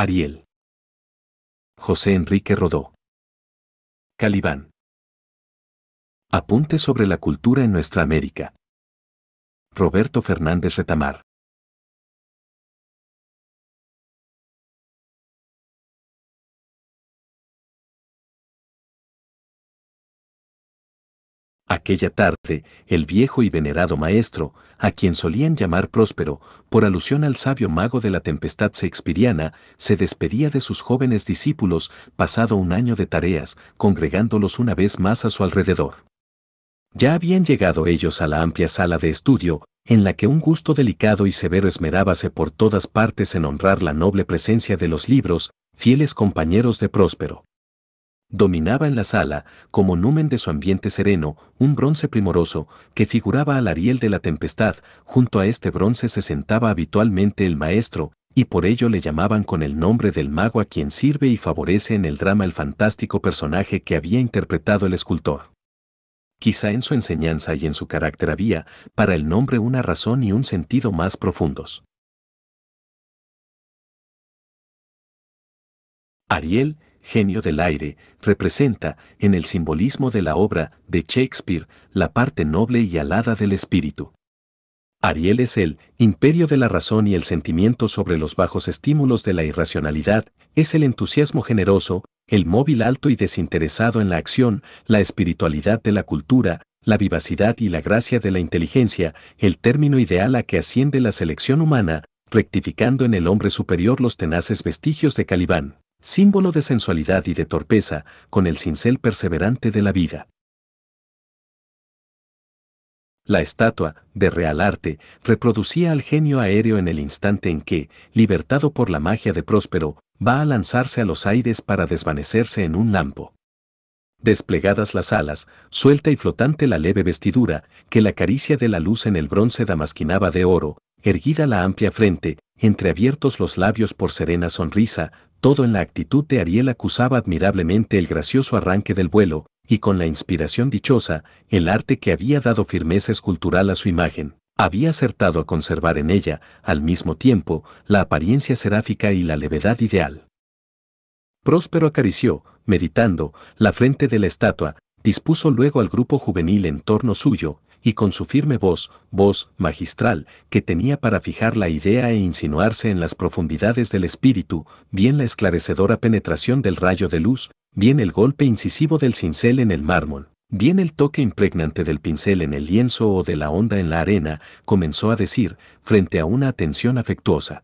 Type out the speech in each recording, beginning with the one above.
Ariel. José Enrique Rodó. Calibán. Apunte sobre la cultura en nuestra América. Roberto Fernández Retamar. Aquella tarde, el viejo y venerado maestro, a quien solían llamar Próspero, por alusión al sabio mago de la tempestad shakespeariana, se despedía de sus jóvenes discípulos, pasado un año de tareas, congregándolos una vez más a su alrededor. Ya habían llegado ellos a la amplia sala de estudio, en la que un gusto delicado y severo esmerábase por todas partes en honrar la noble presencia de los libros, fieles compañeros de Próspero. Dominaba en la sala, como numen de su ambiente sereno, un bronce primoroso, que figuraba al Ariel de la tempestad, junto a este bronce se sentaba habitualmente el maestro, y por ello le llamaban con el nombre del mago a quien sirve y favorece en el drama el fantástico personaje que había interpretado el escultor. Quizá en su enseñanza y en su carácter había, para el nombre, una razón y un sentido más profundos. Ariel, genio del aire, representa, en el simbolismo de la obra de Shakespeare, la parte noble y alada del espíritu. Ariel es el imperio de la razón y el sentimiento sobre los bajos estímulos de la irracionalidad, es el entusiasmo generoso, el móvil alto y desinteresado en la acción, la espiritualidad de la cultura, la vivacidad y la gracia de la inteligencia, el término ideal a que asciende la selección humana, rectificando en el hombre superior los tenaces vestigios de Calibán símbolo de sensualidad y de torpeza, con el cincel perseverante de la vida. La estatua, de real arte, reproducía al genio aéreo en el instante en que, libertado por la magia de Próspero, va a lanzarse a los aires para desvanecerse en un lampo. Desplegadas las alas, suelta y flotante la leve vestidura, que la caricia de la luz en el bronce damasquinaba de oro, erguida la amplia frente, entreabiertos los labios por serena sonrisa, todo en la actitud de Ariel acusaba admirablemente el gracioso arranque del vuelo, y con la inspiración dichosa, el arte que había dado firmeza escultural a su imagen, había acertado a conservar en ella, al mismo tiempo, la apariencia seráfica y la levedad ideal. Próspero acarició, meditando, la frente de la estatua, dispuso luego al grupo juvenil en torno suyo, y con su firme voz, voz magistral, que tenía para fijar la idea e insinuarse en las profundidades del espíritu, bien la esclarecedora penetración del rayo de luz, bien el golpe incisivo del cincel en el mármol, bien el toque impregnante del pincel en el lienzo o de la onda en la arena, comenzó a decir, frente a una atención afectuosa.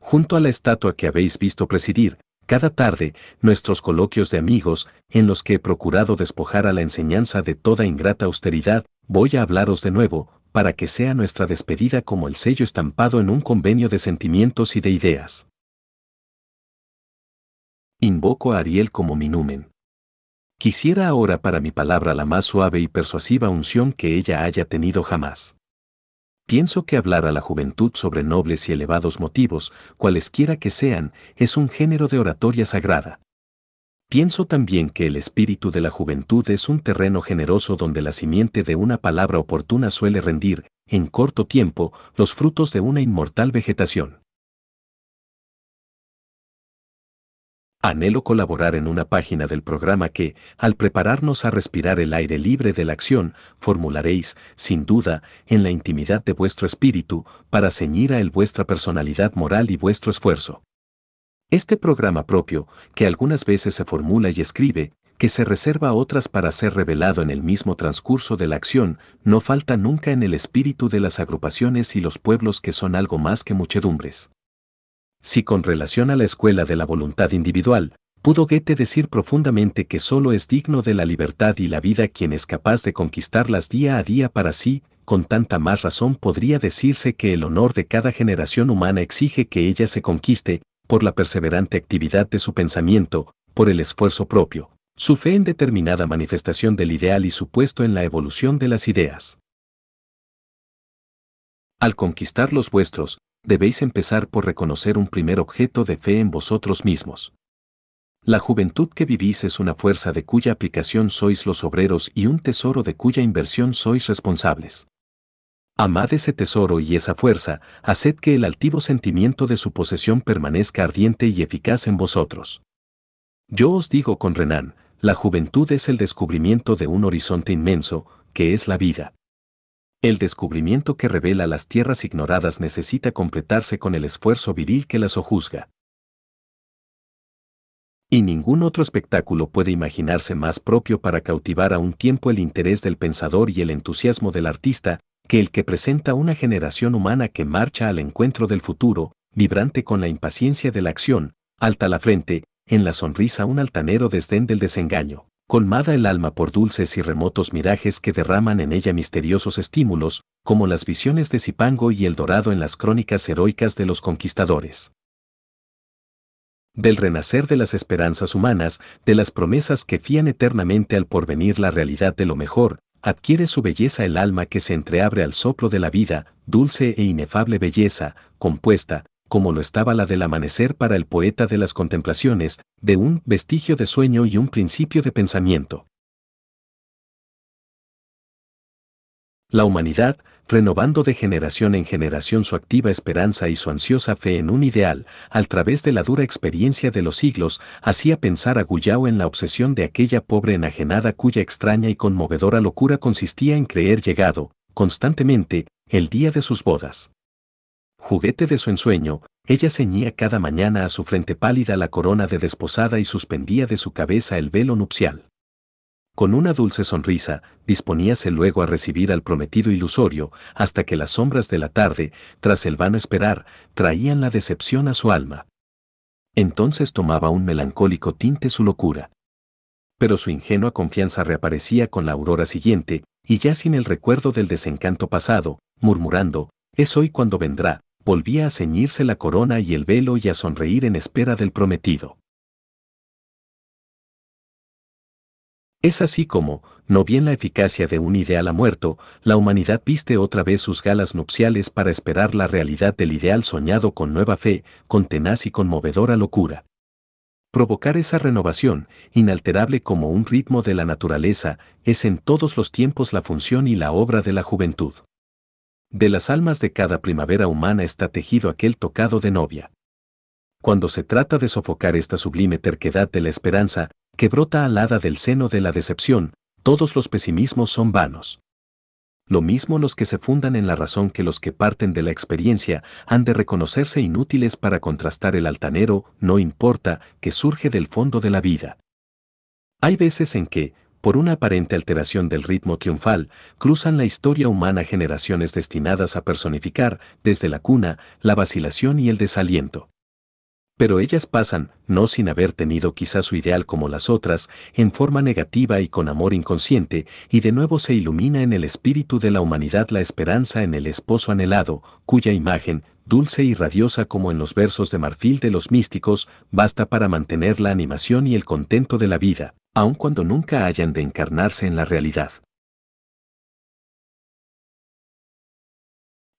Junto a la estatua que habéis visto presidir, cada tarde, nuestros coloquios de amigos, en los que he procurado despojar a la enseñanza de toda ingrata austeridad, voy a hablaros de nuevo, para que sea nuestra despedida como el sello estampado en un convenio de sentimientos y de ideas. Invoco a Ariel como mi numen. Quisiera ahora para mi palabra la más suave y persuasiva unción que ella haya tenido jamás. Pienso que hablar a la juventud sobre nobles y elevados motivos, cualesquiera que sean, es un género de oratoria sagrada. Pienso también que el espíritu de la juventud es un terreno generoso donde la simiente de una palabra oportuna suele rendir, en corto tiempo, los frutos de una inmortal vegetación. Anhelo colaborar en una página del programa que, al prepararnos a respirar el aire libre de la acción, formularéis, sin duda, en la intimidad de vuestro espíritu, para ceñir a él vuestra personalidad moral y vuestro esfuerzo. Este programa propio, que algunas veces se formula y escribe, que se reserva a otras para ser revelado en el mismo transcurso de la acción, no falta nunca en el espíritu de las agrupaciones y los pueblos que son algo más que muchedumbres. Si con relación a la escuela de la voluntad individual, pudo Goethe decir profundamente que solo es digno de la libertad y la vida quien es capaz de conquistarlas día a día para sí, con tanta más razón podría decirse que el honor de cada generación humana exige que ella se conquiste, por la perseverante actividad de su pensamiento, por el esfuerzo propio, su fe en determinada manifestación del ideal y su puesto en la evolución de las ideas. Al conquistar los vuestros, debéis empezar por reconocer un primer objeto de fe en vosotros mismos. La juventud que vivís es una fuerza de cuya aplicación sois los obreros y un tesoro de cuya inversión sois responsables. Amad ese tesoro y esa fuerza, haced que el altivo sentimiento de su posesión permanezca ardiente y eficaz en vosotros. Yo os digo con Renan, la juventud es el descubrimiento de un horizonte inmenso, que es la vida. El descubrimiento que revela las tierras ignoradas necesita completarse con el esfuerzo viril que las ojuzga. Y ningún otro espectáculo puede imaginarse más propio para cautivar a un tiempo el interés del pensador y el entusiasmo del artista que el que presenta una generación humana que marcha al encuentro del futuro, vibrante con la impaciencia de la acción, alta la frente, en la sonrisa un altanero desdén del desengaño colmada el alma por dulces y remotos mirajes que derraman en ella misteriosos estímulos, como las visiones de Cipango y el Dorado en las crónicas heroicas de los conquistadores. Del renacer de las esperanzas humanas, de las promesas que fían eternamente al porvenir la realidad de lo mejor, adquiere su belleza el alma que se entreabre al soplo de la vida, dulce e inefable belleza, compuesta, como lo estaba la del amanecer para el poeta de las contemplaciones, de un vestigio de sueño y un principio de pensamiento. La humanidad, renovando de generación en generación su activa esperanza y su ansiosa fe en un ideal, al través de la dura experiencia de los siglos, hacía pensar a Guyao en la obsesión de aquella pobre enajenada cuya extraña y conmovedora locura consistía en creer llegado, constantemente, el día de sus bodas juguete de su ensueño, ella ceñía cada mañana a su frente pálida la corona de desposada y suspendía de su cabeza el velo nupcial. Con una dulce sonrisa, disponíase luego a recibir al prometido ilusorio, hasta que las sombras de la tarde, tras el vano esperar, traían la decepción a su alma. Entonces tomaba un melancólico tinte su locura. Pero su ingenua confianza reaparecía con la aurora siguiente, y ya sin el recuerdo del desencanto pasado, murmurando, es hoy cuando vendrá, volvía a ceñirse la corona y el velo y a sonreír en espera del prometido. Es así como, no bien la eficacia de un ideal ha muerto, la humanidad viste otra vez sus galas nupciales para esperar la realidad del ideal soñado con nueva fe, con tenaz y conmovedora locura. Provocar esa renovación, inalterable como un ritmo de la naturaleza, es en todos los tiempos la función y la obra de la juventud. De las almas de cada primavera humana está tejido aquel tocado de novia. Cuando se trata de sofocar esta sublime terquedad de la esperanza, que brota alada del seno de la decepción, todos los pesimismos son vanos. Lo mismo los que se fundan en la razón que los que parten de la experiencia han de reconocerse inútiles para contrastar el altanero, no importa, que surge del fondo de la vida. Hay veces en que, por una aparente alteración del ritmo triunfal, cruzan la historia humana generaciones destinadas a personificar, desde la cuna, la vacilación y el desaliento. Pero ellas pasan, no sin haber tenido quizás su ideal como las otras, en forma negativa y con amor inconsciente, y de nuevo se ilumina en el espíritu de la humanidad la esperanza en el esposo anhelado, cuya imagen, dulce y radiosa como en los versos de marfil de los místicos, basta para mantener la animación y el contento de la vida aun cuando nunca hayan de encarnarse en la realidad.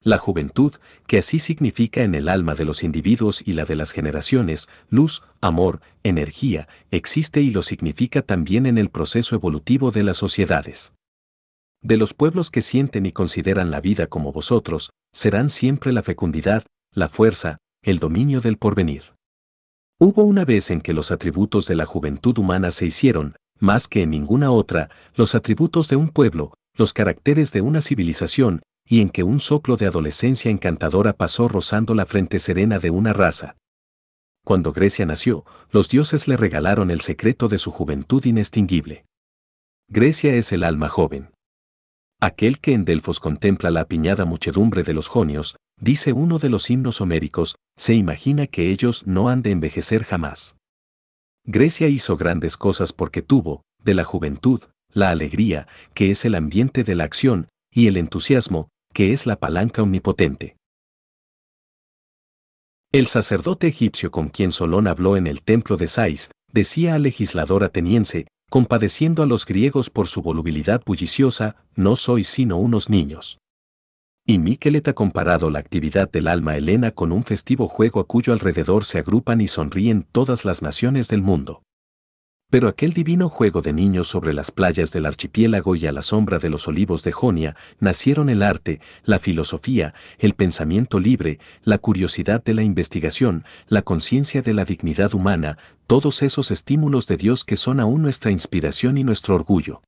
La juventud, que así significa en el alma de los individuos y la de las generaciones, luz, amor, energía, existe y lo significa también en el proceso evolutivo de las sociedades. De los pueblos que sienten y consideran la vida como vosotros, serán siempre la fecundidad, la fuerza, el dominio del porvenir. Hubo una vez en que los atributos de la juventud humana se hicieron, más que en ninguna otra, los atributos de un pueblo, los caracteres de una civilización, y en que un soplo de adolescencia encantadora pasó rozando la frente serena de una raza. Cuando Grecia nació, los dioses le regalaron el secreto de su juventud inextinguible. Grecia es el alma joven. Aquel que en Delfos contempla la apiñada muchedumbre de los jonios, dice uno de los himnos homéricos, se imagina que ellos no han de envejecer jamás. Grecia hizo grandes cosas porque tuvo, de la juventud, la alegría, que es el ambiente de la acción, y el entusiasmo, que es la palanca omnipotente. El sacerdote egipcio con quien Solón habló en el templo de Sais, decía al legislador ateniense, compadeciendo a los griegos por su volubilidad bulliciosa, no sois sino unos niños. Y Miquelet ha comparado la actividad del alma helena con un festivo juego a cuyo alrededor se agrupan y sonríen todas las naciones del mundo. Pero aquel divino juego de niños sobre las playas del archipiélago y a la sombra de los olivos de Jonia nacieron el arte, la filosofía, el pensamiento libre, la curiosidad de la investigación, la conciencia de la dignidad humana, todos esos estímulos de Dios que son aún nuestra inspiración y nuestro orgullo.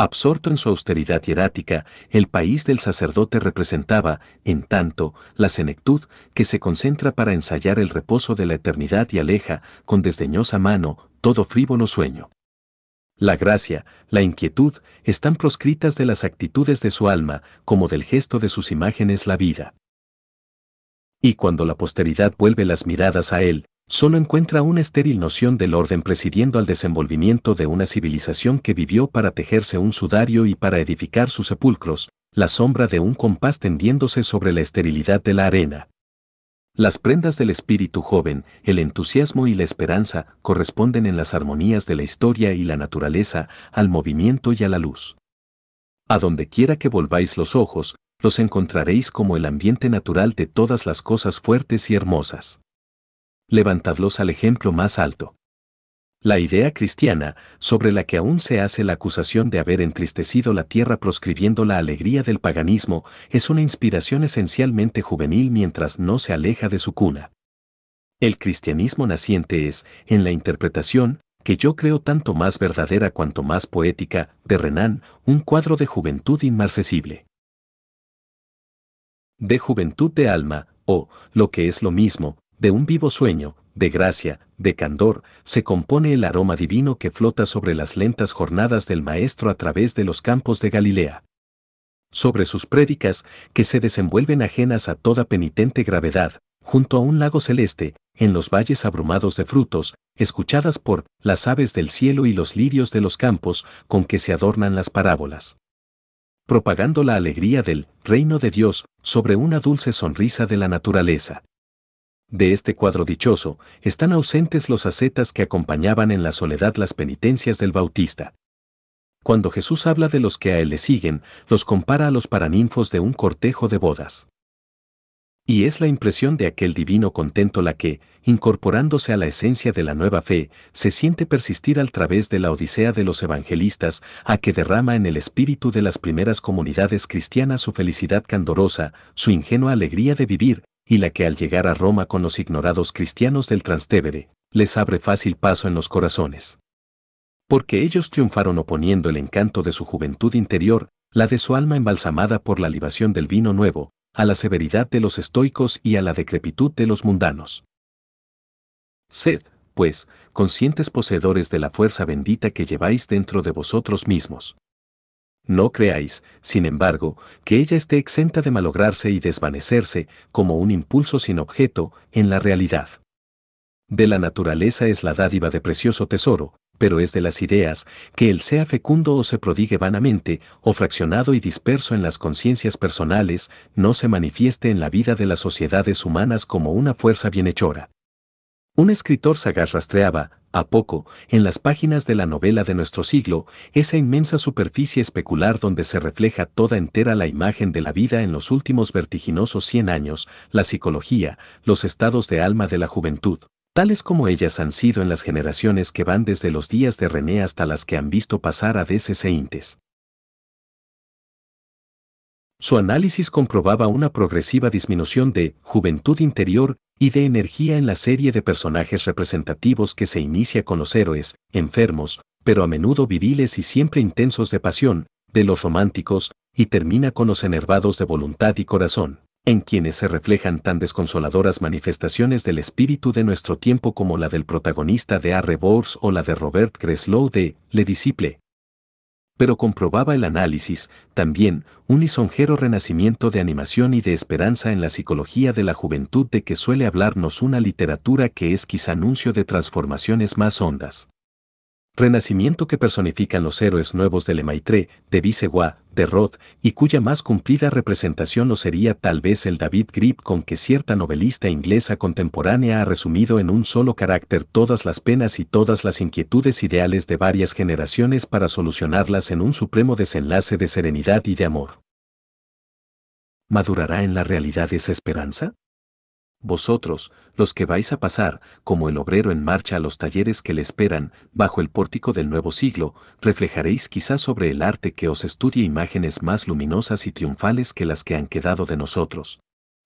Absorto en su austeridad hierática, el país del sacerdote representaba, en tanto, la senectud que se concentra para ensayar el reposo de la eternidad y aleja, con desdeñosa mano, todo frívolo sueño. La gracia, la inquietud, están proscritas de las actitudes de su alma, como del gesto de sus imágenes la vida. Y cuando la posteridad vuelve las miradas a él, solo encuentra una estéril noción del orden presidiendo al desenvolvimiento de una civilización que vivió para tejerse un sudario y para edificar sus sepulcros, la sombra de un compás tendiéndose sobre la esterilidad de la arena. Las prendas del espíritu joven, el entusiasmo y la esperanza corresponden en las armonías de la historia y la naturaleza, al movimiento y a la luz. A donde quiera que volváis los ojos, los encontraréis como el ambiente natural de todas las cosas fuertes y hermosas levantadlos al ejemplo más alto. La idea cristiana, sobre la que aún se hace la acusación de haber entristecido la tierra proscribiendo la alegría del paganismo, es una inspiración esencialmente juvenil mientras no se aleja de su cuna. El cristianismo naciente es, en la interpretación, que yo creo tanto más verdadera cuanto más poética, de Renan, un cuadro de juventud inmarcesible. De juventud de alma, o, lo que es lo mismo, de un vivo sueño, de gracia, de candor, se compone el aroma divino que flota sobre las lentas jornadas del Maestro a través de los campos de Galilea. Sobre sus prédicas, que se desenvuelven ajenas a toda penitente gravedad, junto a un lago celeste, en los valles abrumados de frutos, escuchadas por las aves del cielo y los lirios de los campos con que se adornan las parábolas. Propagando la alegría del reino de Dios sobre una dulce sonrisa de la naturaleza. De este cuadro dichoso están ausentes los ascetas que acompañaban en la soledad las penitencias del Bautista. Cuando Jesús habla de los que a él le siguen, los compara a los paraninfos de un cortejo de bodas. Y es la impresión de aquel divino contento la que, incorporándose a la esencia de la nueva fe, se siente persistir al través de la odisea de los evangelistas, a que derrama en el espíritu de las primeras comunidades cristianas su felicidad candorosa, su ingenua alegría de vivir, y la que al llegar a Roma con los ignorados cristianos del transtévere, les abre fácil paso en los corazones. Porque ellos triunfaron oponiendo el encanto de su juventud interior, la de su alma embalsamada por la libación del vino nuevo, a la severidad de los estoicos y a la decrepitud de los mundanos. Sed, pues, conscientes poseedores de la fuerza bendita que lleváis dentro de vosotros mismos, no creáis, sin embargo, que ella esté exenta de malograrse y desvanecerse como un impulso sin objeto en la realidad. De la naturaleza es la dádiva de precioso tesoro, pero es de las ideas que él sea fecundo o se prodigue vanamente, o fraccionado y disperso en las conciencias personales, no se manifieste en la vida de las sociedades humanas como una fuerza bienhechora. Un escritor sagaz rastreaba, a poco, en las páginas de la novela de nuestro siglo, esa inmensa superficie especular donde se refleja toda entera la imagen de la vida en los últimos vertiginosos 100 años, la psicología, los estados de alma de la juventud, tales como ellas han sido en las generaciones que van desde los días de René hasta las que han visto pasar a DC su análisis comprobaba una progresiva disminución de juventud interior y de energía en la serie de personajes representativos que se inicia con los héroes, enfermos, pero a menudo viriles y siempre intensos de pasión, de los románticos, y termina con los enervados de voluntad y corazón, en quienes se reflejan tan desconsoladoras manifestaciones del espíritu de nuestro tiempo como la del protagonista de A Bors o la de Robert Greslow de Le Disciple, pero comprobaba el análisis, también, un lisonjero renacimiento de animación y de esperanza en la psicología de la juventud de que suele hablarnos una literatura que es quizá anuncio de transformaciones más hondas renacimiento que personifican los héroes nuevos de Lemaitre, de Visegua, de Roth, y cuya más cumplida representación lo sería tal vez el David Grip con que cierta novelista inglesa contemporánea ha resumido en un solo carácter todas las penas y todas las inquietudes ideales de varias generaciones para solucionarlas en un supremo desenlace de serenidad y de amor. ¿Madurará en la realidad esa esperanza? vosotros, los que vais a pasar, como el obrero en marcha a los talleres que le esperan, bajo el pórtico del nuevo siglo, reflejaréis quizás sobre el arte que os estudie imágenes más luminosas y triunfales que las que han quedado de nosotros.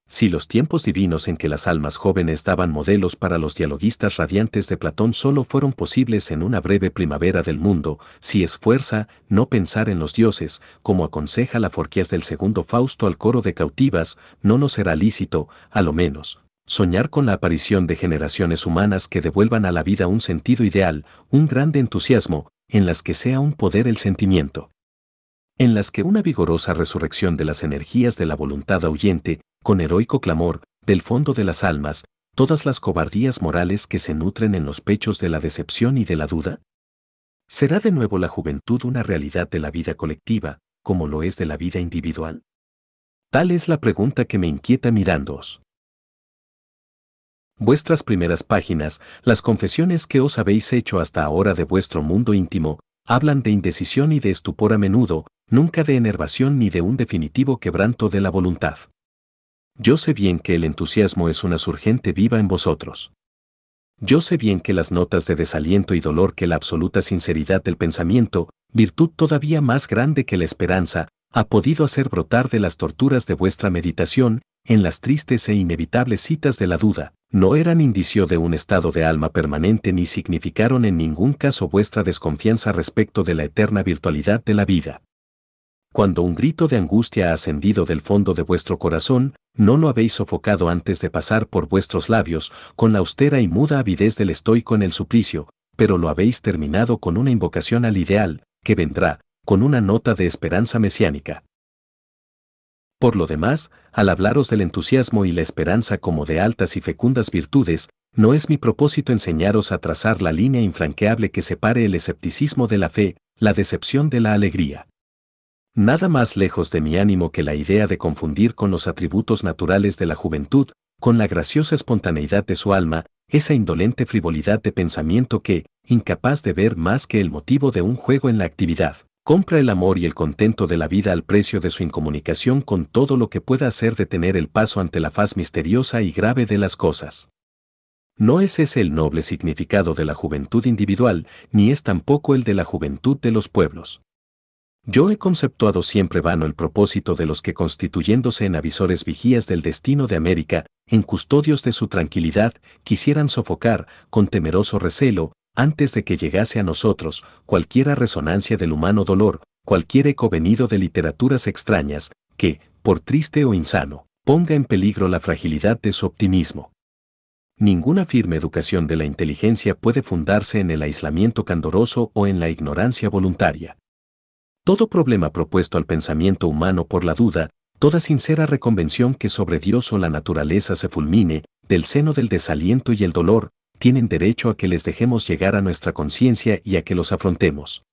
Si los tiempos divinos en que las almas jóvenes daban modelos para los dialoguistas radiantes de Platón solo fueron posibles en una breve primavera del mundo, si es fuerza, no pensar en los dioses, como aconseja la Forquías del segundo Fausto al coro de cautivas, no nos será lícito, a lo menos, Soñar con la aparición de generaciones humanas que devuelvan a la vida un sentido ideal, un grande entusiasmo, en las que sea un poder el sentimiento. En las que una vigorosa resurrección de las energías de la voluntad ahuyente, con heroico clamor, del fondo de las almas, todas las cobardías morales que se nutren en los pechos de la decepción y de la duda? ¿Será de nuevo la juventud una realidad de la vida colectiva, como lo es de la vida individual? Tal es la pregunta que me inquieta mirándoos vuestras primeras páginas, las confesiones que os habéis hecho hasta ahora de vuestro mundo íntimo, hablan de indecisión y de estupor a menudo, nunca de enervación ni de un definitivo quebranto de la voluntad. Yo sé bien que el entusiasmo es una surgente viva en vosotros. Yo sé bien que las notas de desaliento y dolor que la absoluta sinceridad del pensamiento, virtud todavía más grande que la esperanza, ha podido hacer brotar de las torturas de vuestra meditación, en las tristes e inevitables citas de la duda, no eran indicio de un estado de alma permanente ni significaron en ningún caso vuestra desconfianza respecto de la eterna virtualidad de la vida. Cuando un grito de angustia ha ascendido del fondo de vuestro corazón, no lo habéis sofocado antes de pasar por vuestros labios, con la austera y muda avidez del estoico en el suplicio, pero lo habéis terminado con una invocación al ideal, que vendrá, con una nota de esperanza mesiánica. Por lo demás, al hablaros del entusiasmo y la esperanza como de altas y fecundas virtudes, no es mi propósito enseñaros a trazar la línea infranqueable que separe el escepticismo de la fe, la decepción de la alegría. Nada más lejos de mi ánimo que la idea de confundir con los atributos naturales de la juventud, con la graciosa espontaneidad de su alma, esa indolente frivolidad de pensamiento que, incapaz de ver más que el motivo de un juego en la actividad, compra el amor y el contento de la vida al precio de su incomunicación con todo lo que pueda hacer detener el paso ante la faz misteriosa y grave de las cosas. No es ese el noble significado de la juventud individual, ni es tampoco el de la juventud de los pueblos. Yo he conceptuado siempre vano el propósito de los que constituyéndose en avisores vigías del destino de América, en custodios de su tranquilidad, quisieran sofocar, con temeroso recelo, antes de que llegase a nosotros, cualquiera resonancia del humano dolor, cualquier eco venido de literaturas extrañas, que, por triste o insano, ponga en peligro la fragilidad de su optimismo. Ninguna firme educación de la inteligencia puede fundarse en el aislamiento candoroso o en la ignorancia voluntaria. Todo problema propuesto al pensamiento humano por la duda, toda sincera reconvención que sobre Dios o la naturaleza se fulmine, del seno del desaliento y el dolor, tienen derecho a que les dejemos llegar a nuestra conciencia y a que los afrontemos.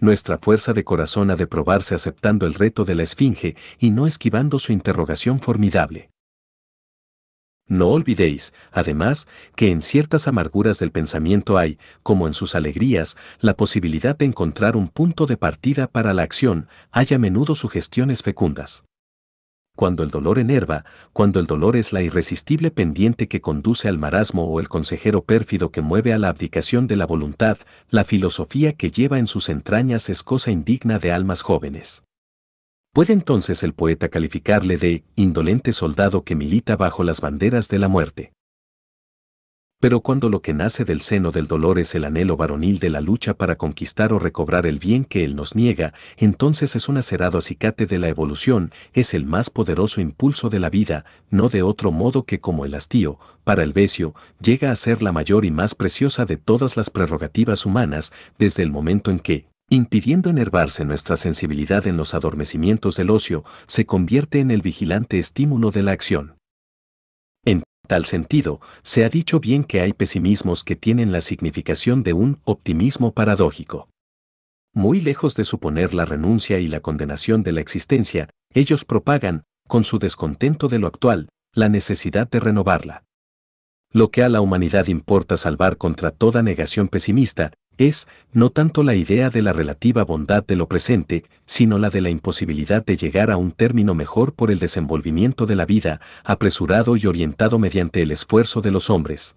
Nuestra fuerza de corazón ha de probarse aceptando el reto de la Esfinge y no esquivando su interrogación formidable. No olvidéis, además, que en ciertas amarguras del pensamiento hay, como en sus alegrías, la posibilidad de encontrar un punto de partida para la acción, hay a menudo sugestiones fecundas cuando el dolor enerva, cuando el dolor es la irresistible pendiente que conduce al marasmo o el consejero pérfido que mueve a la abdicación de la voluntad, la filosofía que lleva en sus entrañas es cosa indigna de almas jóvenes. ¿Puede entonces el poeta calificarle de indolente soldado que milita bajo las banderas de la muerte? pero cuando lo que nace del seno del dolor es el anhelo varonil de la lucha para conquistar o recobrar el bien que él nos niega, entonces es un acerado acicate de la evolución, es el más poderoso impulso de la vida, no de otro modo que como el hastío, para el vecio, llega a ser la mayor y más preciosa de todas las prerrogativas humanas, desde el momento en que, impidiendo enervarse nuestra sensibilidad en los adormecimientos del ocio, se convierte en el vigilante estímulo de la acción tal sentido, se ha dicho bien que hay pesimismos que tienen la significación de un optimismo paradójico. Muy lejos de suponer la renuncia y la condenación de la existencia, ellos propagan, con su descontento de lo actual, la necesidad de renovarla. Lo que a la humanidad importa salvar contra toda negación pesimista es, no tanto la idea de la relativa bondad de lo presente, sino la de la imposibilidad de llegar a un término mejor por el desenvolvimiento de la vida, apresurado y orientado mediante el esfuerzo de los hombres.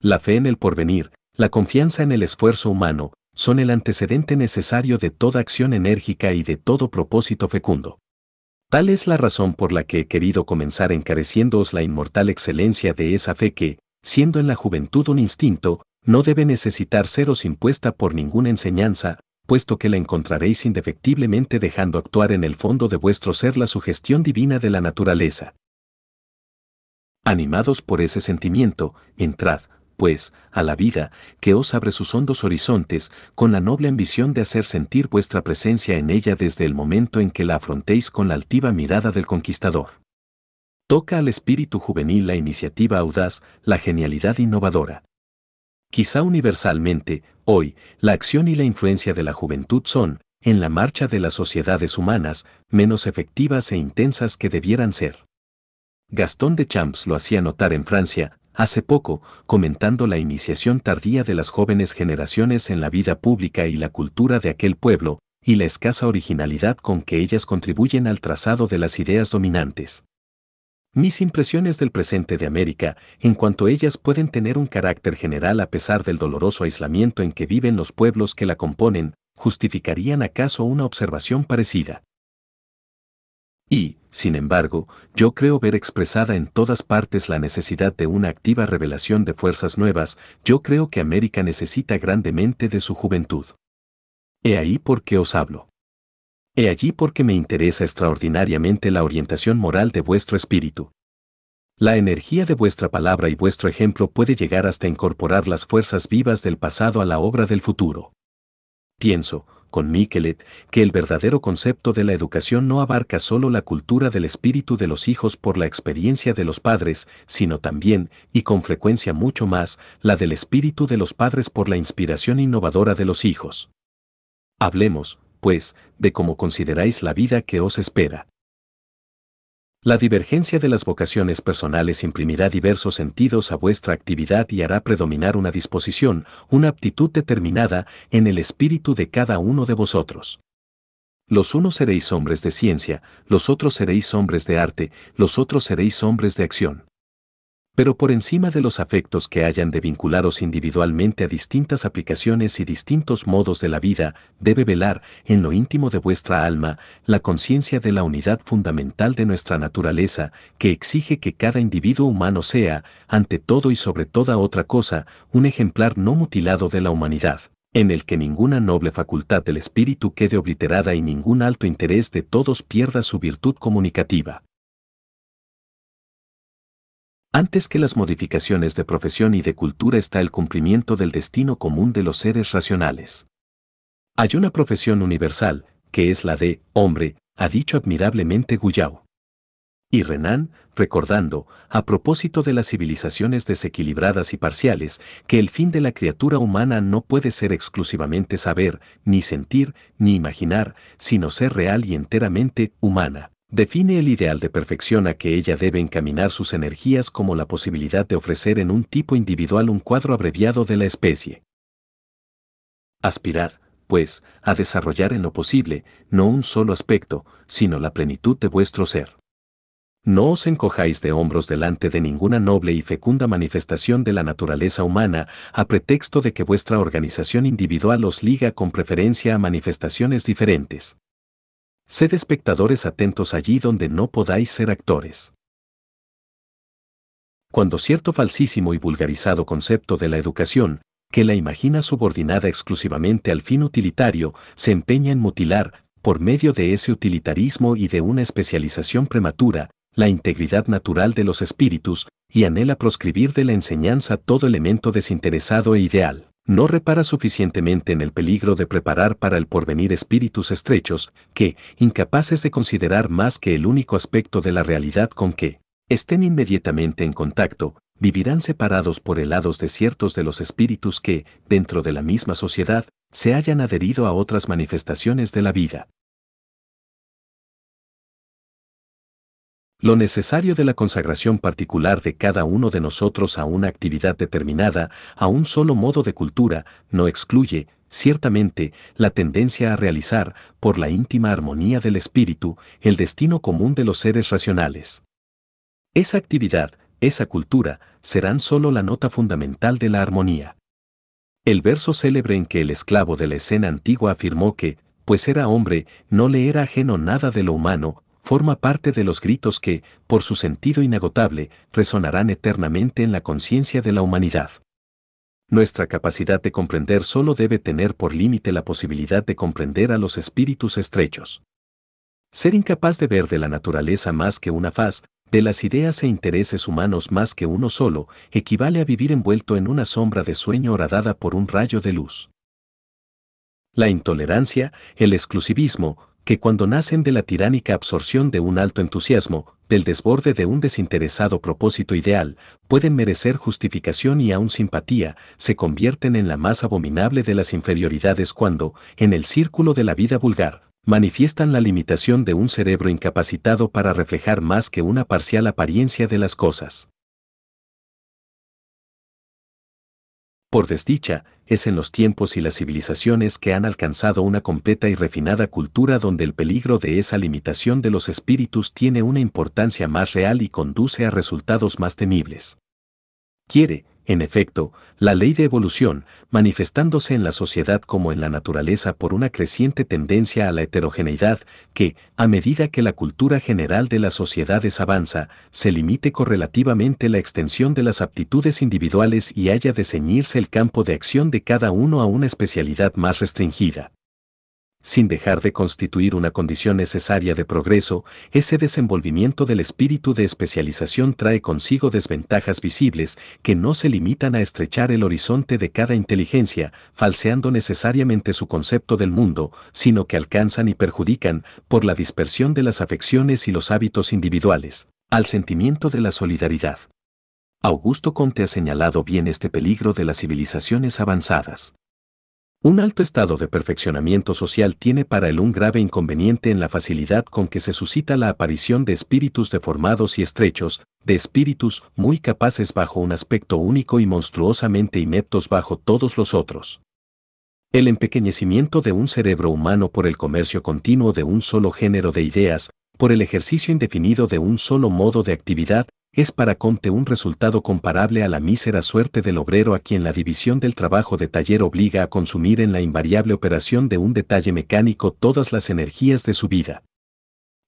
La fe en el porvenir, la confianza en el esfuerzo humano, son el antecedente necesario de toda acción enérgica y de todo propósito fecundo. Tal es la razón por la que he querido comenzar encareciéndoos la inmortal excelencia de esa fe que, siendo en la juventud un instinto, no debe necesitar seros impuesta por ninguna enseñanza, puesto que la encontraréis indefectiblemente dejando actuar en el fondo de vuestro ser la sugestión divina de la naturaleza. Animados por ese sentimiento, entrad, pues, a la vida, que os abre sus hondos horizontes, con la noble ambición de hacer sentir vuestra presencia en ella desde el momento en que la afrontéis con la altiva mirada del conquistador. Toca al espíritu juvenil la iniciativa audaz, la genialidad innovadora. Quizá universalmente, hoy, la acción y la influencia de la juventud son, en la marcha de las sociedades humanas, menos efectivas e intensas que debieran ser. Gastón de Champs lo hacía notar en Francia, hace poco, comentando la iniciación tardía de las jóvenes generaciones en la vida pública y la cultura de aquel pueblo, y la escasa originalidad con que ellas contribuyen al trazado de las ideas dominantes. Mis impresiones del presente de América, en cuanto ellas pueden tener un carácter general a pesar del doloroso aislamiento en que viven los pueblos que la componen, justificarían acaso una observación parecida. Y, sin embargo, yo creo ver expresada en todas partes la necesidad de una activa revelación de fuerzas nuevas, yo creo que América necesita grandemente de su juventud. He ahí por qué os hablo. He allí porque me interesa extraordinariamente la orientación moral de vuestro espíritu. La energía de vuestra palabra y vuestro ejemplo puede llegar hasta incorporar las fuerzas vivas del pasado a la obra del futuro. Pienso, con Miquelet, que el verdadero concepto de la educación no abarca solo la cultura del espíritu de los hijos por la experiencia de los padres, sino también, y con frecuencia mucho más, la del espíritu de los padres por la inspiración innovadora de los hijos. Hablemos, pues, de cómo consideráis la vida que os espera. La divergencia de las vocaciones personales imprimirá diversos sentidos a vuestra actividad y hará predominar una disposición, una aptitud determinada en el espíritu de cada uno de vosotros. Los unos seréis hombres de ciencia, los otros seréis hombres de arte, los otros seréis hombres de acción pero por encima de los afectos que hayan de vincularos individualmente a distintas aplicaciones y distintos modos de la vida, debe velar, en lo íntimo de vuestra alma, la conciencia de la unidad fundamental de nuestra naturaleza, que exige que cada individuo humano sea, ante todo y sobre toda otra cosa, un ejemplar no mutilado de la humanidad en el que ninguna noble facultad del espíritu quede obliterada y ningún alto interés de todos pierda su virtud comunicativa. Antes que las modificaciones de profesión y de cultura está el cumplimiento del destino común de los seres racionales. Hay una profesión universal, que es la de hombre, ha dicho admirablemente Guyao. Y Renan, recordando, a propósito de las civilizaciones desequilibradas y parciales, que el fin de la criatura humana no puede ser exclusivamente saber, ni sentir, ni imaginar, sino ser real y enteramente humana define el ideal de perfección a que ella debe encaminar sus energías como la posibilidad de ofrecer en un tipo individual un cuadro abreviado de la especie. Aspirad, pues, a desarrollar en lo posible, no un solo aspecto, sino la plenitud de vuestro ser. No os encojáis de hombros delante de ninguna noble y fecunda manifestación de la naturaleza humana, a pretexto de que vuestra organización individual os liga con preferencia a manifestaciones diferentes. Sed espectadores atentos allí donde no podáis ser actores. Cuando cierto falsísimo y vulgarizado concepto de la educación, que la imagina subordinada exclusivamente al fin utilitario, se empeña en mutilar, por medio de ese utilitarismo y de una especialización prematura, la integridad natural de los espíritus, y anhela proscribir de la enseñanza todo elemento desinteresado e ideal no repara suficientemente en el peligro de preparar para el porvenir espíritus estrechos que, incapaces de considerar más que el único aspecto de la realidad con que estén inmediatamente en contacto, vivirán separados por helados desiertos de los espíritus que, dentro de la misma sociedad, se hayan adherido a otras manifestaciones de la vida. Lo necesario de la consagración particular de cada uno de nosotros a una actividad determinada, a un solo modo de cultura, no excluye, ciertamente, la tendencia a realizar, por la íntima armonía del espíritu, el destino común de los seres racionales. Esa actividad, esa cultura, serán solo la nota fundamental de la armonía. El verso célebre en que el esclavo de la escena antigua afirmó que, pues era hombre, no le era ajeno nada de lo humano, forma parte de los gritos que, por su sentido inagotable, resonarán eternamente en la conciencia de la humanidad. Nuestra capacidad de comprender solo debe tener por límite la posibilidad de comprender a los espíritus estrechos. Ser incapaz de ver de la naturaleza más que una faz, de las ideas e intereses humanos más que uno solo, equivale a vivir envuelto en una sombra de sueño horadada por un rayo de luz. La intolerancia, el exclusivismo, que cuando nacen de la tiránica absorción de un alto entusiasmo, del desborde de un desinteresado propósito ideal, pueden merecer justificación y aún simpatía, se convierten en la más abominable de las inferioridades cuando, en el círculo de la vida vulgar, manifiestan la limitación de un cerebro incapacitado para reflejar más que una parcial apariencia de las cosas. por desdicha, es en los tiempos y las civilizaciones que han alcanzado una completa y refinada cultura donde el peligro de esa limitación de los espíritus tiene una importancia más real y conduce a resultados más temibles. Quiere, en efecto, la ley de evolución, manifestándose en la sociedad como en la naturaleza por una creciente tendencia a la heterogeneidad, que, a medida que la cultura general de las sociedades avanza, se limite correlativamente la extensión de las aptitudes individuales y haya de ceñirse el campo de acción de cada uno a una especialidad más restringida sin dejar de constituir una condición necesaria de progreso, ese desenvolvimiento del espíritu de especialización trae consigo desventajas visibles que no se limitan a estrechar el horizonte de cada inteligencia, falseando necesariamente su concepto del mundo, sino que alcanzan y perjudican, por la dispersión de las afecciones y los hábitos individuales, al sentimiento de la solidaridad. Augusto Conte ha señalado bien este peligro de las civilizaciones avanzadas. Un alto estado de perfeccionamiento social tiene para él un grave inconveniente en la facilidad con que se suscita la aparición de espíritus deformados y estrechos, de espíritus muy capaces bajo un aspecto único y monstruosamente ineptos bajo todos los otros. El empequeñecimiento de un cerebro humano por el comercio continuo de un solo género de ideas, por el ejercicio indefinido de un solo modo de actividad, es para Conte un resultado comparable a la mísera suerte del obrero a quien la división del trabajo de taller obliga a consumir en la invariable operación de un detalle mecánico todas las energías de su vida.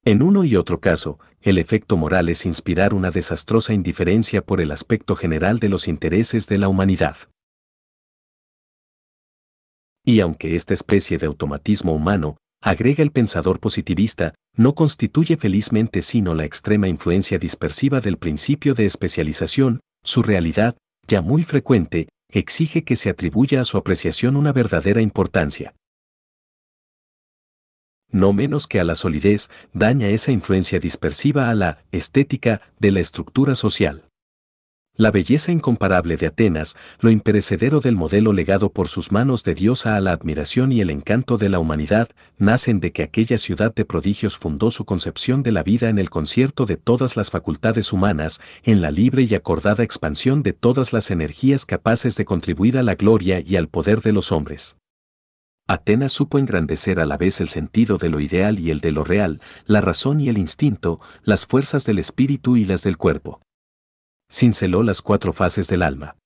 En uno y otro caso, el efecto moral es inspirar una desastrosa indiferencia por el aspecto general de los intereses de la humanidad. Y aunque esta especie de automatismo humano, agrega el pensador positivista, no constituye felizmente sino la extrema influencia dispersiva del principio de especialización, su realidad, ya muy frecuente, exige que se atribuya a su apreciación una verdadera importancia. No menos que a la solidez, daña esa influencia dispersiva a la estética de la estructura social. La belleza incomparable de Atenas, lo imperecedero del modelo legado por sus manos de diosa a la admiración y el encanto de la humanidad, nacen de que aquella ciudad de prodigios fundó su concepción de la vida en el concierto de todas las facultades humanas, en la libre y acordada expansión de todas las energías capaces de contribuir a la gloria y al poder de los hombres. Atenas supo engrandecer a la vez el sentido de lo ideal y el de lo real, la razón y el instinto, las fuerzas del espíritu y las del cuerpo cinceló las cuatro fases del alma.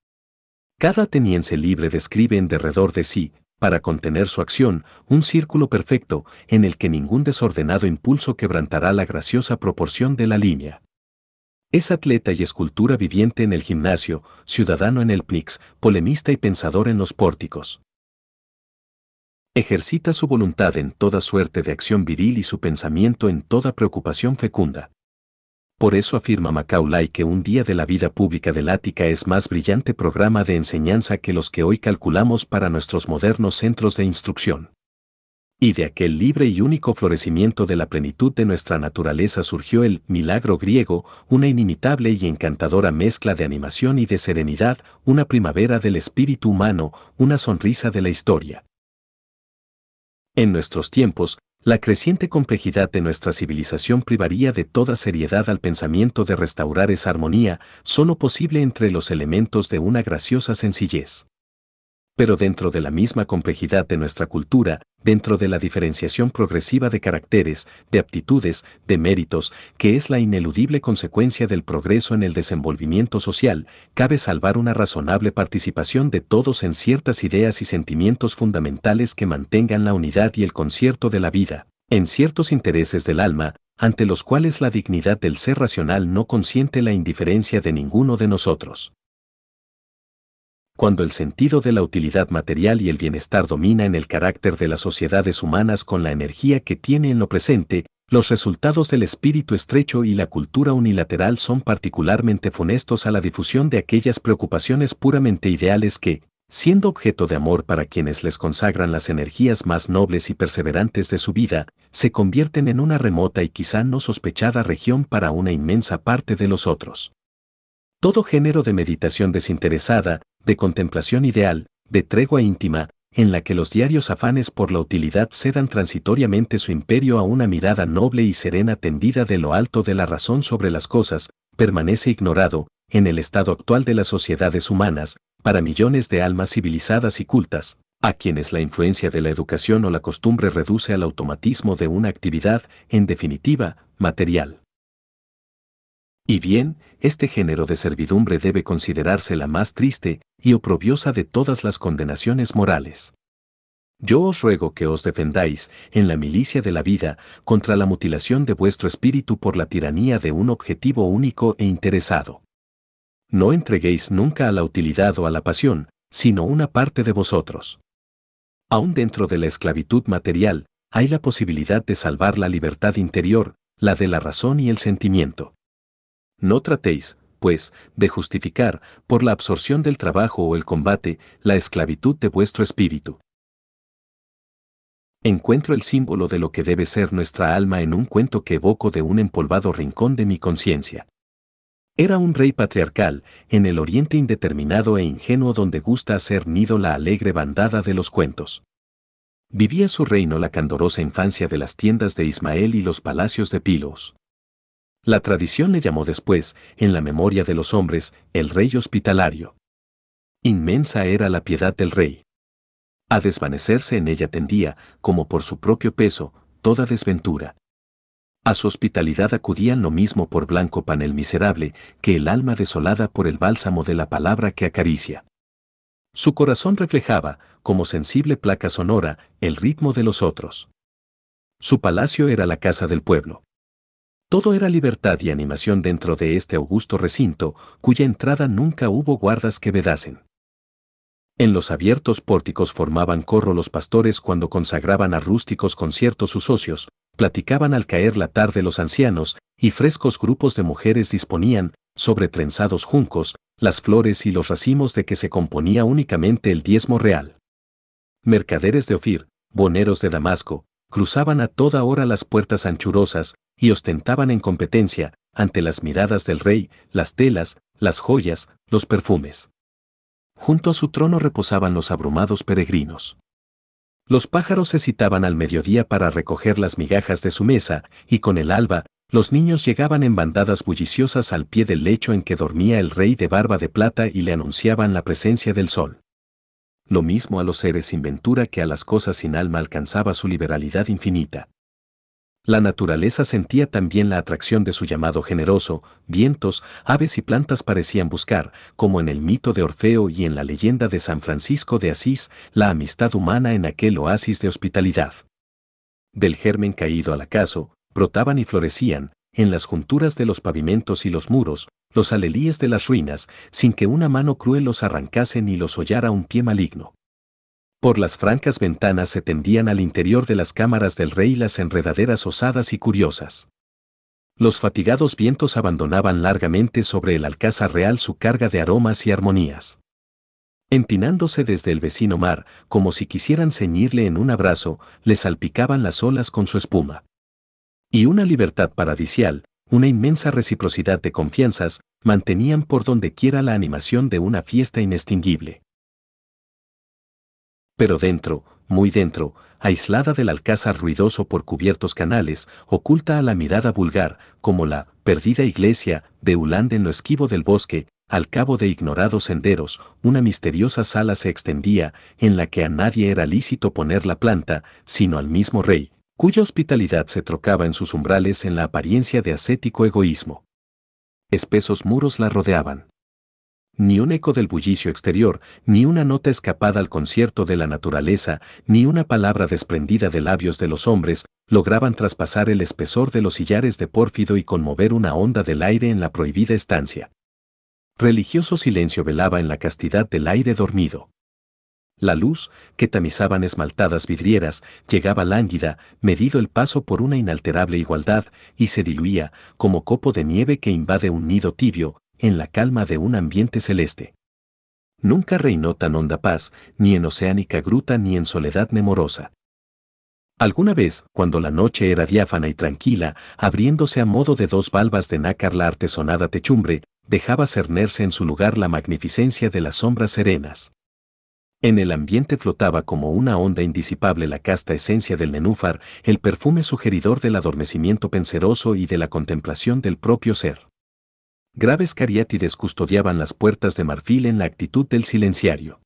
Cada ateniense libre describe en derredor de sí, para contener su acción, un círculo perfecto en el que ningún desordenado impulso quebrantará la graciosa proporción de la línea. Es atleta y escultura viviente en el gimnasio, ciudadano en el PLIX, polemista y pensador en los pórticos. Ejercita su voluntad en toda suerte de acción viril y su pensamiento en toda preocupación fecunda. Por eso afirma Macaulay que un día de la vida pública del Ática es más brillante programa de enseñanza que los que hoy calculamos para nuestros modernos centros de instrucción. Y de aquel libre y único florecimiento de la plenitud de nuestra naturaleza surgió el milagro griego, una inimitable y encantadora mezcla de animación y de serenidad, una primavera del espíritu humano, una sonrisa de la historia. En nuestros tiempos, la creciente complejidad de nuestra civilización privaría de toda seriedad al pensamiento de restaurar esa armonía, solo posible entre los elementos de una graciosa sencillez pero dentro de la misma complejidad de nuestra cultura, dentro de la diferenciación progresiva de caracteres, de aptitudes, de méritos, que es la ineludible consecuencia del progreso en el desenvolvimiento social, cabe salvar una razonable participación de todos en ciertas ideas y sentimientos fundamentales que mantengan la unidad y el concierto de la vida, en ciertos intereses del alma, ante los cuales la dignidad del ser racional no consiente la indiferencia de ninguno de nosotros cuando el sentido de la utilidad material y el bienestar domina en el carácter de las sociedades humanas con la energía que tiene en lo presente, los resultados del espíritu estrecho y la cultura unilateral son particularmente funestos a la difusión de aquellas preocupaciones puramente ideales que, siendo objeto de amor para quienes les consagran las energías más nobles y perseverantes de su vida, se convierten en una remota y quizá no sospechada región para una inmensa parte de los otros todo género de meditación desinteresada, de contemplación ideal, de tregua íntima, en la que los diarios afanes por la utilidad cedan transitoriamente su imperio a una mirada noble y serena tendida de lo alto de la razón sobre las cosas, permanece ignorado, en el estado actual de las sociedades humanas, para millones de almas civilizadas y cultas, a quienes la influencia de la educación o la costumbre reduce al automatismo de una actividad, en definitiva, material. Y bien, este género de servidumbre debe considerarse la más triste y oprobiosa de todas las condenaciones morales. Yo os ruego que os defendáis, en la milicia de la vida, contra la mutilación de vuestro espíritu por la tiranía de un objetivo único e interesado. No entreguéis nunca a la utilidad o a la pasión, sino una parte de vosotros. Aún dentro de la esclavitud material, hay la posibilidad de salvar la libertad interior, la de la razón y el sentimiento. No tratéis, pues, de justificar, por la absorción del trabajo o el combate, la esclavitud de vuestro espíritu. Encuentro el símbolo de lo que debe ser nuestra alma en un cuento que evoco de un empolvado rincón de mi conciencia. Era un rey patriarcal, en el oriente indeterminado e ingenuo donde gusta hacer nido la alegre bandada de los cuentos. Vivía su reino la candorosa infancia de las tiendas de Ismael y los palacios de Pilos. La tradición le llamó después, en la memoria de los hombres, el rey hospitalario. Inmensa era la piedad del rey. A desvanecerse en ella tendía, como por su propio peso, toda desventura. A su hospitalidad acudían lo mismo por blanco pan el miserable que el alma desolada por el bálsamo de la palabra que acaricia. Su corazón reflejaba, como sensible placa sonora, el ritmo de los otros. Su palacio era la casa del pueblo. Todo era libertad y animación dentro de este augusto recinto, cuya entrada nunca hubo guardas que vedasen. En los abiertos pórticos formaban corro los pastores cuando consagraban a rústicos conciertos sus socios, platicaban al caer la tarde los ancianos, y frescos grupos de mujeres disponían, sobre trenzados juncos, las flores y los racimos de que se componía únicamente el diezmo real. Mercaderes de Ofir, boneros de Damasco, cruzaban a toda hora las puertas anchurosas y ostentaban en competencia, ante las miradas del rey, las telas, las joyas, los perfumes. Junto a su trono reposaban los abrumados peregrinos. Los pájaros se citaban al mediodía para recoger las migajas de su mesa, y con el alba, los niños llegaban en bandadas bulliciosas al pie del lecho en que dormía el rey de barba de plata y le anunciaban la presencia del sol lo mismo a los seres sin ventura que a las cosas sin alma alcanzaba su liberalidad infinita. La naturaleza sentía también la atracción de su llamado generoso, vientos, aves y plantas parecían buscar, como en el mito de Orfeo y en la leyenda de San Francisco de Asís, la amistad humana en aquel oasis de hospitalidad. Del germen caído al acaso, brotaban y florecían, en las junturas de los pavimentos y los muros, los alelíes de las ruinas, sin que una mano cruel los arrancase ni los hollara un pie maligno. Por las francas ventanas se tendían al interior de las cámaras del rey las enredaderas osadas y curiosas. Los fatigados vientos abandonaban largamente sobre el alcázar real su carga de aromas y armonías. Empinándose desde el vecino mar, como si quisieran ceñirle en un abrazo, le salpicaban las olas con su espuma. Y una libertad paradicial, una inmensa reciprocidad de confianzas, mantenían por dondequiera la animación de una fiesta inextinguible. Pero dentro, muy dentro, aislada del alcázar ruidoso por cubiertos canales, oculta a la mirada vulgar, como la perdida iglesia de Uland en lo esquivo del bosque, al cabo de ignorados senderos, una misteriosa sala se extendía, en la que a nadie era lícito poner la planta, sino al mismo rey, cuya hospitalidad se trocaba en sus umbrales en la apariencia de ascético egoísmo. Espesos muros la rodeaban. Ni un eco del bullicio exterior, ni una nota escapada al concierto de la naturaleza, ni una palabra desprendida de labios de los hombres, lograban traspasar el espesor de los sillares de pórfido y conmover una onda del aire en la prohibida estancia. Religioso silencio velaba en la castidad del aire dormido. La luz, que tamizaban esmaltadas vidrieras, llegaba lánguida, medido el paso por una inalterable igualdad, y se diluía, como copo de nieve que invade un nido tibio, en la calma de un ambiente celeste. Nunca reinó tan honda paz, ni en oceánica gruta ni en soledad nemorosa. Alguna vez, cuando la noche era diáfana y tranquila, abriéndose a modo de dos valvas de nácar la artesonada techumbre, dejaba cernerse en su lugar la magnificencia de las sombras serenas. En el ambiente flotaba como una onda indisipable la casta esencia del nenúfar, el perfume sugeridor del adormecimiento penseroso y de la contemplación del propio ser. Graves cariátides custodiaban las puertas de marfil en la actitud del silenciario.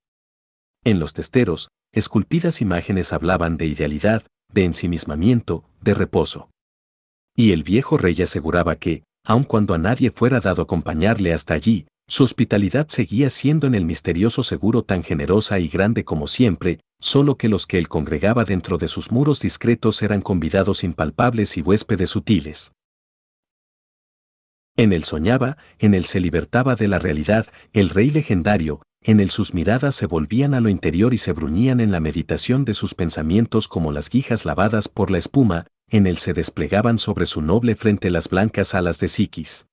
En los testeros, esculpidas imágenes hablaban de idealidad, de ensimismamiento, de reposo. Y el viejo rey aseguraba que, aun cuando a nadie fuera dado acompañarle hasta allí, su hospitalidad seguía siendo en el misterioso seguro tan generosa y grande como siempre, solo que los que él congregaba dentro de sus muros discretos eran convidados impalpables y huéspedes sutiles. En él soñaba, en él se libertaba de la realidad, el rey legendario, en él sus miradas se volvían a lo interior y se bruñían en la meditación de sus pensamientos como las guijas lavadas por la espuma, en él se desplegaban sobre su noble frente las blancas alas de Psiquis.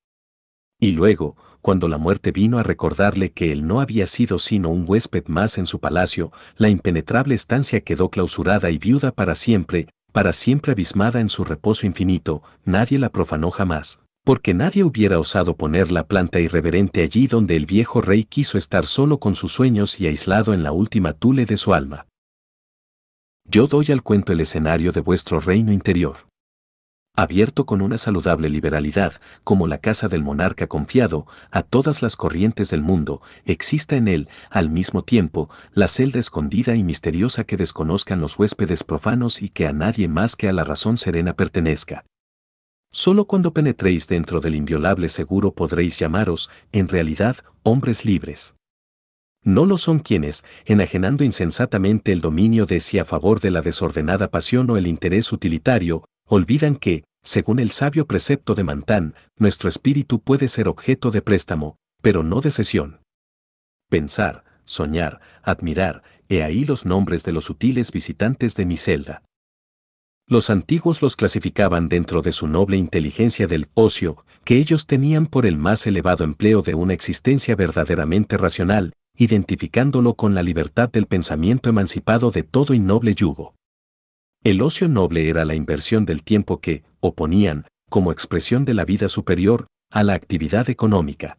Y luego, cuando la muerte vino a recordarle que él no había sido sino un huésped más en su palacio, la impenetrable estancia quedó clausurada y viuda para siempre, para siempre abismada en su reposo infinito, nadie la profanó jamás, porque nadie hubiera osado poner la planta irreverente allí donde el viejo rey quiso estar solo con sus sueños y aislado en la última tule de su alma. Yo doy al cuento el escenario de vuestro reino interior abierto con una saludable liberalidad, como la casa del monarca confiado, a todas las corrientes del mundo, exista en él, al mismo tiempo, la celda escondida y misteriosa que desconozcan los huéspedes profanos y que a nadie más que a la razón serena pertenezca. Solo cuando penetréis dentro del inviolable seguro podréis llamaros, en realidad, hombres libres. No lo son quienes, enajenando insensatamente el dominio de si a favor de la desordenada pasión o el interés utilitario, olvidan que, según el sabio precepto de Mantán, nuestro espíritu puede ser objeto de préstamo, pero no de cesión. Pensar, soñar, admirar, he ahí los nombres de los sutiles visitantes de mi celda. Los antiguos los clasificaban dentro de su noble inteligencia del ocio, que ellos tenían por el más elevado empleo de una existencia verdaderamente racional, identificándolo con la libertad del pensamiento emancipado de todo innoble yugo. El ocio noble era la inversión del tiempo que, oponían, como expresión de la vida superior, a la actividad económica.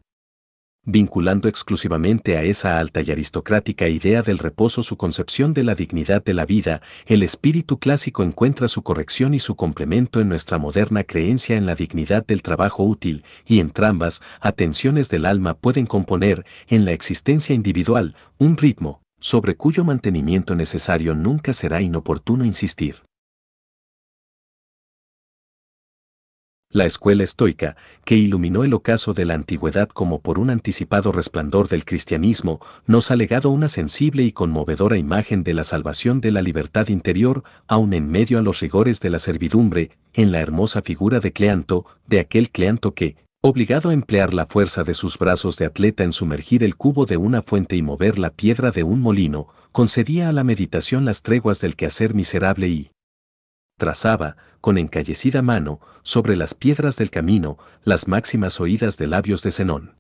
Vinculando exclusivamente a esa alta y aristocrática idea del reposo su concepción de la dignidad de la vida, el espíritu clásico encuentra su corrección y su complemento en nuestra moderna creencia en la dignidad del trabajo útil, y entrambas atenciones del alma pueden componer, en la existencia individual, un ritmo, sobre cuyo mantenimiento necesario nunca será inoportuno insistir. La escuela estoica, que iluminó el ocaso de la antigüedad como por un anticipado resplandor del cristianismo, nos ha legado una sensible y conmovedora imagen de la salvación de la libertad interior, aun en medio a los rigores de la servidumbre, en la hermosa figura de Cleanto, de aquel Cleanto que, obligado a emplear la fuerza de sus brazos de atleta en sumergir el cubo de una fuente y mover la piedra de un molino, concedía a la meditación las treguas del quehacer miserable y trazaba, con encallecida mano, sobre las piedras del camino, las máximas oídas de labios de Zenón.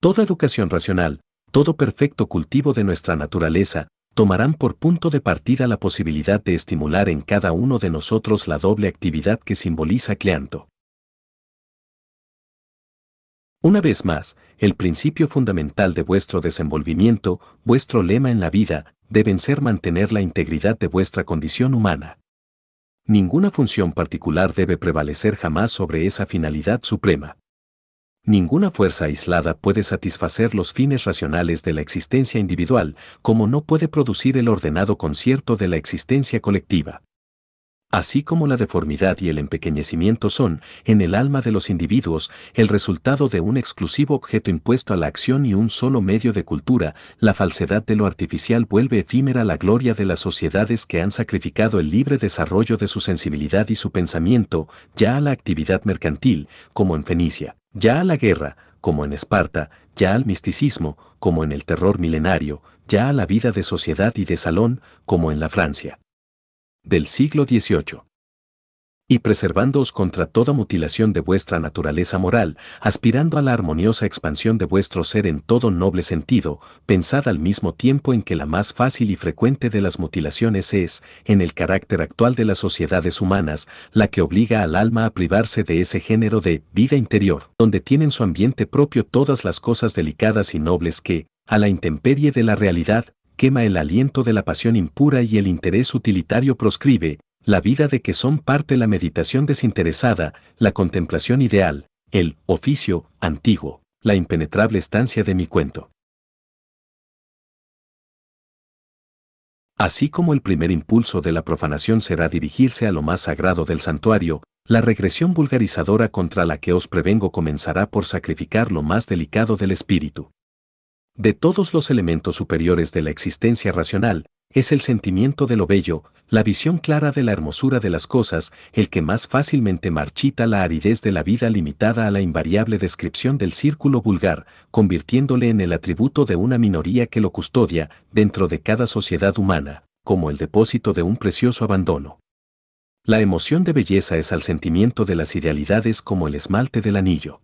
Toda educación racional, todo perfecto cultivo de nuestra naturaleza, tomarán por punto de partida la posibilidad de estimular en cada uno de nosotros la doble actividad que simboliza Cleanto. Una vez más, el principio fundamental de vuestro desenvolvimiento, vuestro lema en la vida, deben ser mantener la integridad de vuestra condición humana. Ninguna función particular debe prevalecer jamás sobre esa finalidad suprema. Ninguna fuerza aislada puede satisfacer los fines racionales de la existencia individual, como no puede producir el ordenado concierto de la existencia colectiva así como la deformidad y el empequeñecimiento son, en el alma de los individuos, el resultado de un exclusivo objeto impuesto a la acción y un solo medio de cultura, la falsedad de lo artificial vuelve efímera la gloria de las sociedades que han sacrificado el libre desarrollo de su sensibilidad y su pensamiento, ya a la actividad mercantil, como en Fenicia, ya a la guerra, como en Esparta, ya al misticismo, como en el terror milenario, ya a la vida de sociedad y de salón, como en la Francia del siglo XVIII. Y preservándoos contra toda mutilación de vuestra naturaleza moral, aspirando a la armoniosa expansión de vuestro ser en todo noble sentido, pensad al mismo tiempo en que la más fácil y frecuente de las mutilaciones es, en el carácter actual de las sociedades humanas, la que obliga al alma a privarse de ese género de vida interior, donde tienen su ambiente propio todas las cosas delicadas y nobles que, a la intemperie de la realidad, quema el aliento de la pasión impura y el interés utilitario proscribe, la vida de que son parte la meditación desinteresada, la contemplación ideal, el oficio antiguo, la impenetrable estancia de mi cuento. Así como el primer impulso de la profanación será dirigirse a lo más sagrado del santuario, la regresión vulgarizadora contra la que os prevengo comenzará por sacrificar lo más delicado del espíritu de todos los elementos superiores de la existencia racional, es el sentimiento de lo bello, la visión clara de la hermosura de las cosas, el que más fácilmente marchita la aridez de la vida limitada a la invariable descripción del círculo vulgar, convirtiéndole en el atributo de una minoría que lo custodia dentro de cada sociedad humana, como el depósito de un precioso abandono. La emoción de belleza es al sentimiento de las idealidades como el esmalte del anillo.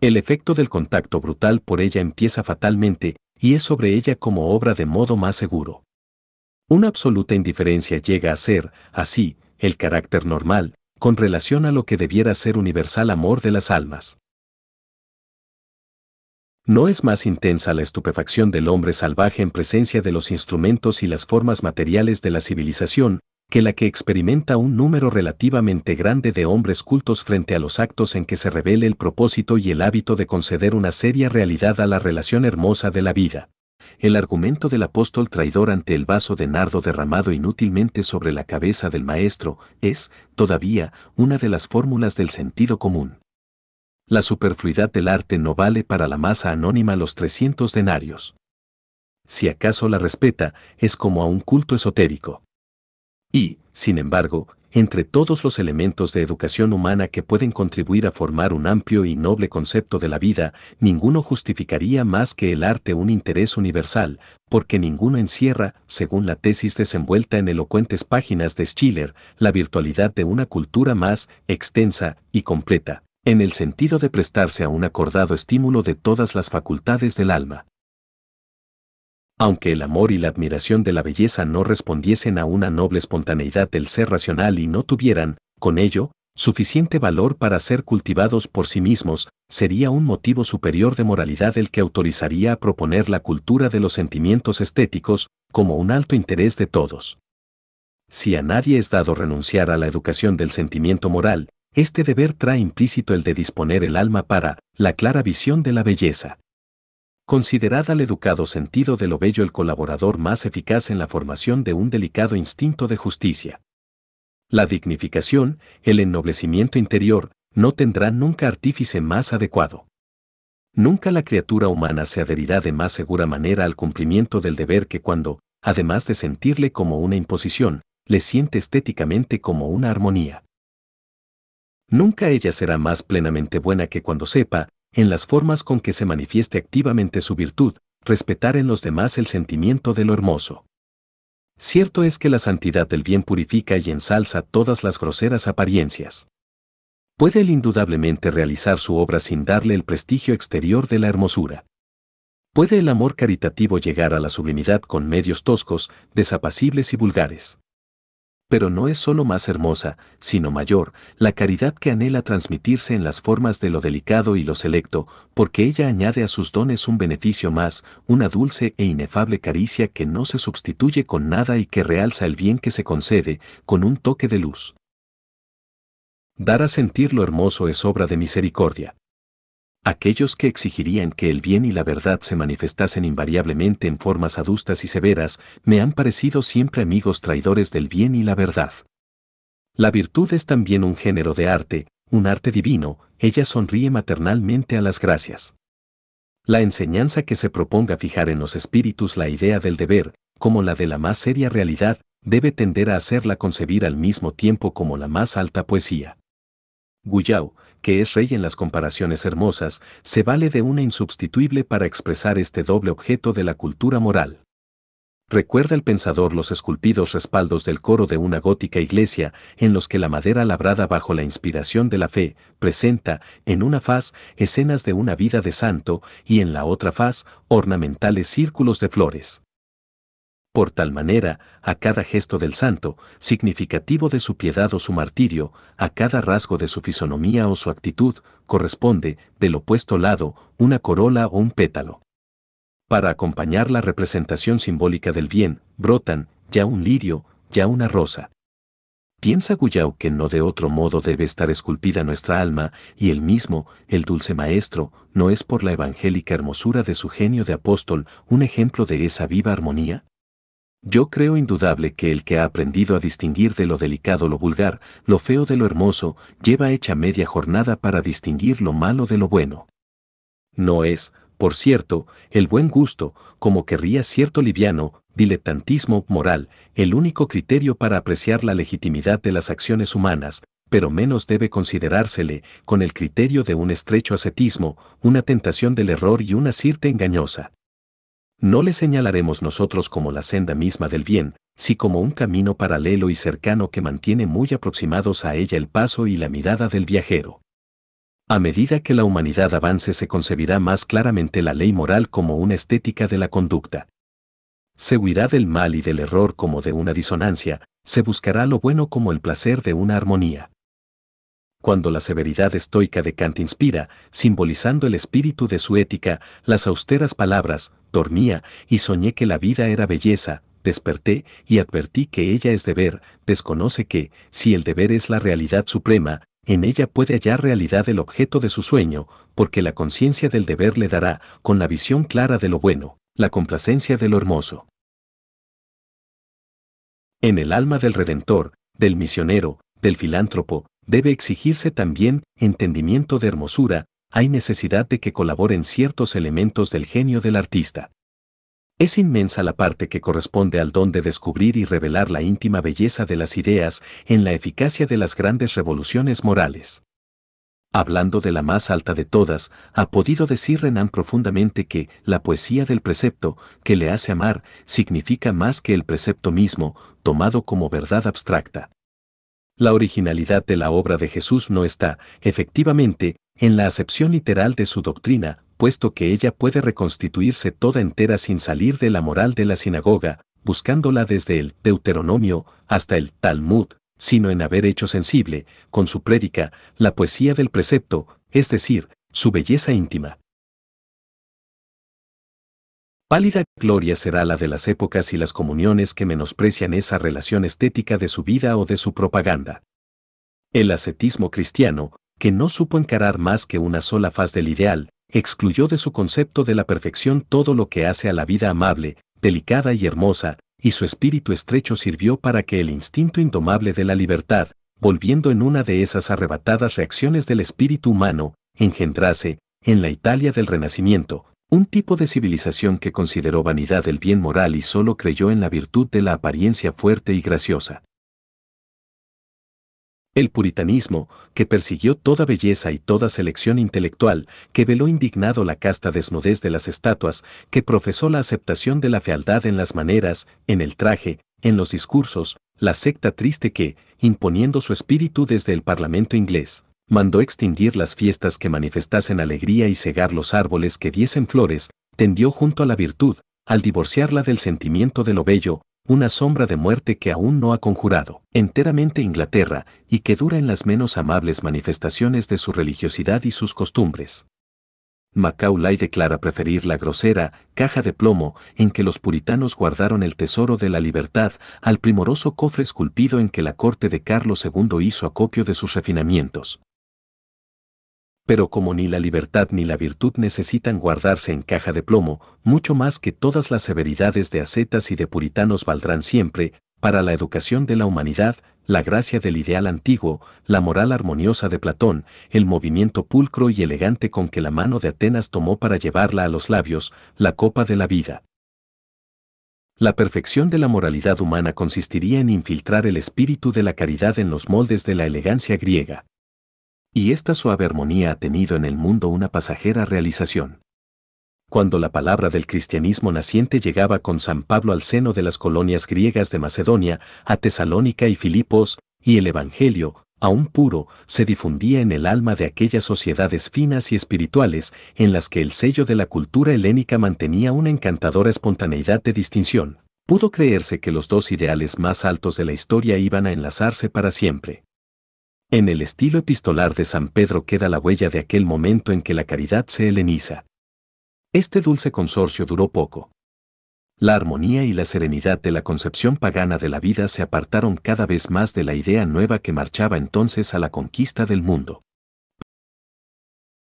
El efecto del contacto brutal por ella empieza fatalmente, y es sobre ella como obra de modo más seguro. Una absoluta indiferencia llega a ser, así, el carácter normal, con relación a lo que debiera ser universal amor de las almas. No es más intensa la estupefacción del hombre salvaje en presencia de los instrumentos y las formas materiales de la civilización, que la que experimenta un número relativamente grande de hombres cultos frente a los actos en que se revele el propósito y el hábito de conceder una seria realidad a la relación hermosa de la vida. El argumento del apóstol traidor ante el vaso de nardo derramado inútilmente sobre la cabeza del maestro es, todavía, una de las fórmulas del sentido común. La superfluidad del arte no vale para la masa anónima los 300 denarios. Si acaso la respeta, es como a un culto esotérico. Y, sin embargo, entre todos los elementos de educación humana que pueden contribuir a formar un amplio y noble concepto de la vida, ninguno justificaría más que el arte un interés universal, porque ninguno encierra, según la tesis desenvuelta en elocuentes páginas de Schiller, la virtualidad de una cultura más extensa y completa, en el sentido de prestarse a un acordado estímulo de todas las facultades del alma aunque el amor y la admiración de la belleza no respondiesen a una noble espontaneidad del ser racional y no tuvieran, con ello, suficiente valor para ser cultivados por sí mismos, sería un motivo superior de moralidad el que autorizaría a proponer la cultura de los sentimientos estéticos como un alto interés de todos. Si a nadie es dado renunciar a la educación del sentimiento moral, este deber trae implícito el de disponer el alma para la clara visión de la belleza. Considerad al educado sentido de lo bello el colaborador más eficaz en la formación de un delicado instinto de justicia. La dignificación, el ennoblecimiento interior, no tendrá nunca artífice más adecuado. Nunca la criatura humana se adherirá de más segura manera al cumplimiento del deber que cuando, además de sentirle como una imposición, le siente estéticamente como una armonía. Nunca ella será más plenamente buena que cuando sepa, en las formas con que se manifieste activamente su virtud, respetar en los demás el sentimiento de lo hermoso. Cierto es que la santidad del bien purifica y ensalza todas las groseras apariencias. Puede él indudablemente realizar su obra sin darle el prestigio exterior de la hermosura. Puede el amor caritativo llegar a la sublimidad con medios toscos, desapacibles y vulgares pero no es solo más hermosa, sino mayor, la caridad que anhela transmitirse en las formas de lo delicado y lo selecto, porque ella añade a sus dones un beneficio más, una dulce e inefable caricia que no se sustituye con nada y que realza el bien que se concede, con un toque de luz. Dar a sentir lo hermoso es obra de misericordia aquellos que exigirían que el bien y la verdad se manifestasen invariablemente en formas adustas y severas, me han parecido siempre amigos traidores del bien y la verdad. La virtud es también un género de arte, un arte divino, ella sonríe maternalmente a las gracias. La enseñanza que se proponga fijar en los espíritus la idea del deber, como la de la más seria realidad, debe tender a hacerla concebir al mismo tiempo como la más alta poesía. Guyau, que es rey en las comparaciones hermosas, se vale de una insubstituible para expresar este doble objeto de la cultura moral. Recuerda el pensador los esculpidos respaldos del coro de una gótica iglesia, en los que la madera labrada bajo la inspiración de la fe presenta, en una faz, escenas de una vida de santo y en la otra faz, ornamentales círculos de flores por tal manera, a cada gesto del santo, significativo de su piedad o su martirio, a cada rasgo de su fisonomía o su actitud, corresponde, del opuesto lado, una corola o un pétalo. Para acompañar la representación simbólica del bien, brotan, ya un lirio, ya una rosa. Piensa Guyao que no de otro modo debe estar esculpida nuestra alma, y él mismo, el dulce maestro, no es por la evangélica hermosura de su genio de apóstol un ejemplo de esa viva armonía. Yo creo indudable que el que ha aprendido a distinguir de lo delicado lo vulgar, lo feo de lo hermoso, lleva hecha media jornada para distinguir lo malo de lo bueno. No es, por cierto, el buen gusto, como querría cierto liviano, diletantismo moral, el único criterio para apreciar la legitimidad de las acciones humanas, pero menos debe considerársele, con el criterio de un estrecho ascetismo, una tentación del error y una cierta engañosa no le señalaremos nosotros como la senda misma del bien, si como un camino paralelo y cercano que mantiene muy aproximados a ella el paso y la mirada del viajero. A medida que la humanidad avance se concebirá más claramente la ley moral como una estética de la conducta. Se huirá del mal y del error como de una disonancia, se buscará lo bueno como el placer de una armonía cuando la severidad estoica de Kant inspira, simbolizando el espíritu de su ética, las austeras palabras, dormía y soñé que la vida era belleza, desperté y advertí que ella es deber, desconoce que, si el deber es la realidad suprema, en ella puede hallar realidad el objeto de su sueño, porque la conciencia del deber le dará, con la visión clara de lo bueno, la complacencia de lo hermoso. En el alma del Redentor, del misionero, del filántropo, debe exigirse también entendimiento de hermosura, hay necesidad de que colaboren ciertos elementos del genio del artista. Es inmensa la parte que corresponde al don de descubrir y revelar la íntima belleza de las ideas en la eficacia de las grandes revoluciones morales. Hablando de la más alta de todas, ha podido decir Renan profundamente que la poesía del precepto, que le hace amar, significa más que el precepto mismo, tomado como verdad abstracta. La originalidad de la obra de Jesús no está, efectivamente, en la acepción literal de su doctrina, puesto que ella puede reconstituirse toda entera sin salir de la moral de la sinagoga, buscándola desde el Deuteronomio hasta el Talmud, sino en haber hecho sensible, con su prédica, la poesía del precepto, es decir, su belleza íntima. Pálida gloria será la de las épocas y las comuniones que menosprecian esa relación estética de su vida o de su propaganda. El ascetismo cristiano, que no supo encarar más que una sola faz del ideal, excluyó de su concepto de la perfección todo lo que hace a la vida amable, delicada y hermosa, y su espíritu estrecho sirvió para que el instinto indomable de la libertad, volviendo en una de esas arrebatadas reacciones del espíritu humano, engendrase, en la Italia del Renacimiento, un tipo de civilización que consideró vanidad el bien moral y solo creyó en la virtud de la apariencia fuerte y graciosa. El puritanismo, que persiguió toda belleza y toda selección intelectual, que veló indignado la casta desnudez de las estatuas, que profesó la aceptación de la fealdad en las maneras, en el traje, en los discursos, la secta triste que, imponiendo su espíritu desde el Parlamento inglés, mandó extinguir las fiestas que manifestasen alegría y cegar los árboles que diesen flores, tendió junto a la virtud, al divorciarla del sentimiento de lo bello, una sombra de muerte que aún no ha conjurado enteramente Inglaterra y que dura en las menos amables manifestaciones de su religiosidad y sus costumbres. Macaulay declara preferir la grosera caja de plomo en que los puritanos guardaron el tesoro de la libertad al primoroso cofre esculpido en que la corte de Carlos II hizo acopio de sus refinamientos pero como ni la libertad ni la virtud necesitan guardarse en caja de plomo, mucho más que todas las severidades de ascetas y de puritanos valdrán siempre, para la educación de la humanidad, la gracia del ideal antiguo, la moral armoniosa de Platón, el movimiento pulcro y elegante con que la mano de Atenas tomó para llevarla a los labios, la copa de la vida. La perfección de la moralidad humana consistiría en infiltrar el espíritu de la caridad en los moldes de la elegancia griega y esta suave armonía ha tenido en el mundo una pasajera realización. Cuando la palabra del cristianismo naciente llegaba con San Pablo al seno de las colonias griegas de Macedonia, a Tesalónica y Filipos, y el Evangelio, aún puro, se difundía en el alma de aquellas sociedades finas y espirituales en las que el sello de la cultura helénica mantenía una encantadora espontaneidad de distinción, pudo creerse que los dos ideales más altos de la historia iban a enlazarse para siempre. En el estilo epistolar de San Pedro queda la huella de aquel momento en que la caridad se heleniza. Este dulce consorcio duró poco. La armonía y la serenidad de la concepción pagana de la vida se apartaron cada vez más de la idea nueva que marchaba entonces a la conquista del mundo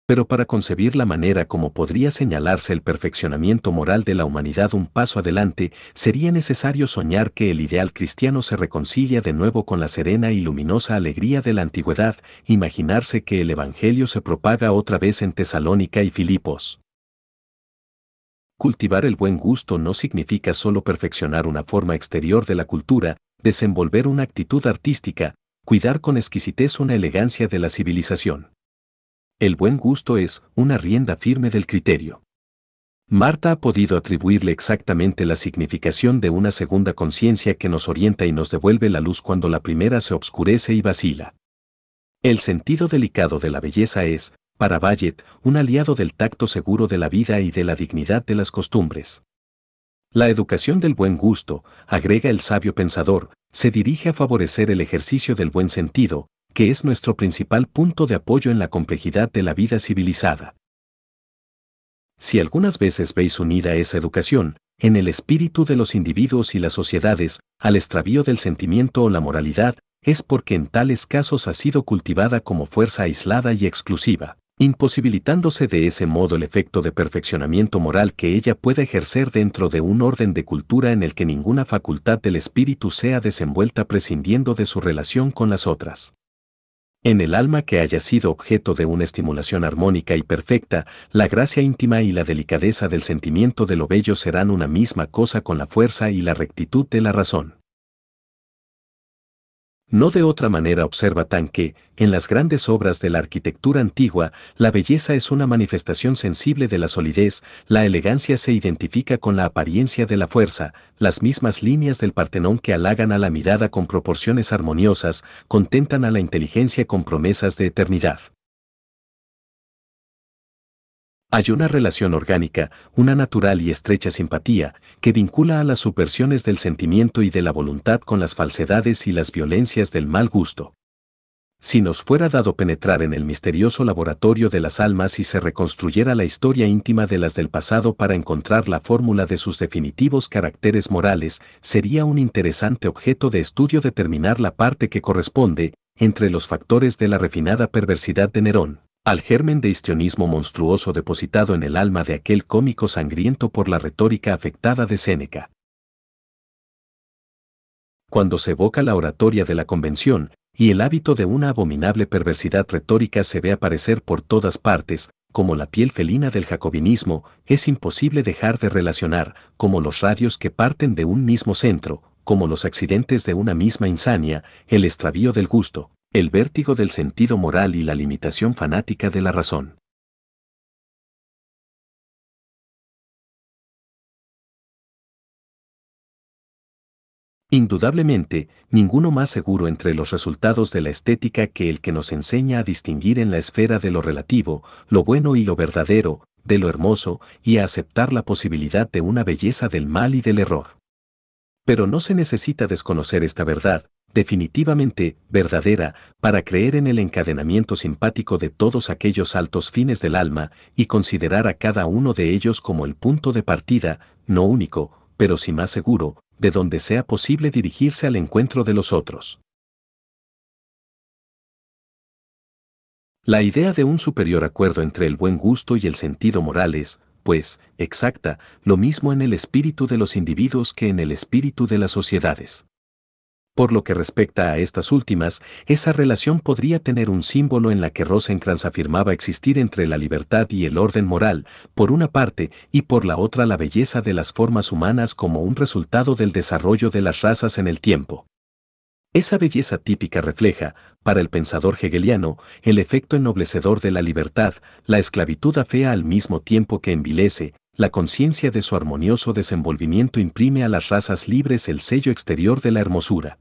pero para concebir la manera como podría señalarse el perfeccionamiento moral de la humanidad un paso adelante, sería necesario soñar que el ideal cristiano se reconcilia de nuevo con la serena y luminosa alegría de la antigüedad, imaginarse que el Evangelio se propaga otra vez en Tesalónica y Filipos. Cultivar el buen gusto no significa solo perfeccionar una forma exterior de la cultura, desenvolver una actitud artística, cuidar con exquisitez una elegancia de la civilización. El buen gusto es una rienda firme del criterio. Marta ha podido atribuirle exactamente la significación de una segunda conciencia que nos orienta y nos devuelve la luz cuando la primera se obscurece y vacila. El sentido delicado de la belleza es, para Bayet, un aliado del tacto seguro de la vida y de la dignidad de las costumbres. La educación del buen gusto, agrega el sabio pensador, se dirige a favorecer el ejercicio del buen sentido, que es nuestro principal punto de apoyo en la complejidad de la vida civilizada. Si algunas veces veis unida esa educación, en el espíritu de los individuos y las sociedades, al extravío del sentimiento o la moralidad, es porque en tales casos ha sido cultivada como fuerza aislada y exclusiva, imposibilitándose de ese modo el efecto de perfeccionamiento moral que ella puede ejercer dentro de un orden de cultura en el que ninguna facultad del espíritu sea desenvuelta prescindiendo de su relación con las otras. En el alma que haya sido objeto de una estimulación armónica y perfecta, la gracia íntima y la delicadeza del sentimiento de lo bello serán una misma cosa con la fuerza y la rectitud de la razón. No de otra manera observa tan que, en las grandes obras de la arquitectura antigua, la belleza es una manifestación sensible de la solidez, la elegancia se identifica con la apariencia de la fuerza, las mismas líneas del Partenón que halagan a la mirada con proporciones armoniosas, contentan a la inteligencia con promesas de eternidad. Hay una relación orgánica, una natural y estrecha simpatía, que vincula a las subversiones del sentimiento y de la voluntad con las falsedades y las violencias del mal gusto. Si nos fuera dado penetrar en el misterioso laboratorio de las almas y se reconstruyera la historia íntima de las del pasado para encontrar la fórmula de sus definitivos caracteres morales, sería un interesante objeto de estudio determinar la parte que corresponde entre los factores de la refinada perversidad de Nerón al germen de histionismo monstruoso depositado en el alma de aquel cómico sangriento por la retórica afectada de Séneca. Cuando se evoca la oratoria de la convención, y el hábito de una abominable perversidad retórica se ve aparecer por todas partes, como la piel felina del jacobinismo, es imposible dejar de relacionar, como los radios que parten de un mismo centro, como los accidentes de una misma insania, el extravío del gusto, el vértigo del sentido moral y la limitación fanática de la razón. Indudablemente, ninguno más seguro entre los resultados de la estética que el que nos enseña a distinguir en la esfera de lo relativo, lo bueno y lo verdadero, de lo hermoso, y a aceptar la posibilidad de una belleza del mal y del error. Pero no se necesita desconocer esta verdad, definitivamente, verdadera, para creer en el encadenamiento simpático de todos aquellos altos fines del alma y considerar a cada uno de ellos como el punto de partida, no único, pero sí más seguro, de donde sea posible dirigirse al encuentro de los otros. La idea de un superior acuerdo entre el buen gusto y el sentido moral es, pues, exacta, lo mismo en el espíritu de los individuos que en el espíritu de las sociedades. Por lo que respecta a estas últimas, esa relación podría tener un símbolo en la que Rosencrantz afirmaba existir entre la libertad y el orden moral, por una parte, y por la otra la belleza de las formas humanas como un resultado del desarrollo de las razas en el tiempo. Esa belleza típica refleja, para el pensador hegeliano, el efecto ennoblecedor de la libertad, la esclavitud afea al mismo tiempo que envilece, la conciencia de su armonioso desenvolvimiento imprime a las razas libres el sello exterior de la hermosura.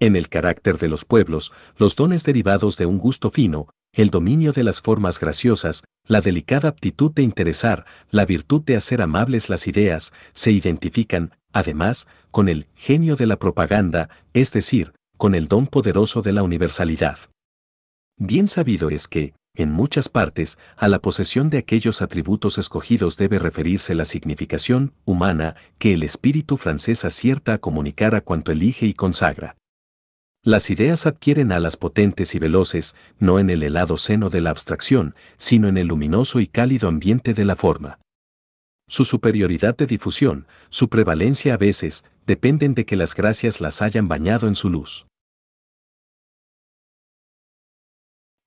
En el carácter de los pueblos, los dones derivados de un gusto fino, el dominio de las formas graciosas, la delicada aptitud de interesar, la virtud de hacer amables las ideas, se identifican, además, con el genio de la propaganda, es decir, con el don poderoso de la universalidad. Bien sabido es que, en muchas partes, a la posesión de aquellos atributos escogidos debe referirse la significación humana que el espíritu francés acierta a comunicar a cuanto elige y consagra. Las ideas adquieren alas potentes y veloces, no en el helado seno de la abstracción, sino en el luminoso y cálido ambiente de la forma. Su superioridad de difusión, su prevalencia a veces, dependen de que las gracias las hayan bañado en su luz.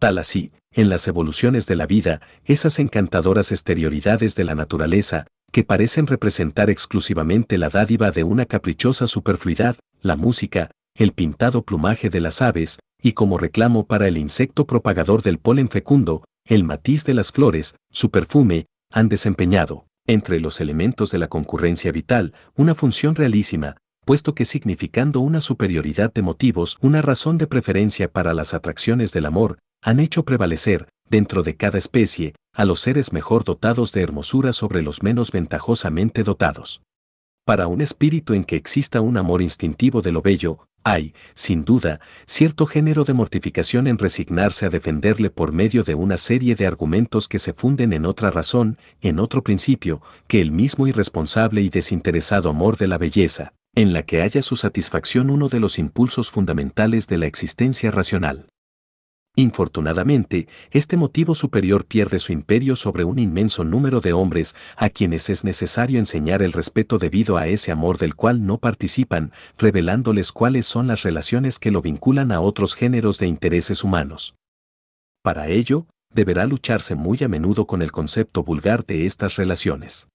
Tal así, en las evoluciones de la vida, esas encantadoras exterioridades de la naturaleza, que parecen representar exclusivamente la dádiva de una caprichosa superfluidad, la música, el pintado plumaje de las aves, y como reclamo para el insecto propagador del polen fecundo, el matiz de las flores, su perfume, han desempeñado, entre los elementos de la concurrencia vital, una función realísima, puesto que significando una superioridad de motivos, una razón de preferencia para las atracciones del amor, han hecho prevalecer, dentro de cada especie, a los seres mejor dotados de hermosura sobre los menos ventajosamente dotados. Para un espíritu en que exista un amor instintivo de lo bello, hay, sin duda, cierto género de mortificación en resignarse a defenderle por medio de una serie de argumentos que se funden en otra razón, en otro principio, que el mismo irresponsable y desinteresado amor de la belleza, en la que haya su satisfacción uno de los impulsos fundamentales de la existencia racional. Infortunadamente, este motivo superior pierde su imperio sobre un inmenso número de hombres a quienes es necesario enseñar el respeto debido a ese amor del cual no participan, revelándoles cuáles son las relaciones que lo vinculan a otros géneros de intereses humanos. Para ello, deberá lucharse muy a menudo con el concepto vulgar de estas relaciones.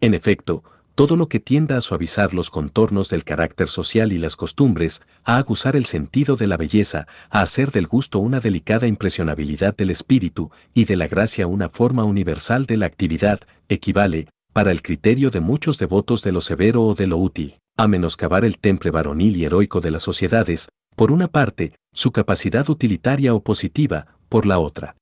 En efecto, todo lo que tienda a suavizar los contornos del carácter social y las costumbres, a acusar el sentido de la belleza, a hacer del gusto una delicada impresionabilidad del espíritu y de la gracia una forma universal de la actividad, equivale, para el criterio de muchos devotos de lo severo o de lo útil, a menoscabar el temple varonil y heroico de las sociedades, por una parte, su capacidad utilitaria o positiva, por la otra,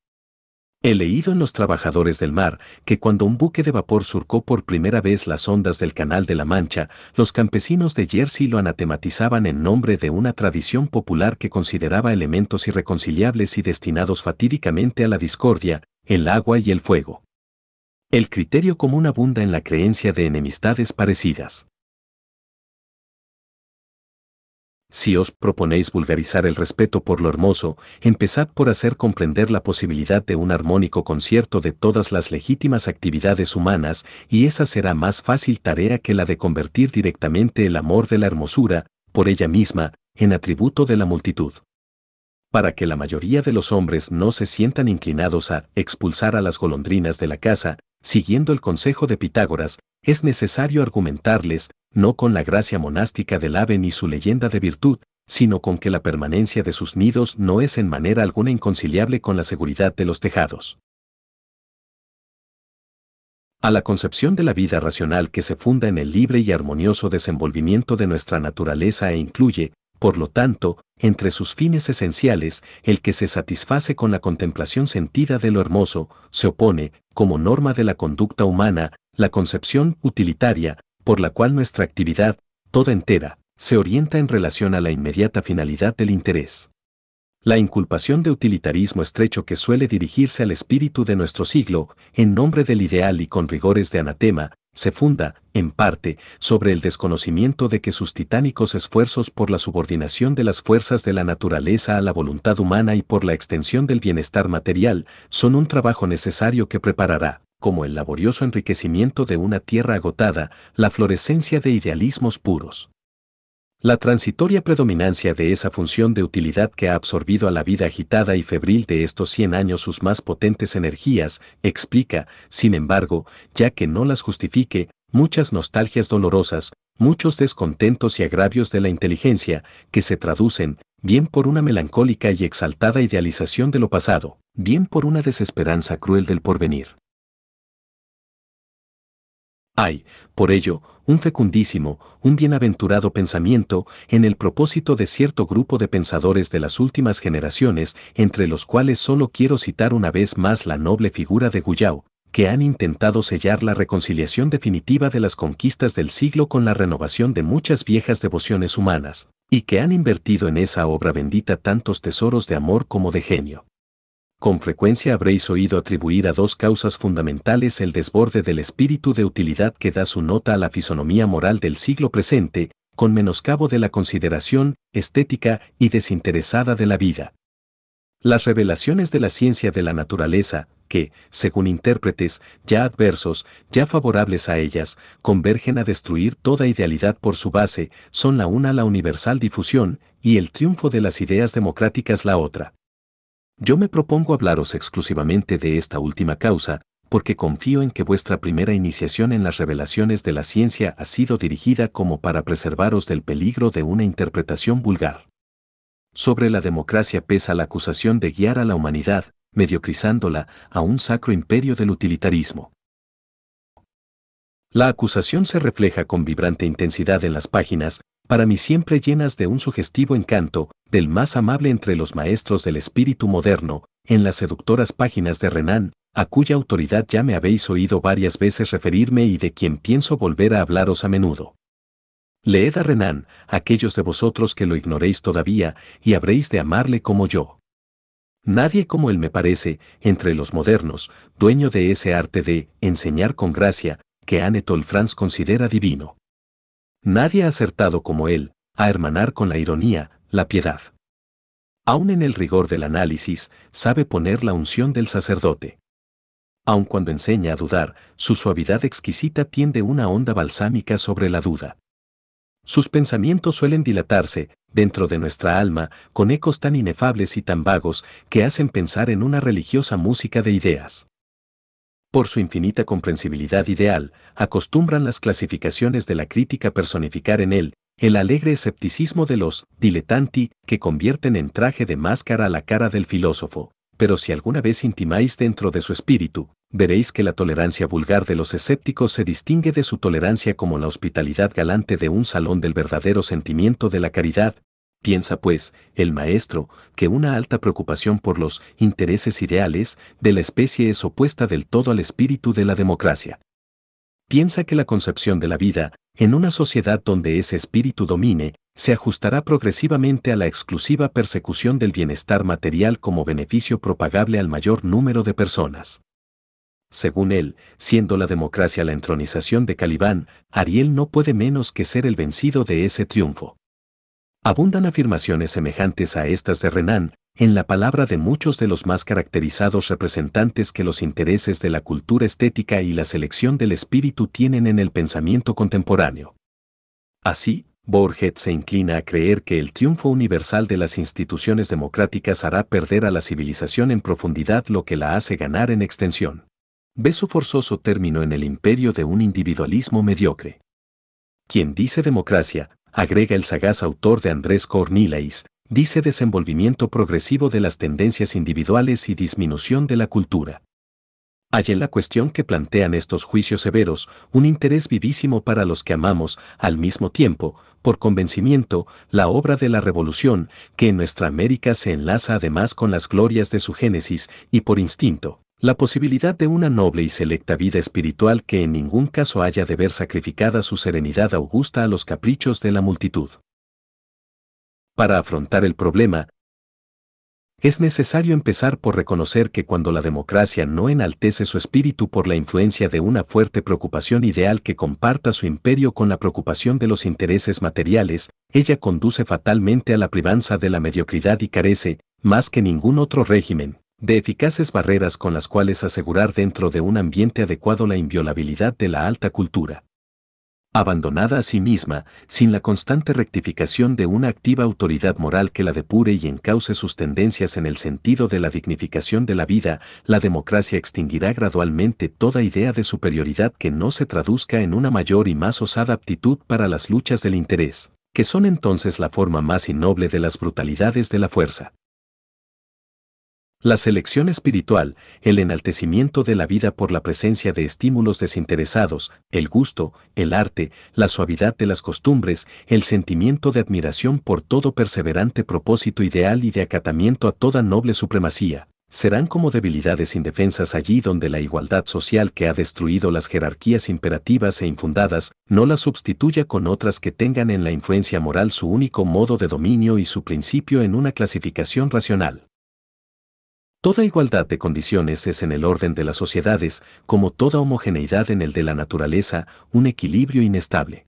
He leído en los trabajadores del mar que cuando un buque de vapor surcó por primera vez las ondas del Canal de la Mancha, los campesinos de Jersey lo anatematizaban en nombre de una tradición popular que consideraba elementos irreconciliables y destinados fatídicamente a la discordia, el agua y el fuego. El criterio común abunda en la creencia de enemistades parecidas. Si os proponéis vulgarizar el respeto por lo hermoso, empezad por hacer comprender la posibilidad de un armónico concierto de todas las legítimas actividades humanas, y esa será más fácil tarea que la de convertir directamente el amor de la hermosura, por ella misma, en atributo de la multitud. Para que la mayoría de los hombres no se sientan inclinados a expulsar a las golondrinas de la casa, siguiendo el consejo de Pitágoras, es necesario argumentarles, no con la gracia monástica del ave ni su leyenda de virtud, sino con que la permanencia de sus nidos no es en manera alguna inconciliable con la seguridad de los tejados. A la concepción de la vida racional que se funda en el libre y armonioso desenvolvimiento de nuestra naturaleza e incluye, por lo tanto, entre sus fines esenciales, el que se satisface con la contemplación sentida de lo hermoso, se opone, como norma de la conducta humana, la concepción utilitaria, por la cual nuestra actividad, toda entera, se orienta en relación a la inmediata finalidad del interés. La inculpación de utilitarismo estrecho que suele dirigirse al espíritu de nuestro siglo, en nombre del ideal y con rigores de anatema, se funda, en parte, sobre el desconocimiento de que sus titánicos esfuerzos por la subordinación de las fuerzas de la naturaleza a la voluntad humana y por la extensión del bienestar material son un trabajo necesario que preparará, como el laborioso enriquecimiento de una tierra agotada, la florescencia de idealismos puros. La transitoria predominancia de esa función de utilidad que ha absorbido a la vida agitada y febril de estos 100 años sus más potentes energías, explica, sin embargo, ya que no las justifique, muchas nostalgias dolorosas, muchos descontentos y agravios de la inteligencia, que se traducen, bien por una melancólica y exaltada idealización de lo pasado, bien por una desesperanza cruel del porvenir. Hay, por ello, un fecundísimo, un bienaventurado pensamiento en el propósito de cierto grupo de pensadores de las últimas generaciones, entre los cuales solo quiero citar una vez más la noble figura de Guyao, que han intentado sellar la reconciliación definitiva de las conquistas del siglo con la renovación de muchas viejas devociones humanas, y que han invertido en esa obra bendita tantos tesoros de amor como de genio con frecuencia habréis oído atribuir a dos causas fundamentales el desborde del espíritu de utilidad que da su nota a la fisonomía moral del siglo presente, con menoscabo de la consideración estética y desinteresada de la vida. Las revelaciones de la ciencia de la naturaleza, que, según intérpretes, ya adversos, ya favorables a ellas, convergen a destruir toda idealidad por su base, son la una la universal difusión, y el triunfo de las ideas democráticas la otra. Yo me propongo hablaros exclusivamente de esta última causa, porque confío en que vuestra primera iniciación en las revelaciones de la ciencia ha sido dirigida como para preservaros del peligro de una interpretación vulgar. Sobre la democracia pesa la acusación de guiar a la humanidad, mediocrizándola, a un sacro imperio del utilitarismo. La acusación se refleja con vibrante intensidad en las páginas, para mí siempre llenas de un sugestivo encanto, del más amable entre los maestros del espíritu moderno, en las seductoras páginas de Renan, a cuya autoridad ya me habéis oído varias veces referirme y de quien pienso volver a hablaros a menudo. Leed a Renan, aquellos de vosotros que lo ignoréis todavía, y habréis de amarle como yo. Nadie como él me parece, entre los modernos, dueño de ese arte de enseñar con gracia, que Anatole Franz considera divino. Nadie ha acertado como él a hermanar con la ironía, la piedad. Aun en el rigor del análisis, sabe poner la unción del sacerdote. Aun cuando enseña a dudar, su suavidad exquisita tiende una onda balsámica sobre la duda. Sus pensamientos suelen dilatarse, dentro de nuestra alma, con ecos tan inefables y tan vagos que hacen pensar en una religiosa música de ideas por su infinita comprensibilidad ideal, acostumbran las clasificaciones de la crítica personificar en él el alegre escepticismo de los diletanti que convierten en traje de máscara la cara del filósofo. Pero si alguna vez intimáis dentro de su espíritu, veréis que la tolerancia vulgar de los escépticos se distingue de su tolerancia como la hospitalidad galante de un salón del verdadero sentimiento de la caridad, Piensa pues, el maestro, que una alta preocupación por los intereses ideales de la especie es opuesta del todo al espíritu de la democracia. Piensa que la concepción de la vida, en una sociedad donde ese espíritu domine, se ajustará progresivamente a la exclusiva persecución del bienestar material como beneficio propagable al mayor número de personas. Según él, siendo la democracia la entronización de Calibán, Ariel no puede menos que ser el vencido de ese triunfo. Abundan afirmaciones semejantes a estas de Renan, en la palabra de muchos de los más caracterizados representantes que los intereses de la cultura estética y la selección del espíritu tienen en el pensamiento contemporáneo. Así, Borget se inclina a creer que el triunfo universal de las instituciones democráticas hará perder a la civilización en profundidad lo que la hace ganar en extensión. Ve su forzoso término en el imperio de un individualismo mediocre. Quien dice democracia, agrega el sagaz autor de Andrés Cornílais, dice desenvolvimiento progresivo de las tendencias individuales y disminución de la cultura. Hay en la cuestión que plantean estos juicios severos un interés vivísimo para los que amamos, al mismo tiempo, por convencimiento, la obra de la revolución, que en nuestra América se enlaza además con las glorias de su génesis, y por instinto la posibilidad de una noble y selecta vida espiritual que en ningún caso haya de ver sacrificada su serenidad augusta a los caprichos de la multitud. Para afrontar el problema, es necesario empezar por reconocer que cuando la democracia no enaltece su espíritu por la influencia de una fuerte preocupación ideal que comparta su imperio con la preocupación de los intereses materiales, ella conduce fatalmente a la privanza de la mediocridad y carece, más que ningún otro régimen, de eficaces barreras con las cuales asegurar dentro de un ambiente adecuado la inviolabilidad de la alta cultura. Abandonada a sí misma, sin la constante rectificación de una activa autoridad moral que la depure y encauce sus tendencias en el sentido de la dignificación de la vida, la democracia extinguirá gradualmente toda idea de superioridad que no se traduzca en una mayor y más osada aptitud para las luchas del interés, que son entonces la forma más innoble de las brutalidades de la fuerza. La selección espiritual, el enaltecimiento de la vida por la presencia de estímulos desinteresados, el gusto, el arte, la suavidad de las costumbres, el sentimiento de admiración por todo perseverante propósito ideal y de acatamiento a toda noble supremacía, serán como debilidades indefensas allí donde la igualdad social que ha destruido las jerarquías imperativas e infundadas no las sustituya con otras que tengan en la influencia moral su único modo de dominio y su principio en una clasificación racional. Toda igualdad de condiciones es en el orden de las sociedades, como toda homogeneidad en el de la naturaleza, un equilibrio inestable.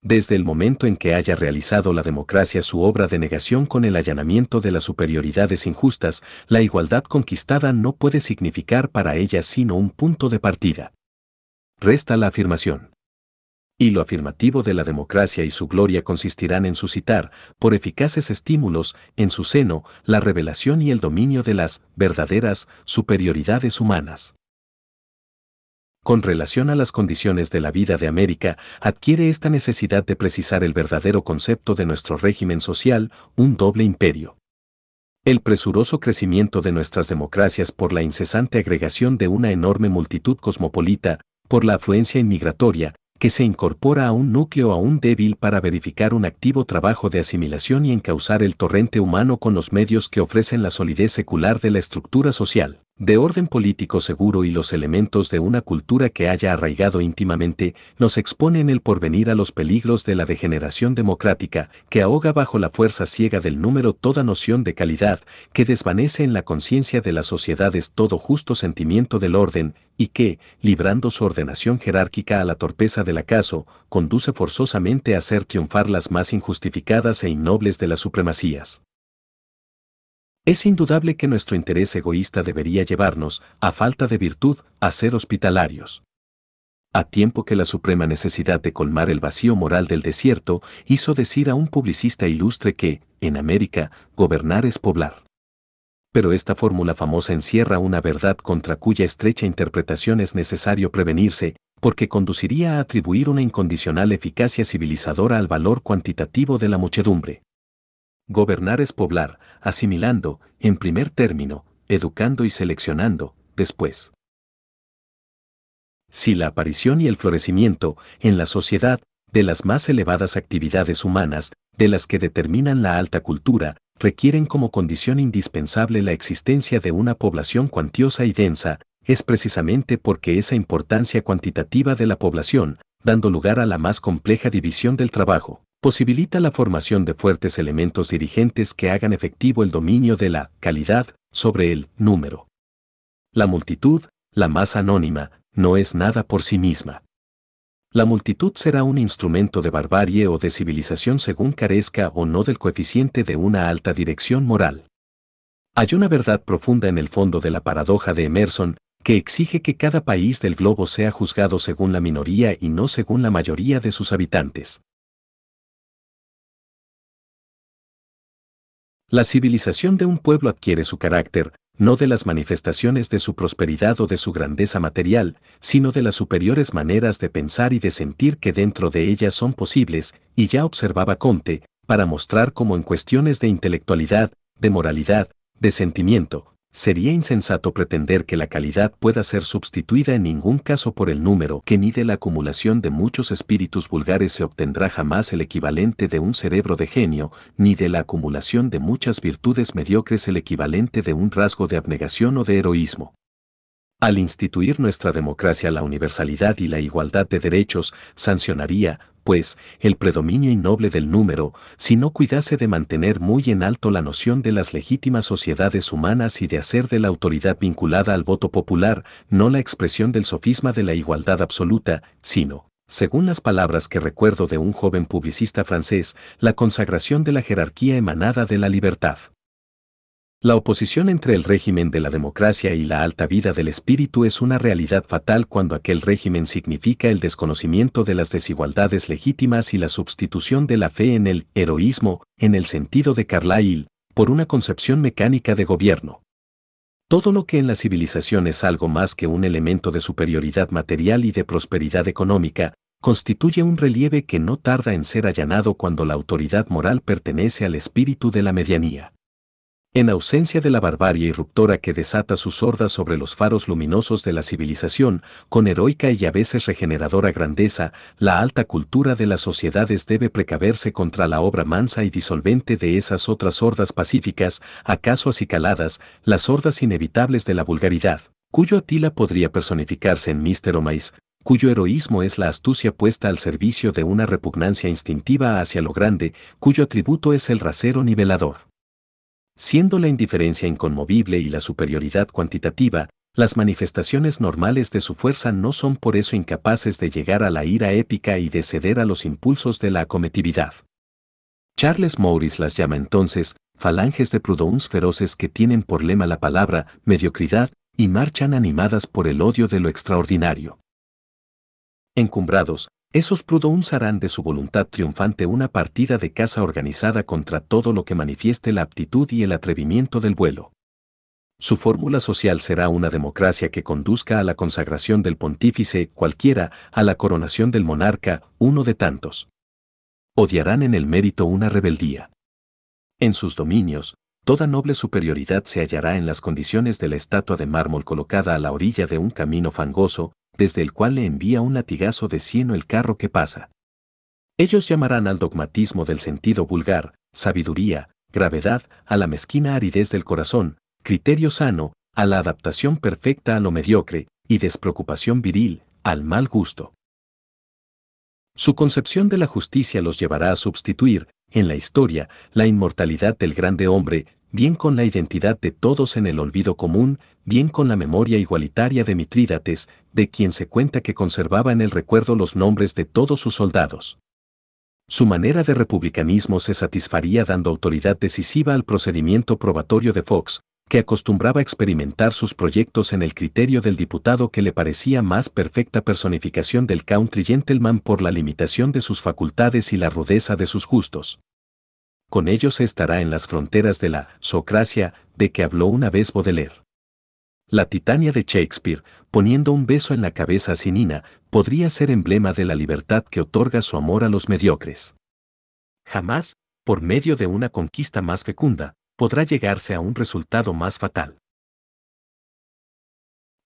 Desde el momento en que haya realizado la democracia su obra de negación con el allanamiento de las superioridades injustas, la igualdad conquistada no puede significar para ella sino un punto de partida. Resta la afirmación y lo afirmativo de la democracia y su gloria consistirán en suscitar, por eficaces estímulos, en su seno, la revelación y el dominio de las verdaderas superioridades humanas. Con relación a las condiciones de la vida de América, adquiere esta necesidad de precisar el verdadero concepto de nuestro régimen social, un doble imperio. El presuroso crecimiento de nuestras democracias por la incesante agregación de una enorme multitud cosmopolita, por la afluencia inmigratoria, que se incorpora a un núcleo aún débil para verificar un activo trabajo de asimilación y encauzar el torrente humano con los medios que ofrecen la solidez secular de la estructura social de orden político seguro y los elementos de una cultura que haya arraigado íntimamente, nos expone en el porvenir a los peligros de la degeneración democrática, que ahoga bajo la fuerza ciega del número toda noción de calidad, que desvanece en la conciencia de las sociedades todo justo sentimiento del orden, y que, librando su ordenación jerárquica a la torpeza del acaso, conduce forzosamente a hacer triunfar las más injustificadas e innobles de las supremacías. Es indudable que nuestro interés egoísta debería llevarnos, a falta de virtud, a ser hospitalarios. A tiempo que la suprema necesidad de colmar el vacío moral del desierto hizo decir a un publicista ilustre que, en América, gobernar es poblar. Pero esta fórmula famosa encierra una verdad contra cuya estrecha interpretación es necesario prevenirse, porque conduciría a atribuir una incondicional eficacia civilizadora al valor cuantitativo de la muchedumbre. Gobernar es poblar, asimilando, en primer término, educando y seleccionando, después. Si la aparición y el florecimiento, en la sociedad, de las más elevadas actividades humanas, de las que determinan la alta cultura, requieren como condición indispensable la existencia de una población cuantiosa y densa, es precisamente porque esa importancia cuantitativa de la población, dando lugar a la más compleja división del trabajo, posibilita la formación de fuertes elementos dirigentes que hagan efectivo el dominio de la calidad sobre el número. La multitud, la más anónima, no es nada por sí misma. La multitud será un instrumento de barbarie o de civilización según carezca o no del coeficiente de una alta dirección moral. Hay una verdad profunda en el fondo de la paradoja de Emerson, que exige que cada país del globo sea juzgado según la minoría y no según la mayoría de sus habitantes. La civilización de un pueblo adquiere su carácter, no de las manifestaciones de su prosperidad o de su grandeza material, sino de las superiores maneras de pensar y de sentir que dentro de ellas son posibles, y ya observaba Conte, para mostrar cómo en cuestiones de intelectualidad, de moralidad, de sentimiento, Sería insensato pretender que la calidad pueda ser sustituida en ningún caso por el número que ni de la acumulación de muchos espíritus vulgares se obtendrá jamás el equivalente de un cerebro de genio, ni de la acumulación de muchas virtudes mediocres el equivalente de un rasgo de abnegación o de heroísmo. Al instituir nuestra democracia la universalidad y la igualdad de derechos, sancionaría, pues, el predominio innoble del número, si no cuidase de mantener muy en alto la noción de las legítimas sociedades humanas y de hacer de la autoridad vinculada al voto popular, no la expresión del sofisma de la igualdad absoluta, sino, según las palabras que recuerdo de un joven publicista francés, la consagración de la jerarquía emanada de la libertad. La oposición entre el régimen de la democracia y la alta vida del espíritu es una realidad fatal cuando aquel régimen significa el desconocimiento de las desigualdades legítimas y la sustitución de la fe en el heroísmo, en el sentido de Carlyle, por una concepción mecánica de gobierno. Todo lo que en la civilización es algo más que un elemento de superioridad material y de prosperidad económica, constituye un relieve que no tarda en ser allanado cuando la autoridad moral pertenece al espíritu de la medianía. En ausencia de la barbarie irruptora que desata sus hordas sobre los faros luminosos de la civilización, con heroica y a veces regeneradora grandeza, la alta cultura de las sociedades debe precaverse contra la obra mansa y disolvente de esas otras hordas pacíficas, acaso acicaladas, las hordas inevitables de la vulgaridad, cuyo Atila podría personificarse en Mister O'Mais, cuyo heroísmo es la astucia puesta al servicio de una repugnancia instintiva hacia lo grande, cuyo atributo es el rasero nivelador siendo la indiferencia inconmovible y la superioridad cuantitativa, las manifestaciones normales de su fuerza no son por eso incapaces de llegar a la ira épica y de ceder a los impulsos de la acometividad. Charles Morris las llama entonces falanges de prudones feroces que tienen por lema la palabra mediocridad y marchan animadas por el odio de lo extraordinario. Encumbrados, esos prudos harán de su voluntad triunfante una partida de caza organizada contra todo lo que manifieste la aptitud y el atrevimiento del vuelo. Su fórmula social será una democracia que conduzca a la consagración del pontífice cualquiera, a la coronación del monarca, uno de tantos. Odiarán en el mérito una rebeldía. En sus dominios, toda noble superioridad se hallará en las condiciones de la estatua de mármol colocada a la orilla de un camino fangoso, desde el cual le envía un latigazo de cieno el carro que pasa. Ellos llamarán al dogmatismo del sentido vulgar, sabiduría, gravedad, a la mezquina aridez del corazón, criterio sano, a la adaptación perfecta a lo mediocre, y despreocupación viril, al mal gusto. Su concepción de la justicia los llevará a sustituir, en la historia, la inmortalidad del grande hombre, bien con la identidad de todos en el olvido común, bien con la memoria igualitaria de Mitrídates, de quien se cuenta que conservaba en el recuerdo los nombres de todos sus soldados. Su manera de republicanismo se satisfaría dando autoridad decisiva al procedimiento probatorio de Fox, que acostumbraba experimentar sus proyectos en el criterio del diputado que le parecía más perfecta personificación del country gentleman por la limitación de sus facultades y la rudeza de sus gustos con ellos estará en las fronteras de la socracia de que habló una vez Baudelaire. La Titania de Shakespeare, poniendo un beso en la cabeza sinina, podría ser emblema de la libertad que otorga su amor a los mediocres. Jamás, por medio de una conquista más fecunda, podrá llegarse a un resultado más fatal.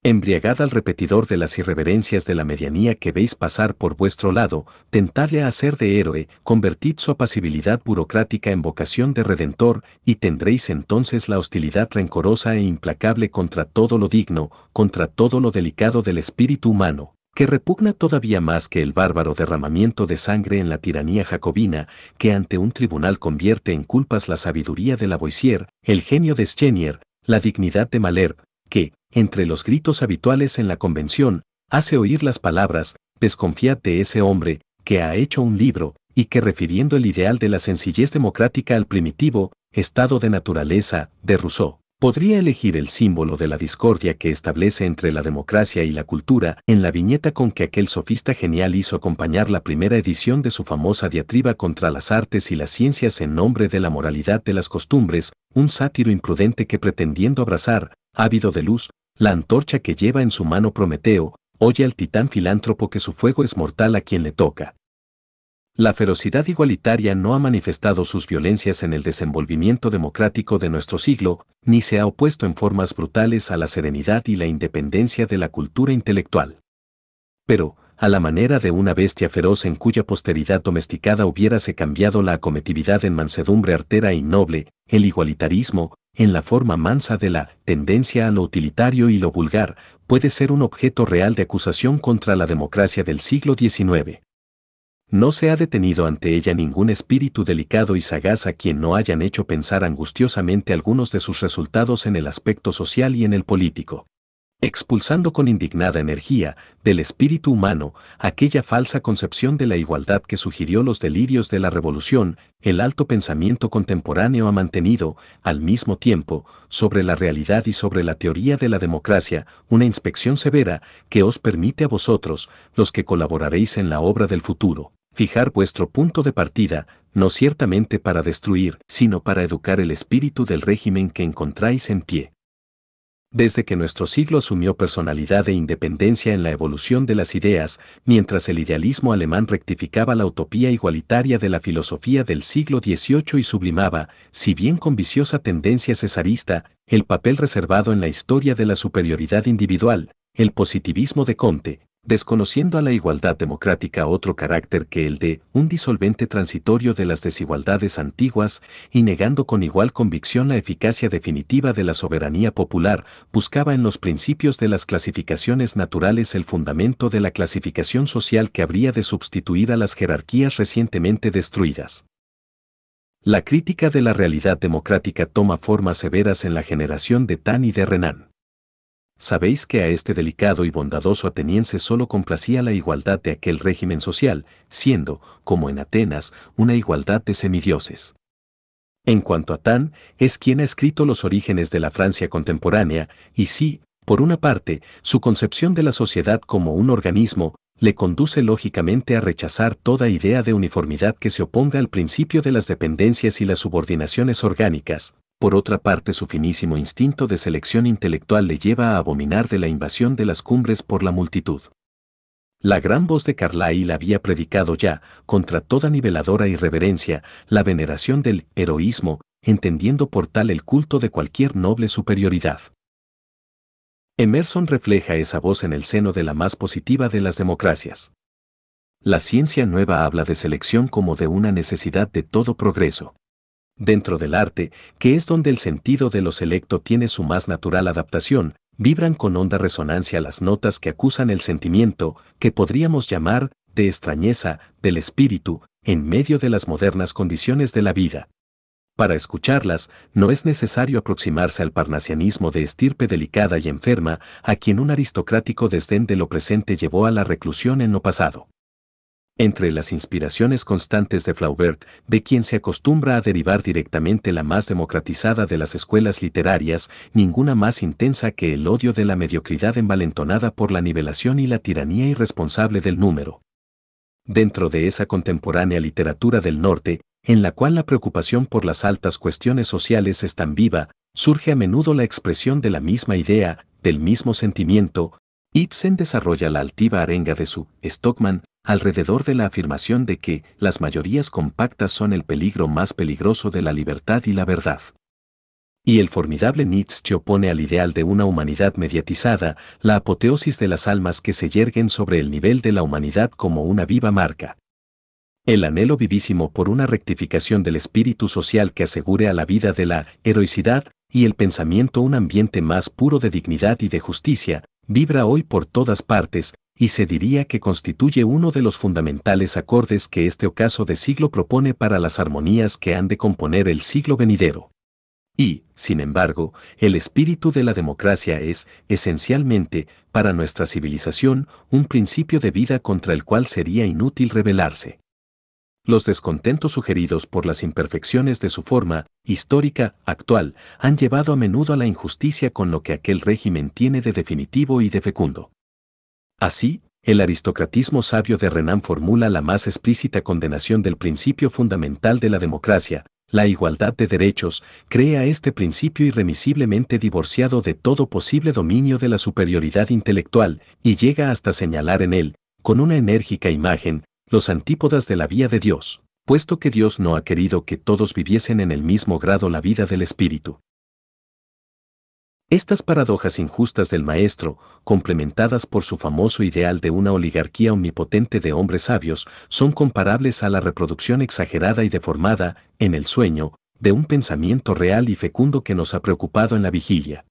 Embriagad al repetidor de las irreverencias de la medianía que veis pasar por vuestro lado, tentadle a hacer de héroe, convertid su apacibilidad burocrática en vocación de redentor, y tendréis entonces la hostilidad rencorosa e implacable contra todo lo digno, contra todo lo delicado del espíritu humano, que repugna todavía más que el bárbaro derramamiento de sangre en la tiranía jacobina, que ante un tribunal convierte en culpas la sabiduría de Lavoisier, el genio de Schenier, la dignidad de Malherbe, que, entre los gritos habituales en la convención, hace oír las palabras, desconfiad de ese hombre, que ha hecho un libro, y que refiriendo el ideal de la sencillez democrática al primitivo, estado de naturaleza, de Rousseau, podría elegir el símbolo de la discordia que establece entre la democracia y la cultura en la viñeta con que aquel sofista genial hizo acompañar la primera edición de su famosa diatriba contra las artes y las ciencias en nombre de la moralidad de las costumbres, un sátiro imprudente que pretendiendo abrazar, ávido de luz, la antorcha que lleva en su mano Prometeo, oye al titán filántropo que su fuego es mortal a quien le toca. La ferocidad igualitaria no ha manifestado sus violencias en el desenvolvimiento democrático de nuestro siglo, ni se ha opuesto en formas brutales a la serenidad y la independencia de la cultura intelectual. Pero, a la manera de una bestia feroz en cuya posteridad domesticada hubiérase cambiado la acometividad en mansedumbre artera y noble, el igualitarismo, en la forma mansa de la tendencia a lo utilitario y lo vulgar, puede ser un objeto real de acusación contra la democracia del siglo XIX. No se ha detenido ante ella ningún espíritu delicado y sagaz a quien no hayan hecho pensar angustiosamente algunos de sus resultados en el aspecto social y en el político expulsando con indignada energía del espíritu humano aquella falsa concepción de la igualdad que sugirió los delirios de la revolución, el alto pensamiento contemporáneo ha mantenido, al mismo tiempo, sobre la realidad y sobre la teoría de la democracia, una inspección severa que os permite a vosotros, los que colaboraréis en la obra del futuro, fijar vuestro punto de partida, no ciertamente para destruir, sino para educar el espíritu del régimen que encontráis en pie desde que nuestro siglo asumió personalidad e independencia en la evolución de las ideas, mientras el idealismo alemán rectificaba la utopía igualitaria de la filosofía del siglo XVIII y sublimaba, si bien con viciosa tendencia cesarista, el papel reservado en la historia de la superioridad individual, el positivismo de Conte desconociendo a la igualdad democrática otro carácter que el de un disolvente transitorio de las desigualdades antiguas y negando con igual convicción la eficacia definitiva de la soberanía popular, buscaba en los principios de las clasificaciones naturales el fundamento de la clasificación social que habría de sustituir a las jerarquías recientemente destruidas. La crítica de la realidad democrática toma formas severas en la generación de Tan y de Renan. Sabéis que a este delicado y bondadoso ateniense solo complacía la igualdad de aquel régimen social, siendo, como en Atenas, una igualdad de semidioses. En cuanto a Tan, es quien ha escrito los orígenes de la Francia contemporánea, y sí, por una parte, su concepción de la sociedad como un organismo, le conduce lógicamente a rechazar toda idea de uniformidad que se oponga al principio de las dependencias y las subordinaciones orgánicas, por otra parte, su finísimo instinto de selección intelectual le lleva a abominar de la invasión de las cumbres por la multitud. La gran voz de Carlyle había predicado ya, contra toda niveladora irreverencia, la veneración del heroísmo, entendiendo por tal el culto de cualquier noble superioridad. Emerson refleja esa voz en el seno de la más positiva de las democracias. La ciencia nueva habla de selección como de una necesidad de todo progreso. Dentro del arte, que es donde el sentido de lo selecto tiene su más natural adaptación, vibran con honda resonancia las notas que acusan el sentimiento, que podríamos llamar, de extrañeza, del espíritu, en medio de las modernas condiciones de la vida. Para escucharlas, no es necesario aproximarse al parnasianismo de estirpe delicada y enferma, a quien un aristocrático desdén de lo presente llevó a la reclusión en lo pasado entre las inspiraciones constantes de Flaubert, de quien se acostumbra a derivar directamente la más democratizada de las escuelas literarias, ninguna más intensa que el odio de la mediocridad envalentonada por la nivelación y la tiranía irresponsable del número. Dentro de esa contemporánea literatura del norte, en la cual la preocupación por las altas cuestiones sociales es tan viva, surge a menudo la expresión de la misma idea, del mismo sentimiento, Ibsen desarrolla la altiva arenga de su Stockman alrededor de la afirmación de que las mayorías compactas son el peligro más peligroso de la libertad y la verdad. Y el formidable Nietzsche opone al ideal de una humanidad mediatizada la apoteosis de las almas que se yerguen sobre el nivel de la humanidad como una viva marca. El anhelo vivísimo por una rectificación del espíritu social que asegure a la vida de la heroicidad y el pensamiento un ambiente más puro de dignidad y de justicia, vibra hoy por todas partes, y se diría que constituye uno de los fundamentales acordes que este ocaso de siglo propone para las armonías que han de componer el siglo venidero. Y, sin embargo, el espíritu de la democracia es, esencialmente, para nuestra civilización, un principio de vida contra el cual sería inútil rebelarse. Los descontentos sugeridos por las imperfecciones de su forma, histórica, actual, han llevado a menudo a la injusticia con lo que aquel régimen tiene de definitivo y de fecundo. Así, el aristocratismo sabio de Renan formula la más explícita condenación del principio fundamental de la democracia, la igualdad de derechos, crea este principio irremisiblemente divorciado de todo posible dominio de la superioridad intelectual y llega hasta señalar en él, con una enérgica imagen, los antípodas de la vía de Dios, puesto que Dios no ha querido que todos viviesen en el mismo grado la vida del espíritu, estas paradojas injustas del maestro, complementadas por su famoso ideal de una oligarquía omnipotente de hombres sabios, son comparables a la reproducción exagerada y deformada, en el sueño, de un pensamiento real y fecundo que nos ha preocupado en la vigilia.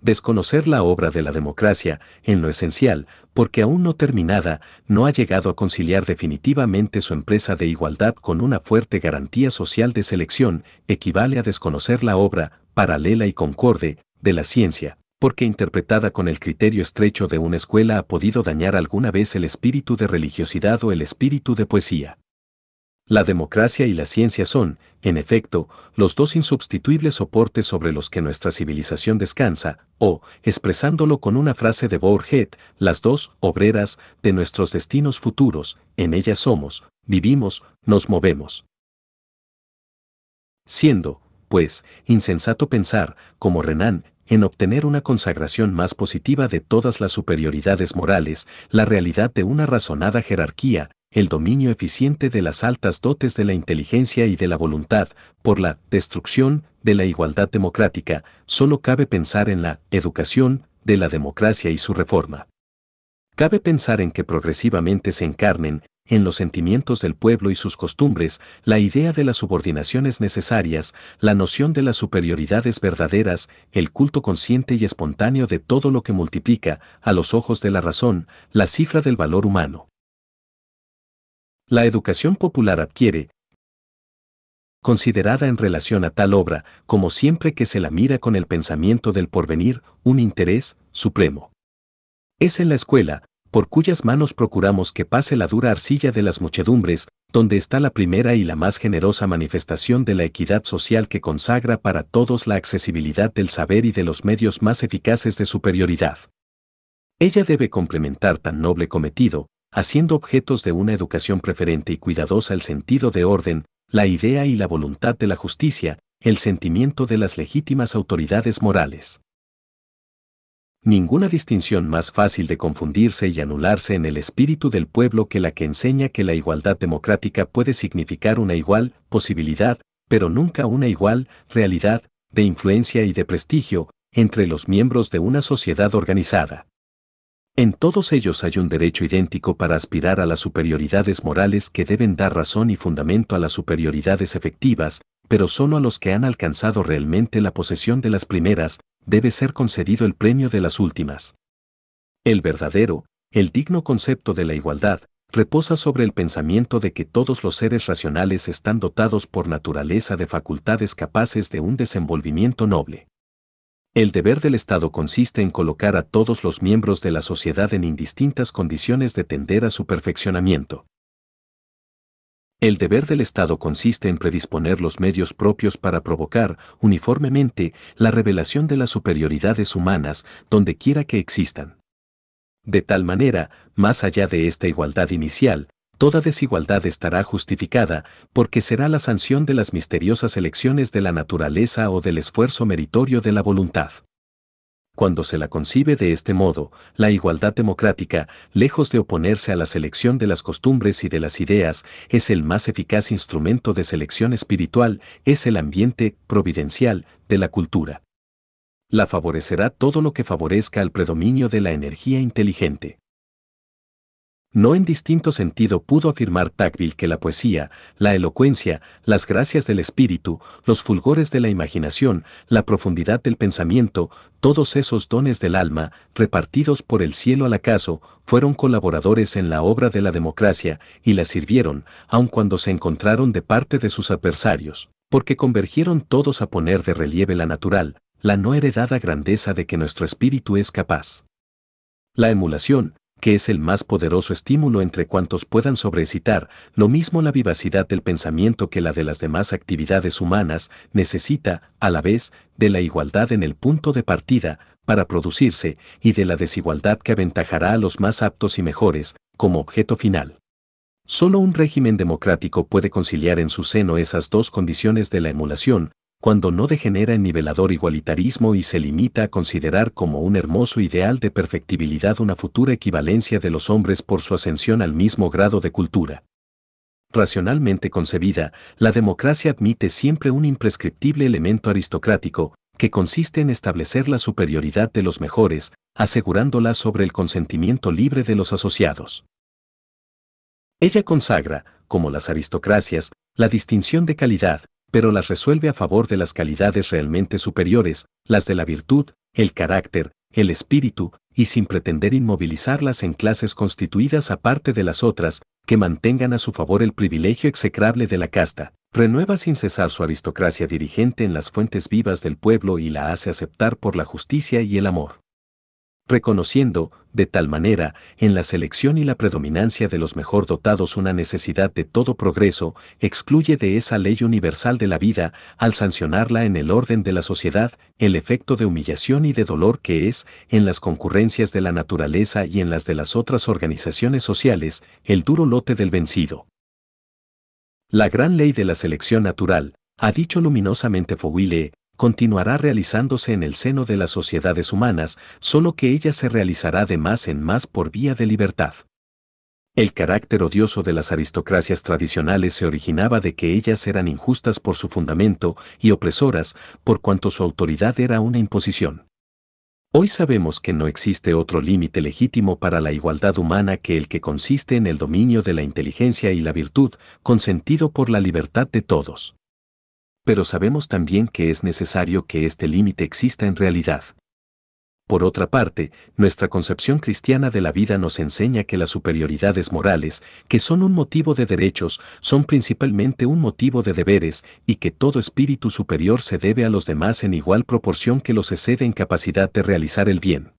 Desconocer la obra de la democracia, en lo esencial, porque aún no terminada, no ha llegado a conciliar definitivamente su empresa de igualdad con una fuerte garantía social de selección, equivale a desconocer la obra, paralela y concorde, de la ciencia, porque interpretada con el criterio estrecho de una escuela ha podido dañar alguna vez el espíritu de religiosidad o el espíritu de poesía. La democracia y la ciencia son, en efecto, los dos insubstituibles soportes sobre los que nuestra civilización descansa, o, expresándolo con una frase de Bourget, las dos obreras de nuestros destinos futuros, en ellas somos, vivimos, nos movemos. Siendo, pues, insensato pensar, como Renan, en obtener una consagración más positiva de todas las superioridades morales, la realidad de una razonada jerarquía, el dominio eficiente de las altas dotes de la inteligencia y de la voluntad, por la destrucción de la igualdad democrática, solo cabe pensar en la educación de la democracia y su reforma. Cabe pensar en que progresivamente se encarnen, en los sentimientos del pueblo y sus costumbres, la idea de las subordinaciones necesarias, la noción de las superioridades verdaderas, el culto consciente y espontáneo de todo lo que multiplica, a los ojos de la razón, la cifra del valor humano. La educación popular adquiere, considerada en relación a tal obra, como siempre que se la mira con el pensamiento del porvenir, un interés supremo. Es en la escuela, por cuyas manos procuramos que pase la dura arcilla de las muchedumbres, donde está la primera y la más generosa manifestación de la equidad social que consagra para todos la accesibilidad del saber y de los medios más eficaces de superioridad. Ella debe complementar tan noble cometido, haciendo objetos de una educación preferente y cuidadosa el sentido de orden, la idea y la voluntad de la justicia, el sentimiento de las legítimas autoridades morales ninguna distinción más fácil de confundirse y anularse en el espíritu del pueblo que la que enseña que la igualdad democrática puede significar una igual posibilidad, pero nunca una igual realidad, de influencia y de prestigio, entre los miembros de una sociedad organizada. En todos ellos hay un derecho idéntico para aspirar a las superioridades morales que deben dar razón y fundamento a las superioridades efectivas, pero solo a los que han alcanzado realmente la posesión de las primeras, debe ser concedido el premio de las últimas. El verdadero, el digno concepto de la igualdad, reposa sobre el pensamiento de que todos los seres racionales están dotados por naturaleza de facultades capaces de un desenvolvimiento noble. El deber del Estado consiste en colocar a todos los miembros de la sociedad en indistintas condiciones de tender a su perfeccionamiento. El deber del Estado consiste en predisponer los medios propios para provocar, uniformemente, la revelación de las superioridades humanas donde quiera que existan. De tal manera, más allá de esta igualdad inicial, toda desigualdad estará justificada porque será la sanción de las misteriosas elecciones de la naturaleza o del esfuerzo meritorio de la voluntad cuando se la concibe de este modo, la igualdad democrática, lejos de oponerse a la selección de las costumbres y de las ideas, es el más eficaz instrumento de selección espiritual, es el ambiente providencial de la cultura. La favorecerá todo lo que favorezca al predominio de la energía inteligente. No en distinto sentido pudo afirmar Tacville que la poesía, la elocuencia, las gracias del espíritu, los fulgores de la imaginación, la profundidad del pensamiento, todos esos dones del alma, repartidos por el cielo al acaso, fueron colaboradores en la obra de la democracia y la sirvieron, aun cuando se encontraron de parte de sus adversarios, porque convergieron todos a poner de relieve la natural, la no heredada grandeza de que nuestro espíritu es capaz. La emulación, que es el más poderoso estímulo entre cuantos puedan sobrecitar, lo mismo la vivacidad del pensamiento que la de las demás actividades humanas, necesita, a la vez, de la igualdad en el punto de partida, para producirse, y de la desigualdad que aventajará a los más aptos y mejores, como objeto final. Solo un régimen democrático puede conciliar en su seno esas dos condiciones de la emulación, cuando no degenera en nivelador igualitarismo y se limita a considerar como un hermoso ideal de perfectibilidad una futura equivalencia de los hombres por su ascensión al mismo grado de cultura. Racionalmente concebida, la democracia admite siempre un imprescriptible elemento aristocrático, que consiste en establecer la superioridad de los mejores, asegurándola sobre el consentimiento libre de los asociados. Ella consagra, como las aristocracias, la distinción de calidad, pero las resuelve a favor de las calidades realmente superiores, las de la virtud, el carácter, el espíritu, y sin pretender inmovilizarlas en clases constituidas aparte de las otras, que mantengan a su favor el privilegio execrable de la casta, renueva sin cesar su aristocracia dirigente en las fuentes vivas del pueblo y la hace aceptar por la justicia y el amor reconociendo, de tal manera, en la selección y la predominancia de los mejor dotados una necesidad de todo progreso, excluye de esa ley universal de la vida, al sancionarla en el orden de la sociedad, el efecto de humillación y de dolor que es, en las concurrencias de la naturaleza y en las de las otras organizaciones sociales, el duro lote del vencido. La gran ley de la selección natural, ha dicho luminosamente Fouille, continuará realizándose en el seno de las sociedades humanas, solo que ella se realizará de más en más por vía de libertad. El carácter odioso de las aristocracias tradicionales se originaba de que ellas eran injustas por su fundamento y opresoras por cuanto su autoridad era una imposición. Hoy sabemos que no existe otro límite legítimo para la igualdad humana que el que consiste en el dominio de la inteligencia y la virtud, consentido por la libertad de todos pero sabemos también que es necesario que este límite exista en realidad. Por otra parte, nuestra concepción cristiana de la vida nos enseña que las superioridades morales, que son un motivo de derechos, son principalmente un motivo de deberes y que todo espíritu superior se debe a los demás en igual proporción que los excede en capacidad de realizar el bien.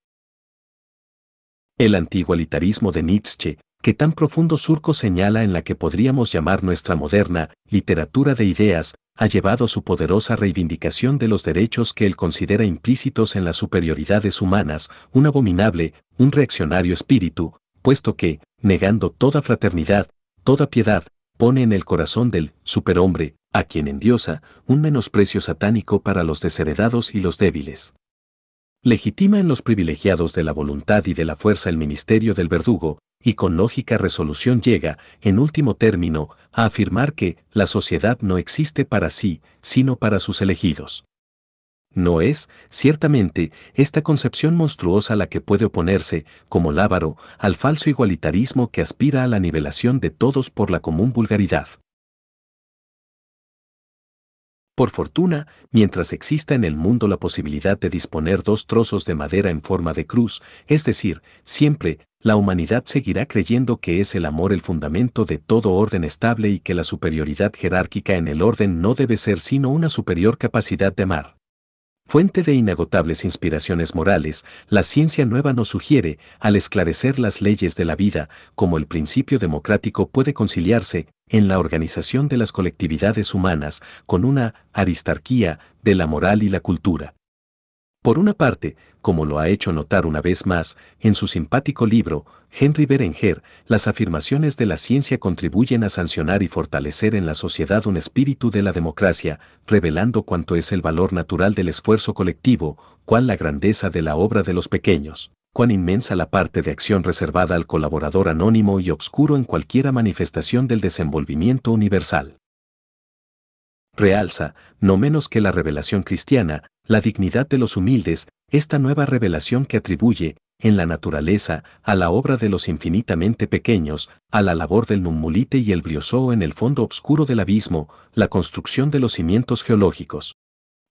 El antigualitarismo de Nietzsche, que tan profundo surco señala en la que podríamos llamar nuestra moderna literatura de ideas, ha llevado su poderosa reivindicación de los derechos que él considera implícitos en las superioridades humanas, un abominable, un reaccionario espíritu, puesto que, negando toda fraternidad, toda piedad, pone en el corazón del superhombre, a quien endiosa, un menosprecio satánico para los desheredados y los débiles. Legitima en los privilegiados de la voluntad y de la fuerza el ministerio del verdugo, y con lógica resolución llega, en último término, a afirmar que la sociedad no existe para sí, sino para sus elegidos. No es, ciertamente, esta concepción monstruosa la que puede oponerse, como lábaro, al falso igualitarismo que aspira a la nivelación de todos por la común vulgaridad. Por fortuna, mientras exista en el mundo la posibilidad de disponer dos trozos de madera en forma de cruz, es decir, siempre, la humanidad seguirá creyendo que es el amor el fundamento de todo orden estable y que la superioridad jerárquica en el orden no debe ser sino una superior capacidad de amar. Fuente de inagotables inspiraciones morales, la ciencia nueva nos sugiere, al esclarecer las leyes de la vida, cómo el principio democrático puede conciliarse, en la organización de las colectividades humanas, con una aristarquía de la moral y la cultura. Por una parte, como lo ha hecho notar una vez más, en su simpático libro, Henry Berenger, las afirmaciones de la ciencia contribuyen a sancionar y fortalecer en la sociedad un espíritu de la democracia, revelando cuánto es el valor natural del esfuerzo colectivo, cuán la grandeza de la obra de los pequeños, cuán inmensa la parte de acción reservada al colaborador anónimo y obscuro en cualquiera manifestación del desenvolvimiento universal realza, no menos que la revelación cristiana, la dignidad de los humildes, esta nueva revelación que atribuye, en la naturaleza, a la obra de los infinitamente pequeños, a la labor del nummulite y el briosoo en el fondo oscuro del abismo, la construcción de los cimientos geológicos,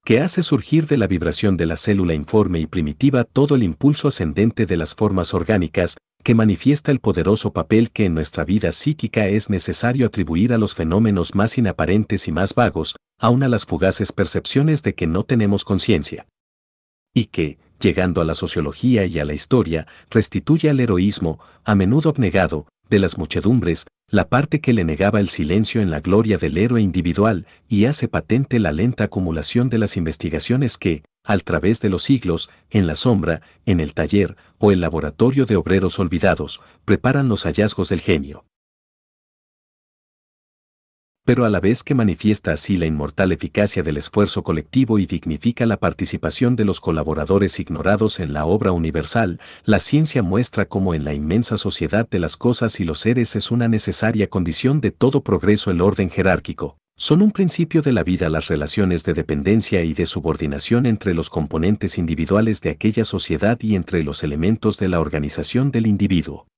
que hace surgir de la vibración de la célula informe y primitiva todo el impulso ascendente de las formas orgánicas, que manifiesta el poderoso papel que en nuestra vida psíquica es necesario atribuir a los fenómenos más inaparentes y más vagos, aun a las fugaces percepciones de que no tenemos conciencia. Y que, llegando a la sociología y a la historia, restituye al heroísmo, a menudo abnegado, de las muchedumbres, la parte que le negaba el silencio en la gloria del héroe individual y hace patente la lenta acumulación de las investigaciones que, al través de los siglos, en la sombra, en el taller o el laboratorio de obreros olvidados, preparan los hallazgos del genio pero a la vez que manifiesta así la inmortal eficacia del esfuerzo colectivo y dignifica la participación de los colaboradores ignorados en la obra universal, la ciencia muestra cómo en la inmensa sociedad de las cosas y los seres es una necesaria condición de todo progreso el orden jerárquico. Son un principio de la vida las relaciones de dependencia y de subordinación entre los componentes individuales de aquella sociedad y entre los elementos de la organización del individuo.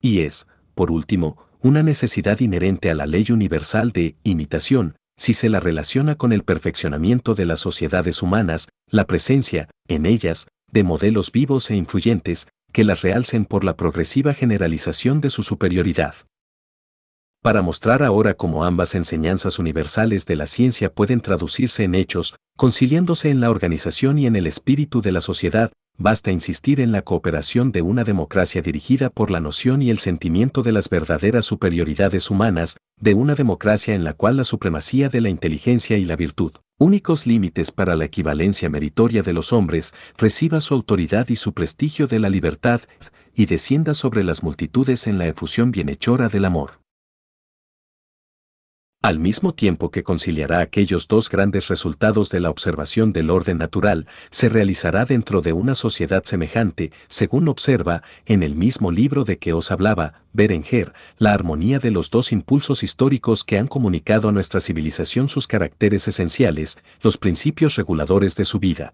Y es, por último, una necesidad inherente a la ley universal de imitación, si se la relaciona con el perfeccionamiento de las sociedades humanas, la presencia, en ellas, de modelos vivos e influyentes, que las realcen por la progresiva generalización de su superioridad. Para mostrar ahora cómo ambas enseñanzas universales de la ciencia pueden traducirse en hechos, conciliándose en la organización y en el espíritu de la sociedad, basta insistir en la cooperación de una democracia dirigida por la noción y el sentimiento de las verdaderas superioridades humanas, de una democracia en la cual la supremacía de la inteligencia y la virtud, únicos límites para la equivalencia meritoria de los hombres, reciba su autoridad y su prestigio de la libertad, y descienda sobre las multitudes en la efusión bienhechora del amor al mismo tiempo que conciliará aquellos dos grandes resultados de la observación del orden natural, se realizará dentro de una sociedad semejante, según observa, en el mismo libro de que os hablaba, Berenger, la armonía de los dos impulsos históricos que han comunicado a nuestra civilización sus caracteres esenciales, los principios reguladores de su vida.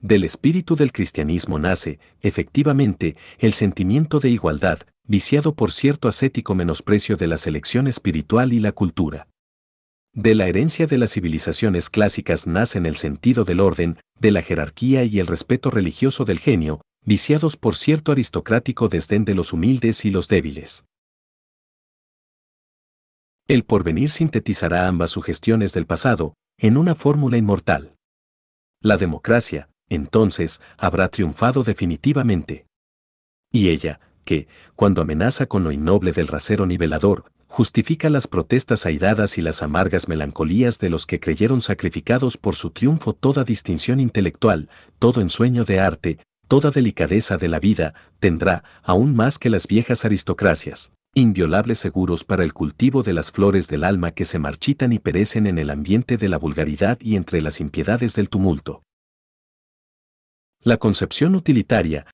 Del espíritu del cristianismo nace, efectivamente, el sentimiento de igualdad, viciado por cierto ascético menosprecio de la selección espiritual y la cultura. De la herencia de las civilizaciones clásicas nacen el sentido del orden, de la jerarquía y el respeto religioso del genio, viciados por cierto aristocrático desdén de los humildes y los débiles. El porvenir sintetizará ambas sugestiones del pasado en una fórmula inmortal. La democracia, entonces, habrá triunfado definitivamente. Y ella, que, cuando amenaza con lo innoble del rasero nivelador, justifica las protestas airadas y las amargas melancolías de los que creyeron sacrificados por su triunfo toda distinción intelectual, todo ensueño de arte, toda delicadeza de la vida, tendrá, aún más que las viejas aristocracias, inviolables seguros para el cultivo de las flores del alma que se marchitan y perecen en el ambiente de la vulgaridad y entre las impiedades del tumulto. La concepción utilitaria,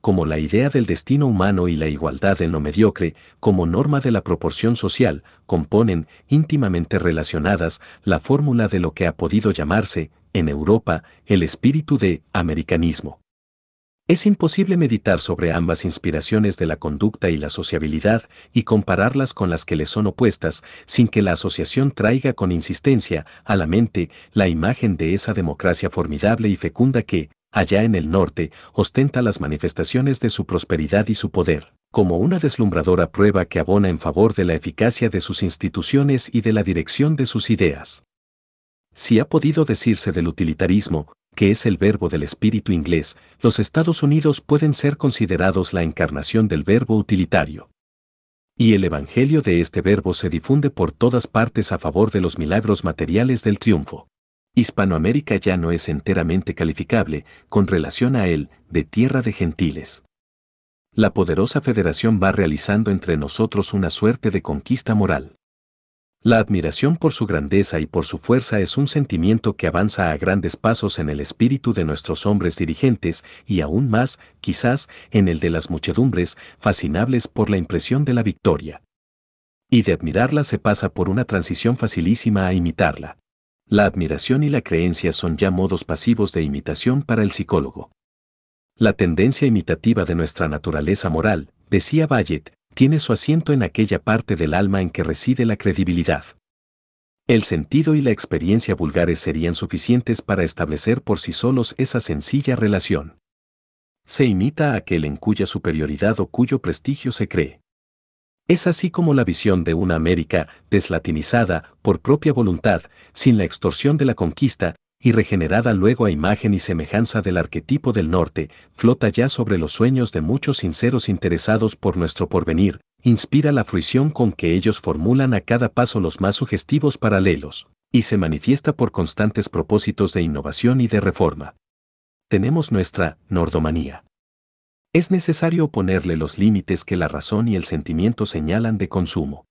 como la idea del destino humano y la igualdad en lo mediocre, como norma de la proporción social, componen, íntimamente relacionadas, la fórmula de lo que ha podido llamarse, en Europa, el espíritu de americanismo. Es imposible meditar sobre ambas inspiraciones de la conducta y la sociabilidad y compararlas con las que le son opuestas sin que la asociación traiga con insistencia a la mente la imagen de esa democracia formidable y fecunda que, allá en el norte, ostenta las manifestaciones de su prosperidad y su poder, como una deslumbradora prueba que abona en favor de la eficacia de sus instituciones y de la dirección de sus ideas. Si ha podido decirse del utilitarismo, que es el verbo del espíritu inglés, los Estados Unidos pueden ser considerados la encarnación del verbo utilitario. Y el evangelio de este verbo se difunde por todas partes a favor de los milagros materiales del triunfo. Hispanoamérica ya no es enteramente calificable con relación a él de tierra de gentiles. La poderosa federación va realizando entre nosotros una suerte de conquista moral. La admiración por su grandeza y por su fuerza es un sentimiento que avanza a grandes pasos en el espíritu de nuestros hombres dirigentes y aún más, quizás, en el de las muchedumbres, fascinables por la impresión de la victoria. Y de admirarla se pasa por una transición facilísima a imitarla. La admiración y la creencia son ya modos pasivos de imitación para el psicólogo. La tendencia imitativa de nuestra naturaleza moral, decía Bayet, tiene su asiento en aquella parte del alma en que reside la credibilidad. El sentido y la experiencia vulgares serían suficientes para establecer por sí solos esa sencilla relación. Se imita a aquel en cuya superioridad o cuyo prestigio se cree. Es así como la visión de una América deslatinizada por propia voluntad, sin la extorsión de la conquista, y regenerada luego a imagen y semejanza del arquetipo del norte, flota ya sobre los sueños de muchos sinceros interesados por nuestro porvenir, inspira la fruición con que ellos formulan a cada paso los más sugestivos paralelos, y se manifiesta por constantes propósitos de innovación y de reforma. Tenemos nuestra nordomanía es necesario ponerle los límites que la razón y el sentimiento señalan de consumo.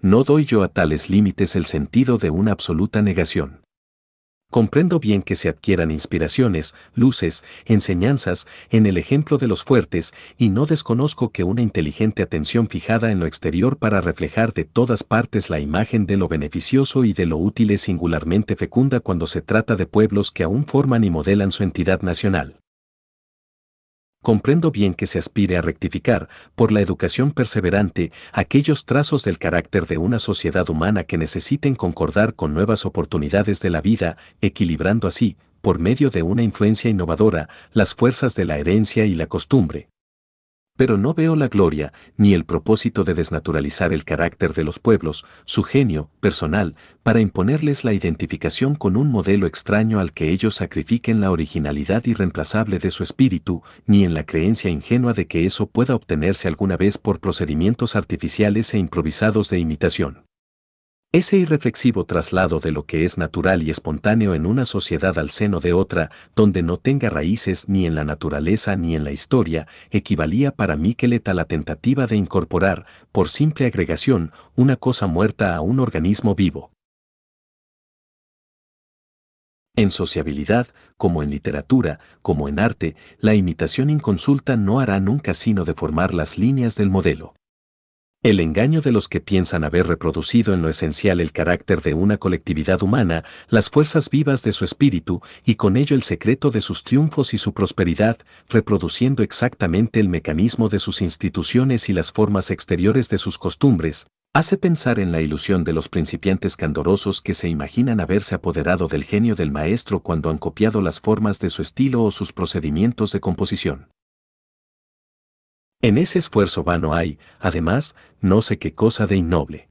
No doy yo a tales límites el sentido de una absoluta negación. Comprendo bien que se adquieran inspiraciones, luces, enseñanzas en el ejemplo de los fuertes y no desconozco que una inteligente atención fijada en lo exterior para reflejar de todas partes la imagen de lo beneficioso y de lo útil es singularmente fecunda cuando se trata de pueblos que aún forman y modelan su entidad nacional comprendo bien que se aspire a rectificar, por la educación perseverante, aquellos trazos del carácter de una sociedad humana que necesiten concordar con nuevas oportunidades de la vida, equilibrando así, por medio de una influencia innovadora, las fuerzas de la herencia y la costumbre. Pero no veo la gloria, ni el propósito de desnaturalizar el carácter de los pueblos, su genio, personal, para imponerles la identificación con un modelo extraño al que ellos sacrifiquen la originalidad irreemplazable de su espíritu, ni en la creencia ingenua de que eso pueda obtenerse alguna vez por procedimientos artificiales e improvisados de imitación. Ese irreflexivo traslado de lo que es natural y espontáneo en una sociedad al seno de otra, donde no tenga raíces ni en la naturaleza ni en la historia, equivalía para Miquelet a la tentativa de incorporar, por simple agregación, una cosa muerta a un organismo vivo. En sociabilidad, como en literatura, como en arte, la imitación inconsulta no hará nunca sino deformar las líneas del modelo. El engaño de los que piensan haber reproducido en lo esencial el carácter de una colectividad humana, las fuerzas vivas de su espíritu y con ello el secreto de sus triunfos y su prosperidad, reproduciendo exactamente el mecanismo de sus instituciones y las formas exteriores de sus costumbres, hace pensar en la ilusión de los principiantes candorosos que se imaginan haberse apoderado del genio del maestro cuando han copiado las formas de su estilo o sus procedimientos de composición. En ese esfuerzo vano hay, además, no sé qué cosa de innoble.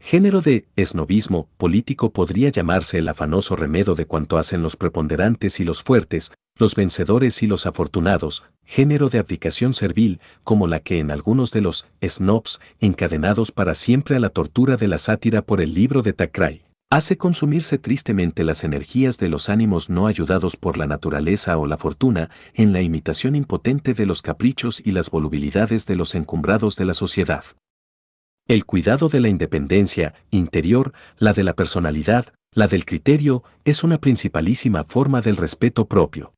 Género de esnovismo político podría llamarse el afanoso remedo de cuanto hacen los preponderantes y los fuertes, los vencedores y los afortunados, género de abdicación servil, como la que en algunos de los snobs, encadenados para siempre a la tortura de la sátira por el libro de Takray hace consumirse tristemente las energías de los ánimos no ayudados por la naturaleza o la fortuna en la imitación impotente de los caprichos y las volubilidades de los encumbrados de la sociedad. El cuidado de la independencia interior, la de la personalidad, la del criterio, es una principalísima forma del respeto propio.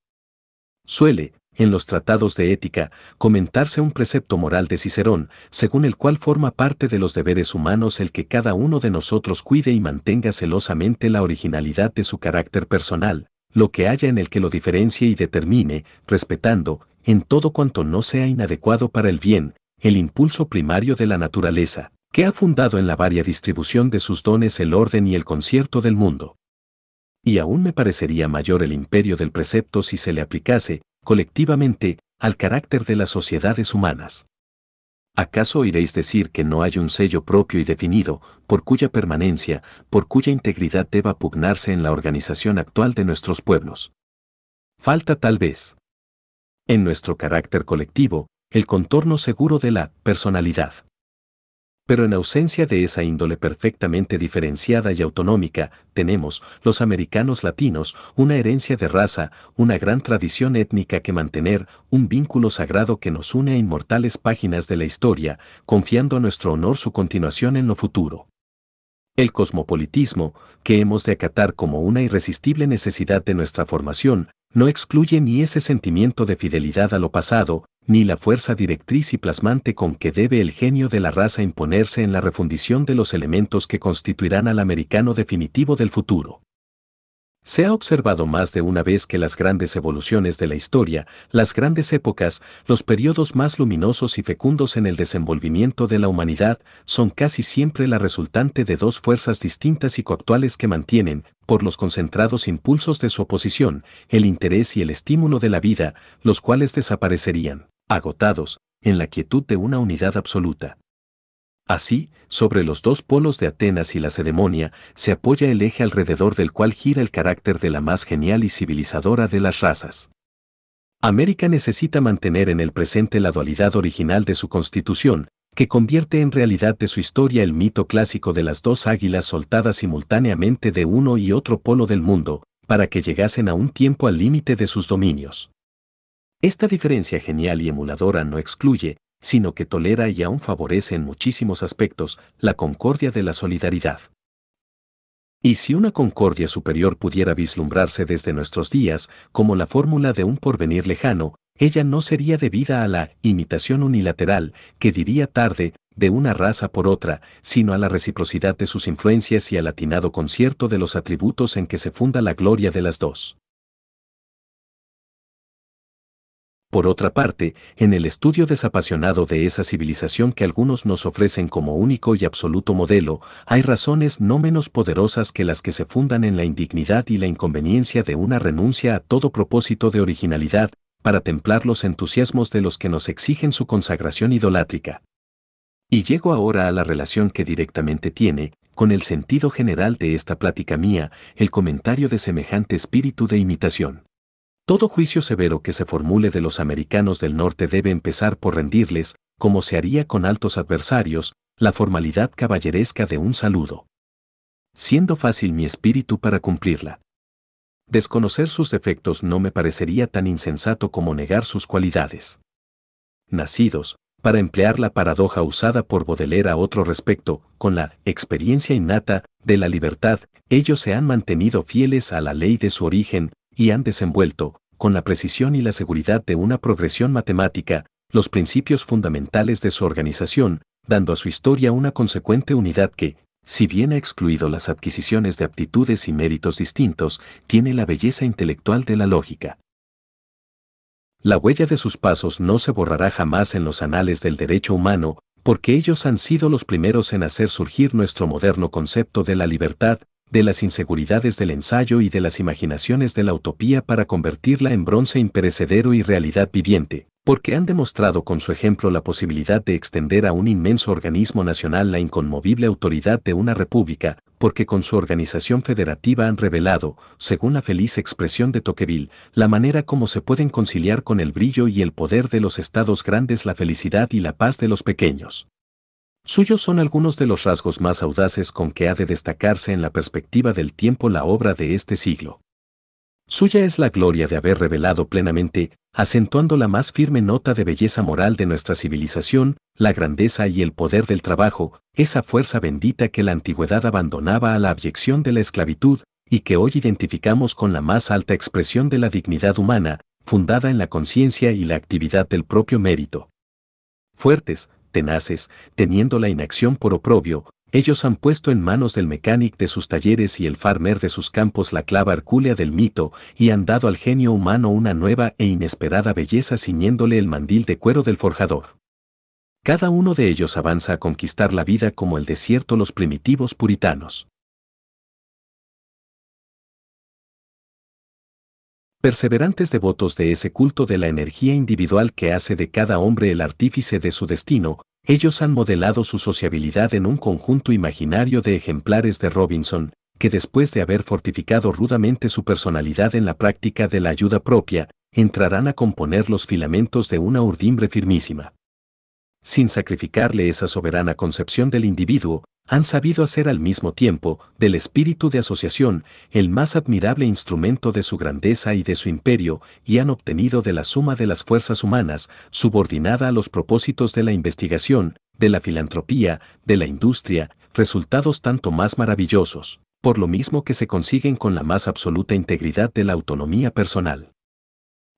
Suele, en los tratados de ética, comentarse un precepto moral de Cicerón, según el cual forma parte de los deberes humanos el que cada uno de nosotros cuide y mantenga celosamente la originalidad de su carácter personal, lo que haya en el que lo diferencie y determine, respetando, en todo cuanto no sea inadecuado para el bien, el impulso primario de la naturaleza, que ha fundado en la varia distribución de sus dones el orden y el concierto del mundo. Y aún me parecería mayor el imperio del precepto si se le aplicase, colectivamente, al carácter de las sociedades humanas. ¿Acaso oiréis decir que no hay un sello propio y definido, por cuya permanencia, por cuya integridad deba pugnarse en la organización actual de nuestros pueblos? Falta tal vez. En nuestro carácter colectivo, el contorno seguro de la personalidad. Pero en ausencia de esa índole perfectamente diferenciada y autonómica, tenemos, los americanos latinos, una herencia de raza, una gran tradición étnica que mantener, un vínculo sagrado que nos une a inmortales páginas de la historia, confiando a nuestro honor su continuación en lo futuro. El cosmopolitismo, que hemos de acatar como una irresistible necesidad de nuestra formación, no excluye ni ese sentimiento de fidelidad a lo pasado, ni la fuerza directriz y plasmante con que debe el genio de la raza imponerse en la refundición de los elementos que constituirán al americano definitivo del futuro. Se ha observado más de una vez que las grandes evoluciones de la historia, las grandes épocas, los periodos más luminosos y fecundos en el desenvolvimiento de la humanidad, son casi siempre la resultante de dos fuerzas distintas y coactuales que mantienen, por los concentrados impulsos de su oposición, el interés y el estímulo de la vida, los cuales desaparecerían, agotados, en la quietud de una unidad absoluta. Así, sobre los dos polos de Atenas y la Sedemonia, se apoya el eje alrededor del cual gira el carácter de la más genial y civilizadora de las razas. América necesita mantener en el presente la dualidad original de su constitución, que convierte en realidad de su historia el mito clásico de las dos águilas soltadas simultáneamente de uno y otro polo del mundo, para que llegasen a un tiempo al límite de sus dominios. Esta diferencia genial y emuladora no excluye, sino que tolera y aún favorece en muchísimos aspectos la concordia de la solidaridad. Y si una concordia superior pudiera vislumbrarse desde nuestros días como la fórmula de un porvenir lejano, ella no sería debida a la imitación unilateral, que diría tarde, de una raza por otra, sino a la reciprocidad de sus influencias y al atinado concierto de los atributos en que se funda la gloria de las dos. Por otra parte, en el estudio desapasionado de esa civilización que algunos nos ofrecen como único y absoluto modelo, hay razones no menos poderosas que las que se fundan en la indignidad y la inconveniencia de una renuncia a todo propósito de originalidad, para templar los entusiasmos de los que nos exigen su consagración idolátrica. Y llego ahora a la relación que directamente tiene, con el sentido general de esta plática mía, el comentario de semejante espíritu de imitación. Todo juicio severo que se formule de los americanos del norte debe empezar por rendirles, como se haría con altos adversarios, la formalidad caballeresca de un saludo. Siendo fácil mi espíritu para cumplirla. Desconocer sus defectos no me parecería tan insensato como negar sus cualidades. Nacidos, para emplear la paradoja usada por Baudelaire a otro respecto, con la experiencia innata de la libertad, ellos se han mantenido fieles a la ley de su origen, y han desenvuelto, con la precisión y la seguridad de una progresión matemática, los principios fundamentales de su organización, dando a su historia una consecuente unidad que, si bien ha excluido las adquisiciones de aptitudes y méritos distintos, tiene la belleza intelectual de la lógica. La huella de sus pasos no se borrará jamás en los anales del derecho humano, porque ellos han sido los primeros en hacer surgir nuestro moderno concepto de la libertad, de las inseguridades del ensayo y de las imaginaciones de la utopía para convertirla en bronce imperecedero y realidad viviente, porque han demostrado con su ejemplo la posibilidad de extender a un inmenso organismo nacional la inconmovible autoridad de una república, porque con su organización federativa han revelado, según la feliz expresión de Tocqueville, la manera como se pueden conciliar con el brillo y el poder de los estados grandes la felicidad y la paz de los pequeños. Suyos son algunos de los rasgos más audaces con que ha de destacarse en la perspectiva del tiempo la obra de este siglo. Suya es la gloria de haber revelado plenamente, acentuando la más firme nota de belleza moral de nuestra civilización, la grandeza y el poder del trabajo, esa fuerza bendita que la antigüedad abandonaba a la abyección de la esclavitud, y que hoy identificamos con la más alta expresión de la dignidad humana, fundada en la conciencia y la actividad del propio mérito. Fuertes, tenaces, teniendo la inacción por oprobio, ellos han puesto en manos del mecánic de sus talleres y el farmer de sus campos la clava hercúlea del mito y han dado al genio humano una nueva e inesperada belleza ciñéndole el mandil de cuero del forjador. Cada uno de ellos avanza a conquistar la vida como el desierto los primitivos puritanos. perseverantes devotos de ese culto de la energía individual que hace de cada hombre el artífice de su destino, ellos han modelado su sociabilidad en un conjunto imaginario de ejemplares de Robinson, que después de haber fortificado rudamente su personalidad en la práctica de la ayuda propia, entrarán a componer los filamentos de una urdimbre firmísima sin sacrificarle esa soberana concepción del individuo, han sabido hacer al mismo tiempo del espíritu de asociación el más admirable instrumento de su grandeza y de su imperio, y han obtenido de la suma de las fuerzas humanas, subordinada a los propósitos de la investigación, de la filantropía, de la industria, resultados tanto más maravillosos, por lo mismo que se consiguen con la más absoluta integridad de la autonomía personal.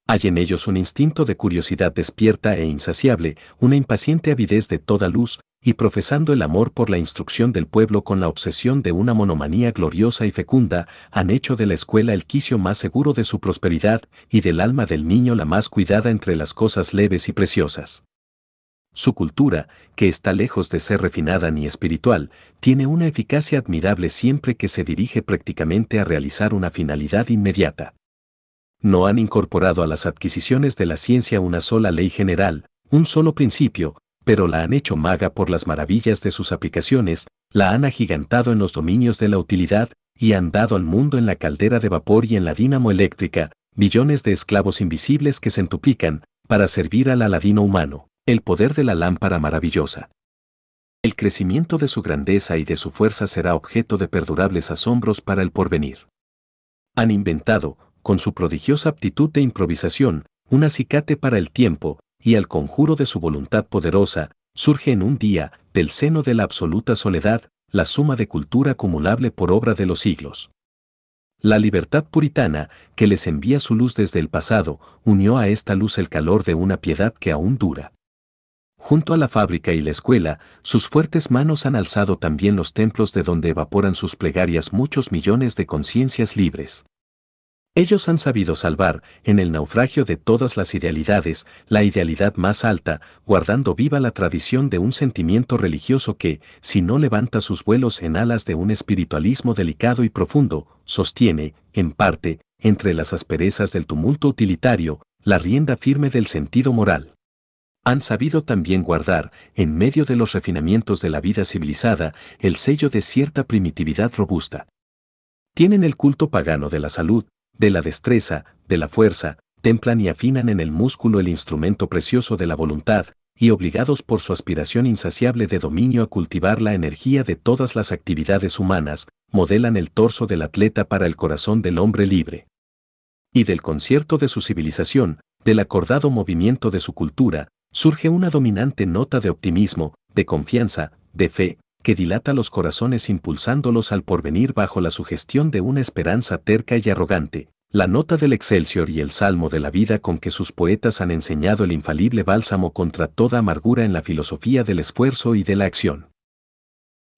Hay en ellos un instinto de curiosidad despierta e insaciable, una impaciente avidez de toda luz, y profesando el amor por la instrucción del pueblo con la obsesión de una monomanía gloriosa y fecunda, han hecho de la escuela el quicio más seguro de su prosperidad y del alma del niño la más cuidada entre las cosas leves y preciosas. Su cultura, que está lejos de ser refinada ni espiritual, tiene una eficacia admirable siempre que se dirige prácticamente a realizar una finalidad inmediata no han incorporado a las adquisiciones de la ciencia una sola ley general, un solo principio, pero la han hecho maga por las maravillas de sus aplicaciones, la han agigantado en los dominios de la utilidad, y han dado al mundo en la caldera de vapor y en la dínamo eléctrica, billones de esclavos invisibles que se centuplican, para servir al aladino humano, el poder de la lámpara maravillosa. El crecimiento de su grandeza y de su fuerza será objeto de perdurables asombros para el porvenir. Han inventado, con su prodigiosa aptitud de improvisación, un acicate para el tiempo, y al conjuro de su voluntad poderosa, surge en un día, del seno de la absoluta soledad, la suma de cultura acumulable por obra de los siglos. La libertad puritana, que les envía su luz desde el pasado, unió a esta luz el calor de una piedad que aún dura. Junto a la fábrica y la escuela, sus fuertes manos han alzado también los templos de donde evaporan sus plegarias muchos millones de conciencias libres. Ellos han sabido salvar, en el naufragio de todas las idealidades, la idealidad más alta, guardando viva la tradición de un sentimiento religioso que, si no levanta sus vuelos en alas de un espiritualismo delicado y profundo, sostiene, en parte, entre las asperezas del tumulto utilitario, la rienda firme del sentido moral. Han sabido también guardar, en medio de los refinamientos de la vida civilizada, el sello de cierta primitividad robusta. Tienen el culto pagano de la salud, de la destreza, de la fuerza, templan y afinan en el músculo el instrumento precioso de la voluntad, y obligados por su aspiración insaciable de dominio a cultivar la energía de todas las actividades humanas, modelan el torso del atleta para el corazón del hombre libre. Y del concierto de su civilización, del acordado movimiento de su cultura, surge una dominante nota de optimismo, de confianza, de fe, que dilata los corazones impulsándolos al porvenir bajo la sugestión de una esperanza terca y arrogante, la nota del Excelsior y el salmo de la vida con que sus poetas han enseñado el infalible bálsamo contra toda amargura en la filosofía del esfuerzo y de la acción.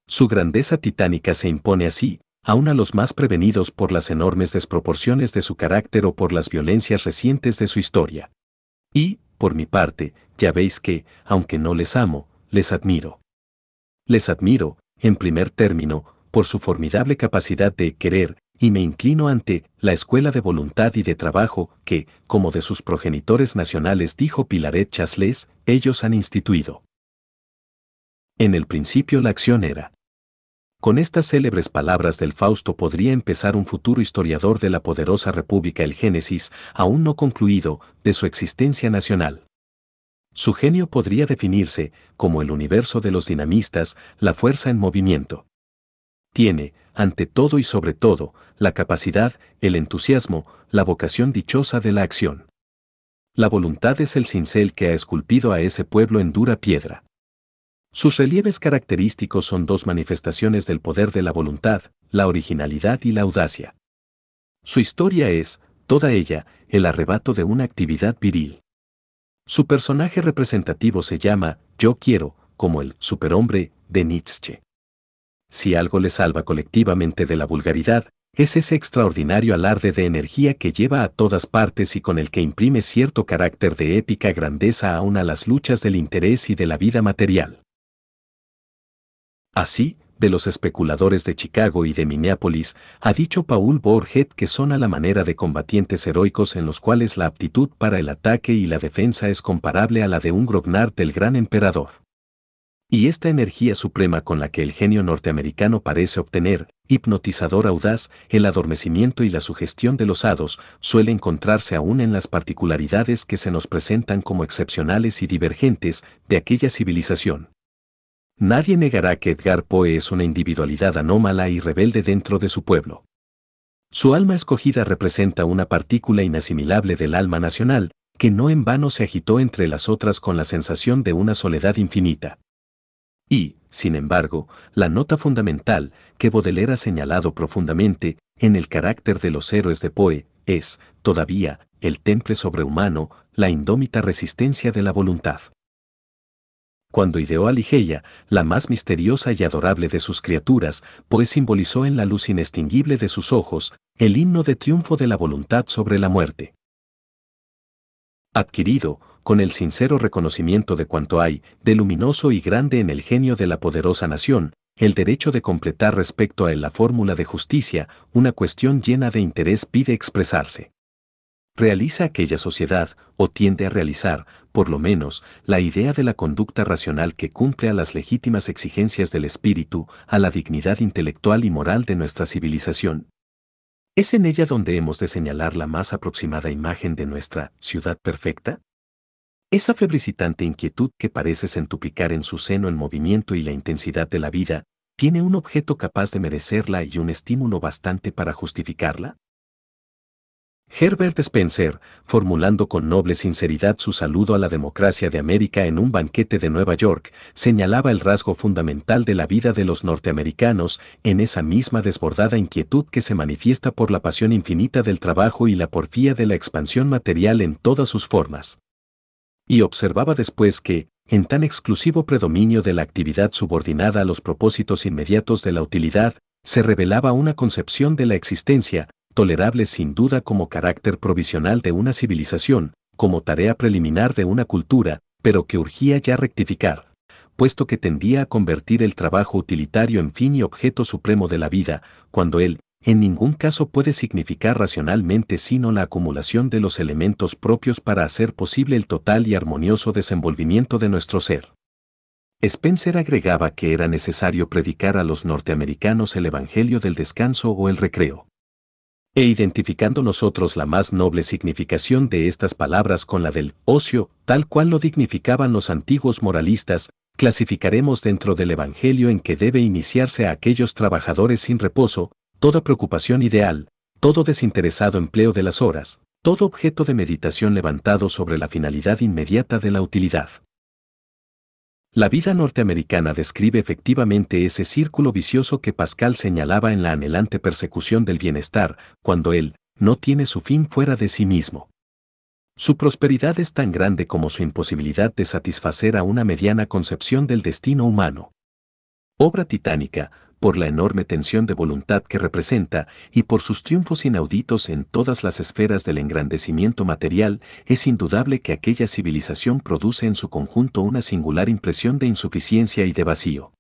Su grandeza titánica se impone así, aun a los más prevenidos por las enormes desproporciones de su carácter o por las violencias recientes de su historia. Y, por mi parte, ya veis que, aunque no les amo, les admiro. Les admiro, en primer término, por su formidable capacidad de querer, y me inclino ante la escuela de voluntad y de trabajo que, como de sus progenitores nacionales dijo Pilaret Chasles, ellos han instituido. En el principio la acción era. Con estas célebres palabras del Fausto podría empezar un futuro historiador de la poderosa República el Génesis, aún no concluido, de su existencia nacional. Su genio podría definirse como el universo de los dinamistas, la fuerza en movimiento. Tiene, ante todo y sobre todo, la capacidad, el entusiasmo, la vocación dichosa de la acción. La voluntad es el cincel que ha esculpido a ese pueblo en dura piedra. Sus relieves característicos son dos manifestaciones del poder de la voluntad, la originalidad y la audacia. Su historia es, toda ella, el arrebato de una actividad viril. Su personaje representativo se llama Yo quiero, como el superhombre de Nietzsche. Si algo le salva colectivamente de la vulgaridad, es ese extraordinario alarde de energía que lleva a todas partes y con el que imprime cierto carácter de épica grandeza aún a las luchas del interés y de la vida material. Así, los especuladores de Chicago y de Minneapolis, ha dicho Paul Borget que son a la manera de combatientes heroicos en los cuales la aptitud para el ataque y la defensa es comparable a la de un grognard del gran emperador. Y esta energía suprema con la que el genio norteamericano parece obtener, hipnotizador audaz, el adormecimiento y la sugestión de los hados, suele encontrarse aún en las particularidades que se nos presentan como excepcionales y divergentes de aquella civilización. Nadie negará que Edgar Poe es una individualidad anómala y rebelde dentro de su pueblo. Su alma escogida representa una partícula inasimilable del alma nacional, que no en vano se agitó entre las otras con la sensación de una soledad infinita. Y, sin embargo, la nota fundamental que Baudelaire ha señalado profundamente en el carácter de los héroes de Poe es, todavía, el temple sobrehumano, la indómita resistencia de la voluntad cuando ideó a Ligeia, la más misteriosa y adorable de sus criaturas, pues simbolizó en la luz inextinguible de sus ojos el himno de triunfo de la voluntad sobre la muerte. Adquirido, con el sincero reconocimiento de cuanto hay, de luminoso y grande en el genio de la poderosa nación, el derecho de completar respecto a la fórmula de justicia, una cuestión llena de interés pide expresarse realiza aquella sociedad, o tiende a realizar, por lo menos, la idea de la conducta racional que cumple a las legítimas exigencias del espíritu, a la dignidad intelectual y moral de nuestra civilización. ¿Es en ella donde hemos de señalar la más aproximada imagen de nuestra ciudad perfecta? Esa febricitante inquietud que parece centuplicar en su seno el movimiento y la intensidad de la vida, ¿tiene un objeto capaz de merecerla y un estímulo bastante para justificarla? Herbert Spencer, formulando con noble sinceridad su saludo a la democracia de América en un banquete de Nueva York, señalaba el rasgo fundamental de la vida de los norteamericanos en esa misma desbordada inquietud que se manifiesta por la pasión infinita del trabajo y la porfía de la expansión material en todas sus formas. Y observaba después que, en tan exclusivo predominio de la actividad subordinada a los propósitos inmediatos de la utilidad, se revelaba una concepción de la existencia, tolerable sin duda como carácter provisional de una civilización, como tarea preliminar de una cultura, pero que urgía ya rectificar, puesto que tendía a convertir el trabajo utilitario en fin y objeto supremo de la vida, cuando él, en ningún caso puede significar racionalmente sino la acumulación de los elementos propios para hacer posible el total y armonioso desenvolvimiento de nuestro ser. Spencer agregaba que era necesario predicar a los norteamericanos el Evangelio del descanso o el recreo e identificando nosotros la más noble significación de estas palabras con la del ocio, tal cual lo dignificaban los antiguos moralistas, clasificaremos dentro del Evangelio en que debe iniciarse a aquellos trabajadores sin reposo, toda preocupación ideal, todo desinteresado empleo de las horas, todo objeto de meditación levantado sobre la finalidad inmediata de la utilidad. La vida norteamericana describe efectivamente ese círculo vicioso que Pascal señalaba en la anhelante persecución del bienestar, cuando él no tiene su fin fuera de sí mismo. Su prosperidad es tan grande como su imposibilidad de satisfacer a una mediana concepción del destino humano. Obra titánica, por la enorme tensión de voluntad que representa y por sus triunfos inauditos en todas las esferas del engrandecimiento material, es indudable que aquella civilización produce en su conjunto una singular impresión de insuficiencia y de vacío.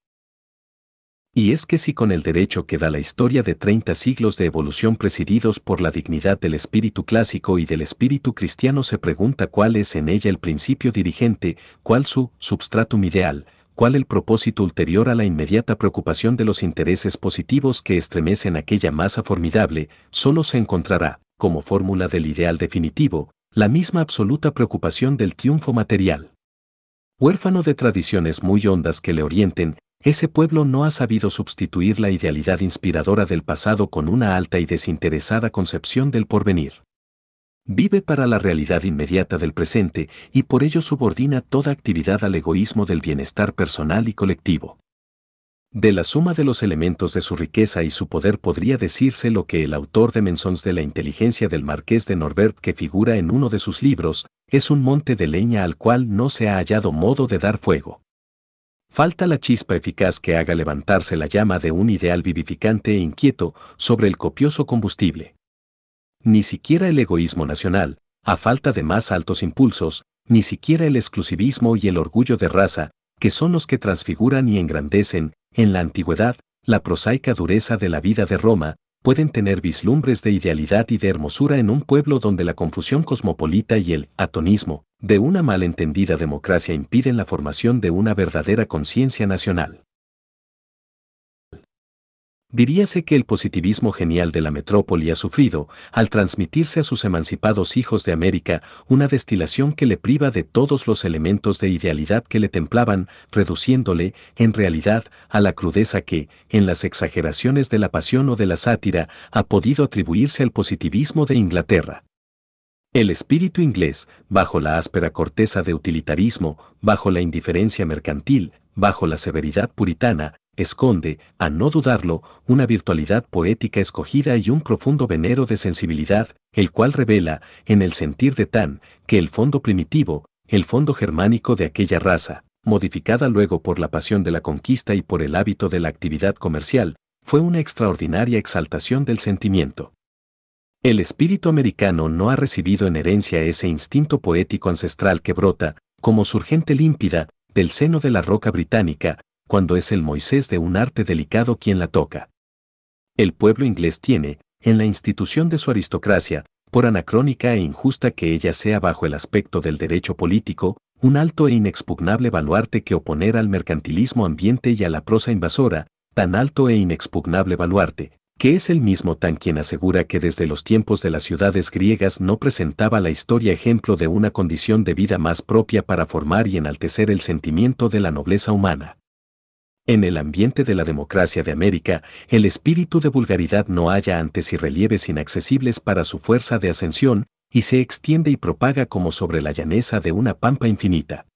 Y es que si con el derecho que da la historia de 30 siglos de evolución presididos por la dignidad del espíritu clásico y del espíritu cristiano se pregunta cuál es en ella el principio dirigente, cuál su substratum ideal, cuál el propósito ulterior a la inmediata preocupación de los intereses positivos que estremecen aquella masa formidable, solo se encontrará, como fórmula del ideal definitivo, la misma absoluta preocupación del triunfo material. Huérfano de tradiciones muy hondas que le orienten, ese pueblo no ha sabido sustituir la idealidad inspiradora del pasado con una alta y desinteresada concepción del porvenir. Vive para la realidad inmediata del presente y por ello subordina toda actividad al egoísmo del bienestar personal y colectivo. De la suma de los elementos de su riqueza y su poder podría decirse lo que el autor de Mensons de la inteligencia del marqués de Norbert que figura en uno de sus libros, es un monte de leña al cual no se ha hallado modo de dar fuego. Falta la chispa eficaz que haga levantarse la llama de un ideal vivificante e inquieto sobre el copioso combustible ni siquiera el egoísmo nacional, a falta de más altos impulsos, ni siquiera el exclusivismo y el orgullo de raza, que son los que transfiguran y engrandecen, en la antigüedad, la prosaica dureza de la vida de Roma, pueden tener vislumbres de idealidad y de hermosura en un pueblo donde la confusión cosmopolita y el atonismo de una malentendida democracia impiden la formación de una verdadera conciencia nacional. Diríase que el positivismo genial de la metrópoli ha sufrido, al transmitirse a sus emancipados hijos de América, una destilación que le priva de todos los elementos de idealidad que le templaban, reduciéndole, en realidad, a la crudeza que, en las exageraciones de la pasión o de la sátira, ha podido atribuirse al positivismo de Inglaterra. El espíritu inglés, bajo la áspera corteza de utilitarismo, bajo la indiferencia mercantil, bajo la severidad puritana, esconde, a no dudarlo, una virtualidad poética escogida y un profundo venero de sensibilidad, el cual revela, en el sentir de Tan, que el fondo primitivo, el fondo germánico de aquella raza, modificada luego por la pasión de la conquista y por el hábito de la actividad comercial, fue una extraordinaria exaltación del sentimiento. El espíritu americano no ha recibido en herencia ese instinto poético ancestral que brota, como surgente límpida, del seno de la roca británica, cuando es el Moisés de un arte delicado quien la toca. El pueblo inglés tiene, en la institución de su aristocracia, por anacrónica e injusta que ella sea bajo el aspecto del derecho político, un alto e inexpugnable baluarte que oponer al mercantilismo ambiente y a la prosa invasora, tan alto e inexpugnable baluarte, que es el mismo tan quien asegura que desde los tiempos de las ciudades griegas no presentaba la historia ejemplo de una condición de vida más propia para formar y enaltecer el sentimiento de la nobleza humana en el ambiente de la democracia de América, el espíritu de vulgaridad no halla antes y relieves inaccesibles para su fuerza de ascensión, y se extiende y propaga como sobre la llaneza de una pampa infinita.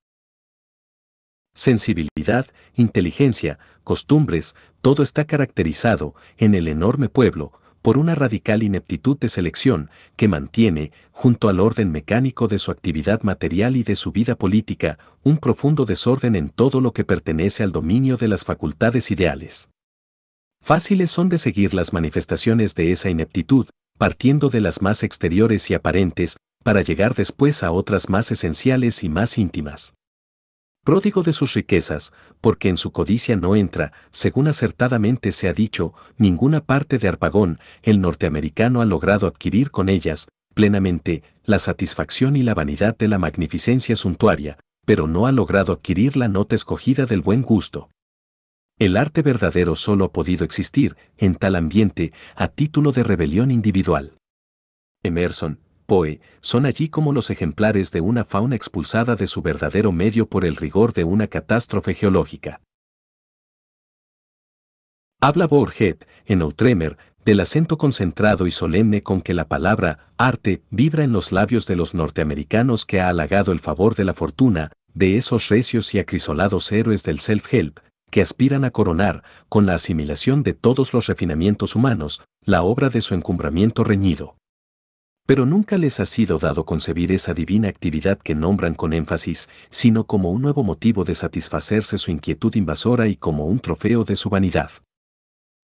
Sensibilidad, inteligencia, costumbres, todo está caracterizado en el enorme pueblo, por una radical ineptitud de selección que mantiene, junto al orden mecánico de su actividad material y de su vida política, un profundo desorden en todo lo que pertenece al dominio de las facultades ideales. Fáciles son de seguir las manifestaciones de esa ineptitud, partiendo de las más exteriores y aparentes, para llegar después a otras más esenciales y más íntimas pródigo de sus riquezas, porque en su codicia no entra, según acertadamente se ha dicho, ninguna parte de Arpagón, el norteamericano ha logrado adquirir con ellas, plenamente, la satisfacción y la vanidad de la magnificencia suntuaria, pero no ha logrado adquirir la nota escogida del buen gusto. El arte verdadero solo ha podido existir, en tal ambiente, a título de rebelión individual. Emerson, Poe, son allí como los ejemplares de una fauna expulsada de su verdadero medio por el rigor de una catástrofe geológica. Habla Borget, en Outremer, del acento concentrado y solemne con que la palabra arte vibra en los labios de los norteamericanos que ha halagado el favor de la fortuna, de esos recios y acrisolados héroes del self-help, que aspiran a coronar, con la asimilación de todos los refinamientos humanos, la obra de su encumbramiento reñido pero nunca les ha sido dado concebir esa divina actividad que nombran con énfasis, sino como un nuevo motivo de satisfacerse su inquietud invasora y como un trofeo de su vanidad.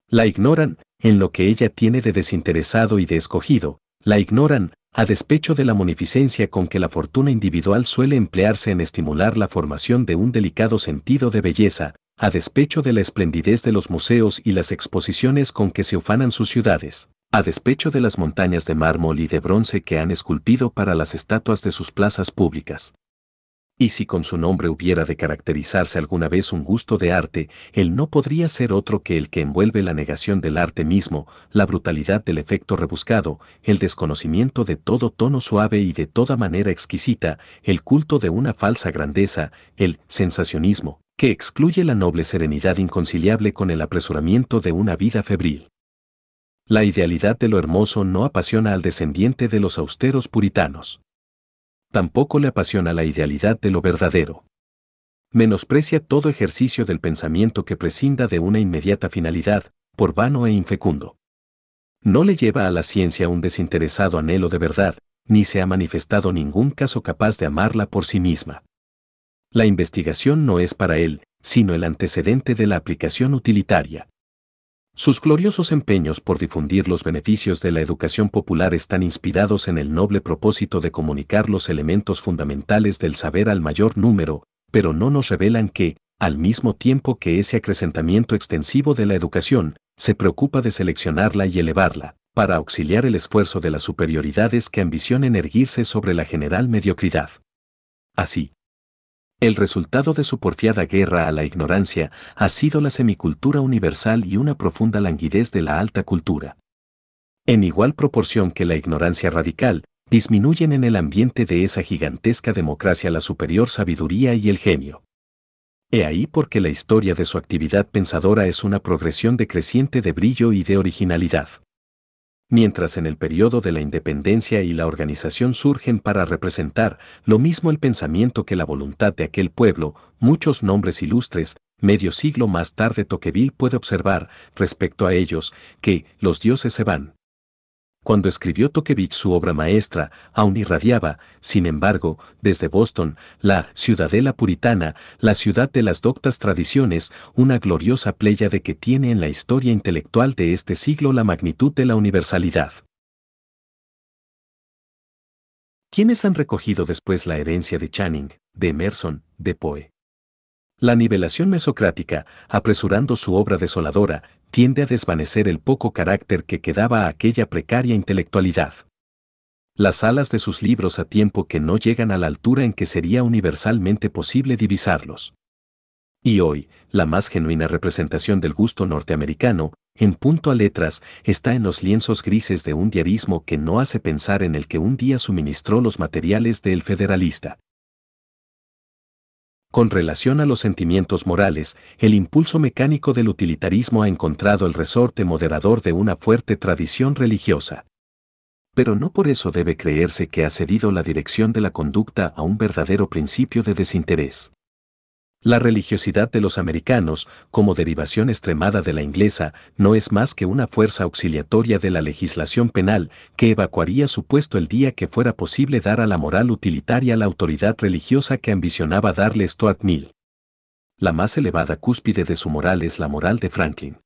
La ignoran, en lo que ella tiene de desinteresado y de escogido, la ignoran, a despecho de la munificencia con que la fortuna individual suele emplearse en estimular la formación de un delicado sentido de belleza, a despecho de la esplendidez de los museos y las exposiciones con que se ufanan sus ciudades a despecho de las montañas de mármol y de bronce que han esculpido para las estatuas de sus plazas públicas. Y si con su nombre hubiera de caracterizarse alguna vez un gusto de arte, él no podría ser otro que el que envuelve la negación del arte mismo, la brutalidad del efecto rebuscado, el desconocimiento de todo tono suave y de toda manera exquisita, el culto de una falsa grandeza, el sensacionismo, que excluye la noble serenidad inconciliable con el apresuramiento de una vida febril. La idealidad de lo hermoso no apasiona al descendiente de los austeros puritanos. Tampoco le apasiona la idealidad de lo verdadero. Menosprecia todo ejercicio del pensamiento que prescinda de una inmediata finalidad, por vano e infecundo. No le lleva a la ciencia un desinteresado anhelo de verdad, ni se ha manifestado ningún caso capaz de amarla por sí misma. La investigación no es para él, sino el antecedente de la aplicación utilitaria. Sus gloriosos empeños por difundir los beneficios de la educación popular están inspirados en el noble propósito de comunicar los elementos fundamentales del saber al mayor número, pero no nos revelan que, al mismo tiempo que ese acrecentamiento extensivo de la educación, se preocupa de seleccionarla y elevarla, para auxiliar el esfuerzo de las superioridades que ambicionen erguirse sobre la general mediocridad. Así, el resultado de su porfiada guerra a la ignorancia ha sido la semicultura universal y una profunda languidez de la alta cultura. En igual proporción que la ignorancia radical, disminuyen en el ambiente de esa gigantesca democracia la superior sabiduría y el genio. He ahí porque la historia de su actividad pensadora es una progresión decreciente de brillo y de originalidad mientras en el periodo de la independencia y la organización surgen para representar lo mismo el pensamiento que la voluntad de aquel pueblo, muchos nombres ilustres, medio siglo más tarde Toqueville puede observar, respecto a ellos, que los dioses se van, cuando escribió Tokevich su obra maestra, aún irradiaba, sin embargo, desde Boston, la ciudadela puritana, la ciudad de las doctas tradiciones, una gloriosa playa de que tiene en la historia intelectual de este siglo la magnitud de la universalidad. ¿Quiénes han recogido después la herencia de Channing, de Emerson, de Poe? La nivelación mesocrática, apresurando su obra desoladora, tiende a desvanecer el poco carácter que quedaba a aquella precaria intelectualidad. Las alas de sus libros a tiempo que no llegan a la altura en que sería universalmente posible divisarlos. Y hoy, la más genuina representación del gusto norteamericano, en punto a letras, está en los lienzos grises de un diarismo que no hace pensar en el que un día suministró los materiales del federalista. Con relación a los sentimientos morales, el impulso mecánico del utilitarismo ha encontrado el resorte moderador de una fuerte tradición religiosa. Pero no por eso debe creerse que ha cedido la dirección de la conducta a un verdadero principio de desinterés. La religiosidad de los americanos, como derivación extremada de la inglesa, no es más que una fuerza auxiliatoria de la legislación penal que evacuaría su puesto el día que fuera posible dar a la moral utilitaria la autoridad religiosa que ambicionaba darle Stuart Mill. La más elevada cúspide de su moral es la moral de Franklin.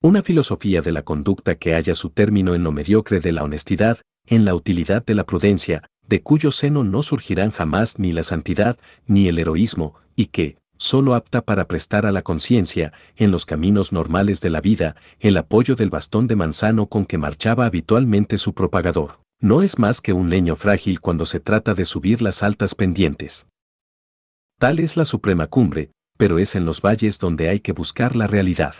Una filosofía de la conducta que haya su término en lo mediocre de la honestidad, en la utilidad de la prudencia, de cuyo seno no surgirán jamás ni la santidad, ni el heroísmo, y que, solo apta para prestar a la conciencia, en los caminos normales de la vida, el apoyo del bastón de manzano con que marchaba habitualmente su propagador. No es más que un leño frágil cuando se trata de subir las altas pendientes. Tal es la suprema cumbre, pero es en los valles donde hay que buscar la realidad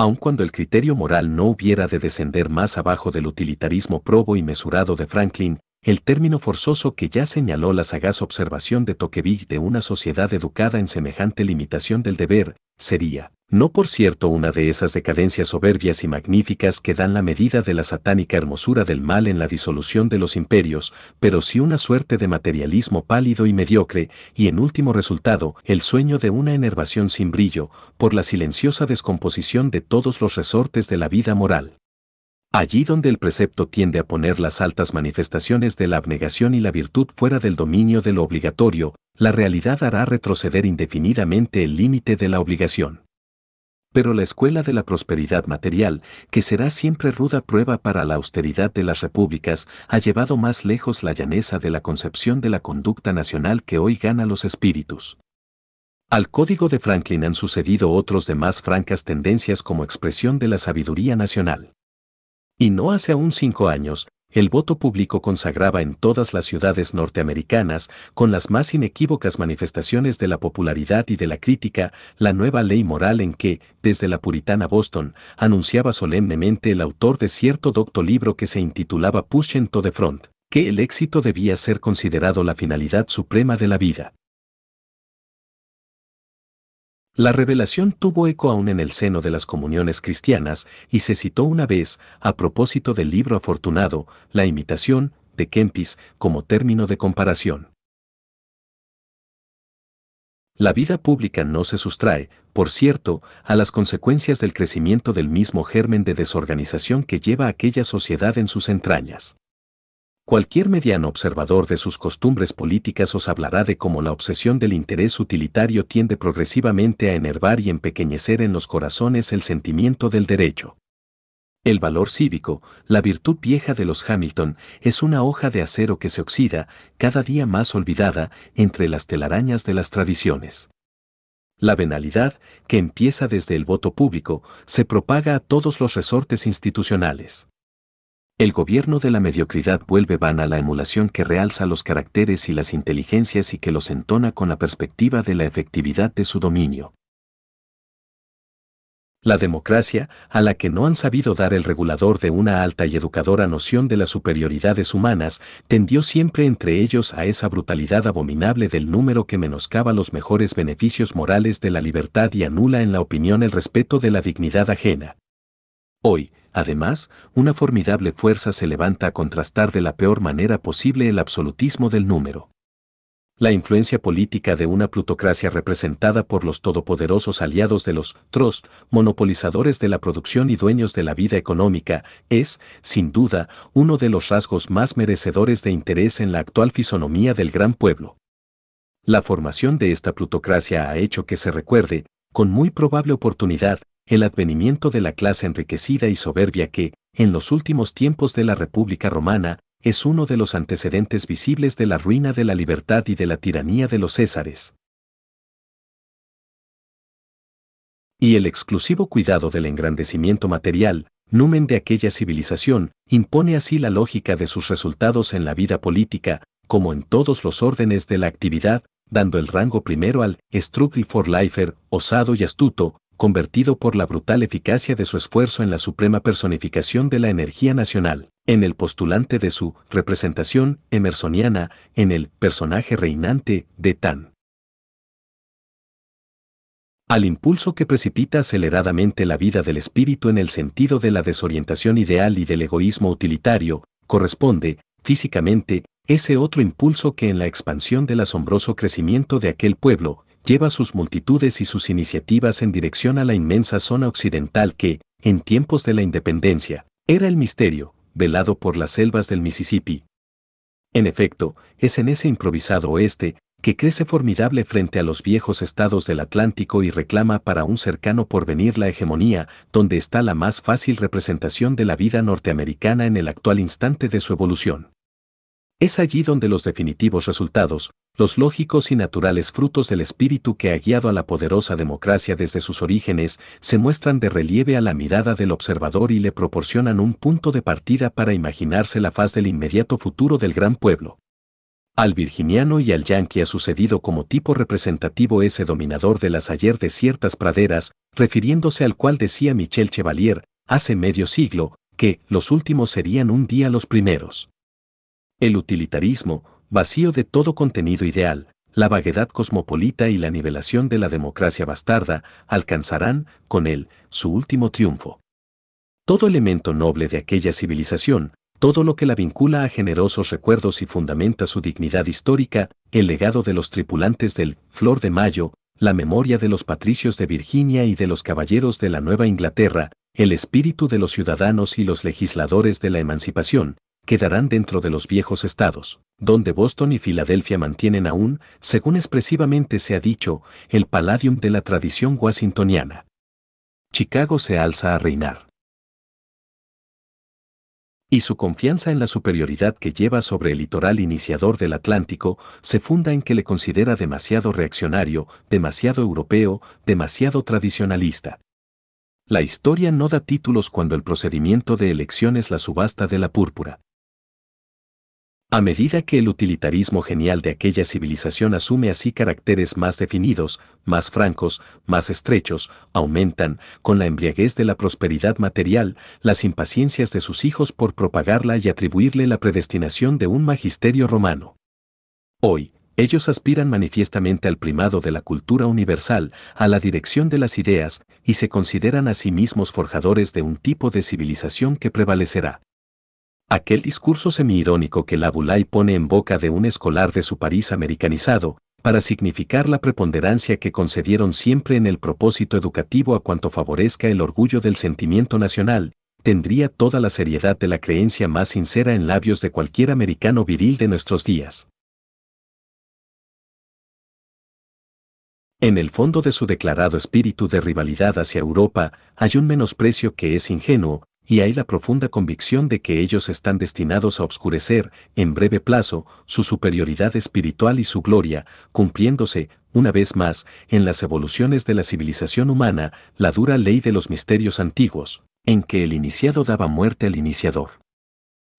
aun cuando el criterio moral no hubiera de descender más abajo del utilitarismo probo y mesurado de Franklin, el término forzoso que ya señaló la sagaz observación de Tocqueville de una sociedad educada en semejante limitación del deber, sería, no por cierto una de esas decadencias soberbias y magníficas que dan la medida de la satánica hermosura del mal en la disolución de los imperios, pero sí una suerte de materialismo pálido y mediocre, y en último resultado, el sueño de una enervación sin brillo, por la silenciosa descomposición de todos los resortes de la vida moral. Allí donde el precepto tiende a poner las altas manifestaciones de la abnegación y la virtud fuera del dominio de lo obligatorio, la realidad hará retroceder indefinidamente el límite de la obligación. Pero la escuela de la prosperidad material, que será siempre ruda prueba para la austeridad de las repúblicas, ha llevado más lejos la llaneza de la concepción de la conducta nacional que hoy gana los espíritus. Al código de Franklin han sucedido otros de más francas tendencias como expresión de la sabiduría nacional. Y no hace aún cinco años, el voto público consagraba en todas las ciudades norteamericanas, con las más inequívocas manifestaciones de la popularidad y de la crítica, la nueva ley moral en que, desde la puritana Boston, anunciaba solemnemente el autor de cierto docto libro que se intitulaba Pushing to the Front, que el éxito debía ser considerado la finalidad suprema de la vida. La revelación tuvo eco aún en el seno de las comuniones cristianas y se citó una vez, a propósito del libro afortunado, la imitación de Kempis como término de comparación. La vida pública no se sustrae, por cierto, a las consecuencias del crecimiento del mismo germen de desorganización que lleva aquella sociedad en sus entrañas. Cualquier mediano observador de sus costumbres políticas os hablará de cómo la obsesión del interés utilitario tiende progresivamente a enervar y empequeñecer en los corazones el sentimiento del derecho. El valor cívico, la virtud vieja de los Hamilton, es una hoja de acero que se oxida, cada día más olvidada, entre las telarañas de las tradiciones. La venalidad, que empieza desde el voto público, se propaga a todos los resortes institucionales. El gobierno de la mediocridad vuelve vana la emulación que realza los caracteres y las inteligencias y que los entona con la perspectiva de la efectividad de su dominio. La democracia, a la que no han sabido dar el regulador de una alta y educadora noción de las superioridades humanas, tendió siempre entre ellos a esa brutalidad abominable del número que menoscaba los mejores beneficios morales de la libertad y anula en la opinión el respeto de la dignidad ajena. Hoy, además, una formidable fuerza se levanta a contrastar de la peor manera posible el absolutismo del número. La influencia política de una plutocracia representada por los todopoderosos aliados de los trust, monopolizadores de la producción y dueños de la vida económica, es, sin duda, uno de los rasgos más merecedores de interés en la actual fisonomía del gran pueblo. La formación de esta plutocracia ha hecho que se recuerde, con muy probable oportunidad, el advenimiento de la clase enriquecida y soberbia que, en los últimos tiempos de la República Romana, es uno de los antecedentes visibles de la ruina de la libertad y de la tiranía de los Césares. Y el exclusivo cuidado del engrandecimiento material, numen de aquella civilización, impone así la lógica de sus resultados en la vida política, como en todos los órdenes de la actividad, dando el rango primero al Struggle for osado y astuto, convertido por la brutal eficacia de su esfuerzo en la suprema personificación de la energía nacional, en el postulante de su representación emersoniana, en el personaje reinante de Tan. Al impulso que precipita aceleradamente la vida del espíritu en el sentido de la desorientación ideal y del egoísmo utilitario, corresponde, físicamente, ese otro impulso que en la expansión del asombroso crecimiento de aquel pueblo, lleva sus multitudes y sus iniciativas en dirección a la inmensa zona occidental que, en tiempos de la independencia, era el misterio, velado por las selvas del Mississippi. En efecto, es en ese improvisado oeste, que crece formidable frente a los viejos estados del Atlántico y reclama para un cercano porvenir la hegemonía, donde está la más fácil representación de la vida norteamericana en el actual instante de su evolución. Es allí donde los definitivos resultados, los lógicos y naturales frutos del espíritu que ha guiado a la poderosa democracia desde sus orígenes, se muestran de relieve a la mirada del observador y le proporcionan un punto de partida para imaginarse la faz del inmediato futuro del gran pueblo. Al virginiano y al yanqui ha sucedido como tipo representativo ese dominador de las ayer de ciertas praderas, refiriéndose al cual decía Michel Chevalier, hace medio siglo, que los últimos serían un día los primeros el utilitarismo, vacío de todo contenido ideal, la vaguedad cosmopolita y la nivelación de la democracia bastarda alcanzarán, con él, su último triunfo. Todo elemento noble de aquella civilización, todo lo que la vincula a generosos recuerdos y fundamenta su dignidad histórica, el legado de los tripulantes del Flor de Mayo, la memoria de los patricios de Virginia y de los caballeros de la Nueva Inglaterra, el espíritu de los ciudadanos y los legisladores de la emancipación, quedarán dentro de los viejos estados, donde Boston y Filadelfia mantienen aún, según expresivamente se ha dicho, el paladium de la tradición washingtoniana. Chicago se alza a reinar. Y su confianza en la superioridad que lleva sobre el litoral iniciador del Atlántico se funda en que le considera demasiado reaccionario, demasiado europeo, demasiado tradicionalista. La historia no da títulos cuando el procedimiento de elección es la subasta de la púrpura. A medida que el utilitarismo genial de aquella civilización asume así caracteres más definidos, más francos, más estrechos, aumentan, con la embriaguez de la prosperidad material, las impaciencias de sus hijos por propagarla y atribuirle la predestinación de un magisterio romano. Hoy, ellos aspiran manifiestamente al primado de la cultura universal, a la dirección de las ideas, y se consideran a sí mismos forjadores de un tipo de civilización que prevalecerá. Aquel discurso semi-irónico que la pone en boca de un escolar de su París americanizado, para significar la preponderancia que concedieron siempre en el propósito educativo a cuanto favorezca el orgullo del sentimiento nacional, tendría toda la seriedad de la creencia más sincera en labios de cualquier americano viril de nuestros días. En el fondo de su declarado espíritu de rivalidad hacia Europa hay un menosprecio que es ingenuo, y hay la profunda convicción de que ellos están destinados a obscurecer, en breve plazo, su superioridad espiritual y su gloria, cumpliéndose, una vez más, en las evoluciones de la civilización humana, la dura ley de los misterios antiguos, en que el iniciado daba muerte al iniciador.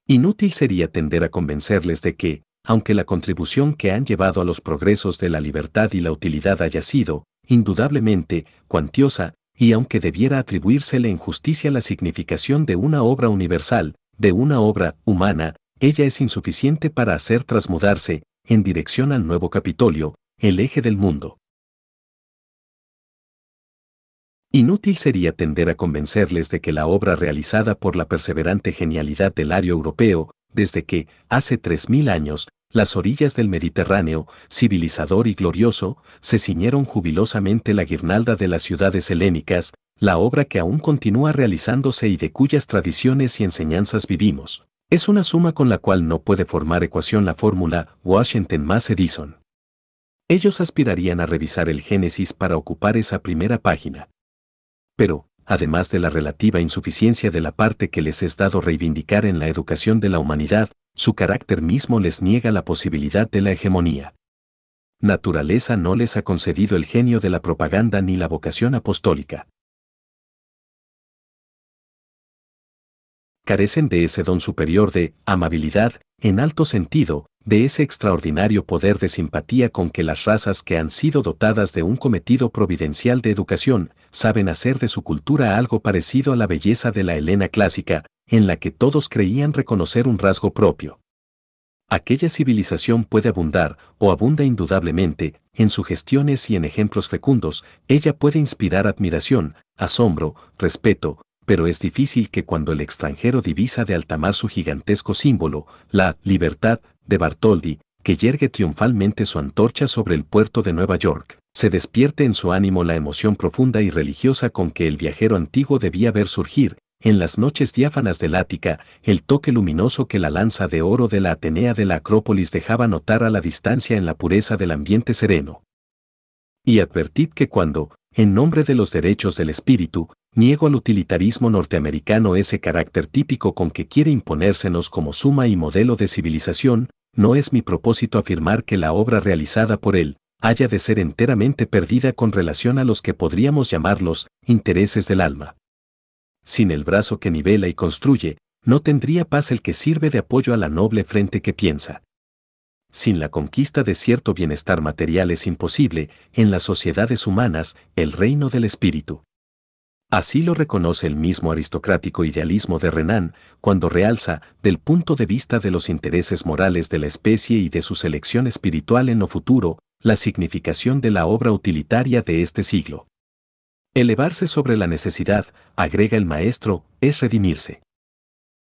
Inútil sería tender a convencerles de que, aunque la contribución que han llevado a los progresos de la libertad y la utilidad haya sido, indudablemente, cuantiosa, y aunque debiera atribuírsele en justicia la significación de una obra universal, de una obra humana, ella es insuficiente para hacer trasmudarse, en dirección al nuevo Capitolio, el eje del mundo. Inútil sería tender a convencerles de que la obra realizada por la perseverante genialidad del área europeo, desde que, hace 3.000 años, las orillas del Mediterráneo, civilizador y glorioso, se ciñeron jubilosamente la guirnalda de las ciudades helénicas, la obra que aún continúa realizándose y de cuyas tradiciones y enseñanzas vivimos. Es una suma con la cual no puede formar ecuación la fórmula Washington más Edison. Ellos aspirarían a revisar el Génesis para ocupar esa primera página. Pero, además de la relativa insuficiencia de la parte que les es dado reivindicar en la educación de la humanidad, su carácter mismo les niega la posibilidad de la hegemonía. Naturaleza no les ha concedido el genio de la propaganda ni la vocación apostólica. carecen de ese don superior de amabilidad, en alto sentido, de ese extraordinario poder de simpatía con que las razas que han sido dotadas de un cometido providencial de educación saben hacer de su cultura algo parecido a la belleza de la Helena clásica, en la que todos creían reconocer un rasgo propio. Aquella civilización puede abundar, o abunda indudablemente, en sugestiones y en ejemplos fecundos, ella puede inspirar admiración, asombro, respeto, pero es difícil que cuando el extranjero divisa de altamar su gigantesco símbolo, la libertad de Bartoldi, que yergue triunfalmente su antorcha sobre el puerto de Nueva York, se despierte en su ánimo la emoción profunda y religiosa con que el viajero antiguo debía ver surgir, en las noches diáfanas del Ática, el toque luminoso que la lanza de oro de la Atenea de la Acrópolis dejaba notar a la distancia en la pureza del ambiente sereno. Y advertid que cuando, en nombre de los derechos del espíritu, niego al utilitarismo norteamericano ese carácter típico con que quiere imponérsenos como suma y modelo de civilización, no es mi propósito afirmar que la obra realizada por él haya de ser enteramente perdida con relación a los que podríamos llamarlos intereses del alma. Sin el brazo que nivela y construye, no tendría paz el que sirve de apoyo a la noble frente que piensa. Sin la conquista de cierto bienestar material es imposible, en las sociedades humanas, el reino del espíritu. Así lo reconoce el mismo aristocrático idealismo de Renan, cuando realza, del punto de vista de los intereses morales de la especie y de su selección espiritual en lo futuro, la significación de la obra utilitaria de este siglo. Elevarse sobre la necesidad, agrega el maestro, es redimirse.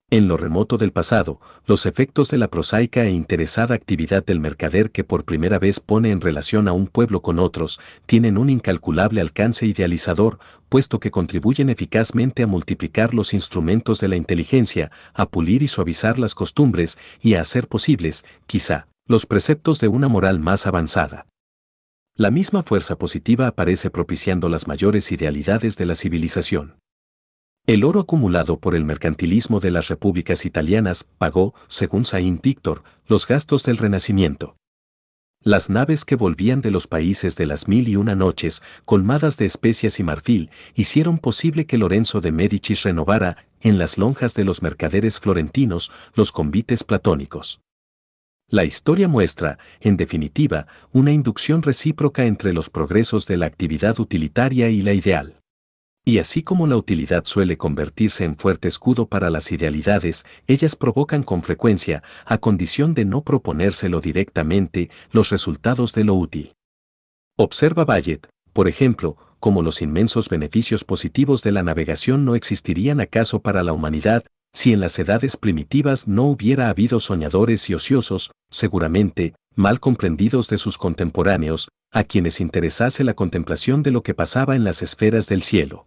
En lo remoto del pasado, los efectos de la prosaica e interesada actividad del mercader que por primera vez pone en relación a un pueblo con otros, tienen un incalculable alcance idealizador, puesto que contribuyen eficazmente a multiplicar los instrumentos de la inteligencia, a pulir y suavizar las costumbres y a hacer posibles, quizá, los preceptos de una moral más avanzada. La misma fuerza positiva aparece propiciando las mayores idealidades de la civilización. El oro acumulado por el mercantilismo de las repúblicas italianas pagó, según Saint Pictor, los gastos del Renacimiento. Las naves que volvían de los países de las mil y una noches, colmadas de especias y marfil, hicieron posible que Lorenzo de Medici renovara, en las lonjas de los mercaderes florentinos, los convites platónicos. La historia muestra, en definitiva, una inducción recíproca entre los progresos de la actividad utilitaria y la ideal. Y así como la utilidad suele convertirse en fuerte escudo para las idealidades, ellas provocan con frecuencia, a condición de no proponérselo directamente, los resultados de lo útil. Observa Bayet, por ejemplo, como los inmensos beneficios positivos de la navegación no existirían acaso para la humanidad, si en las edades primitivas no hubiera habido soñadores y ociosos, seguramente, mal comprendidos de sus contemporáneos, a quienes interesase la contemplación de lo que pasaba en las esferas del cielo.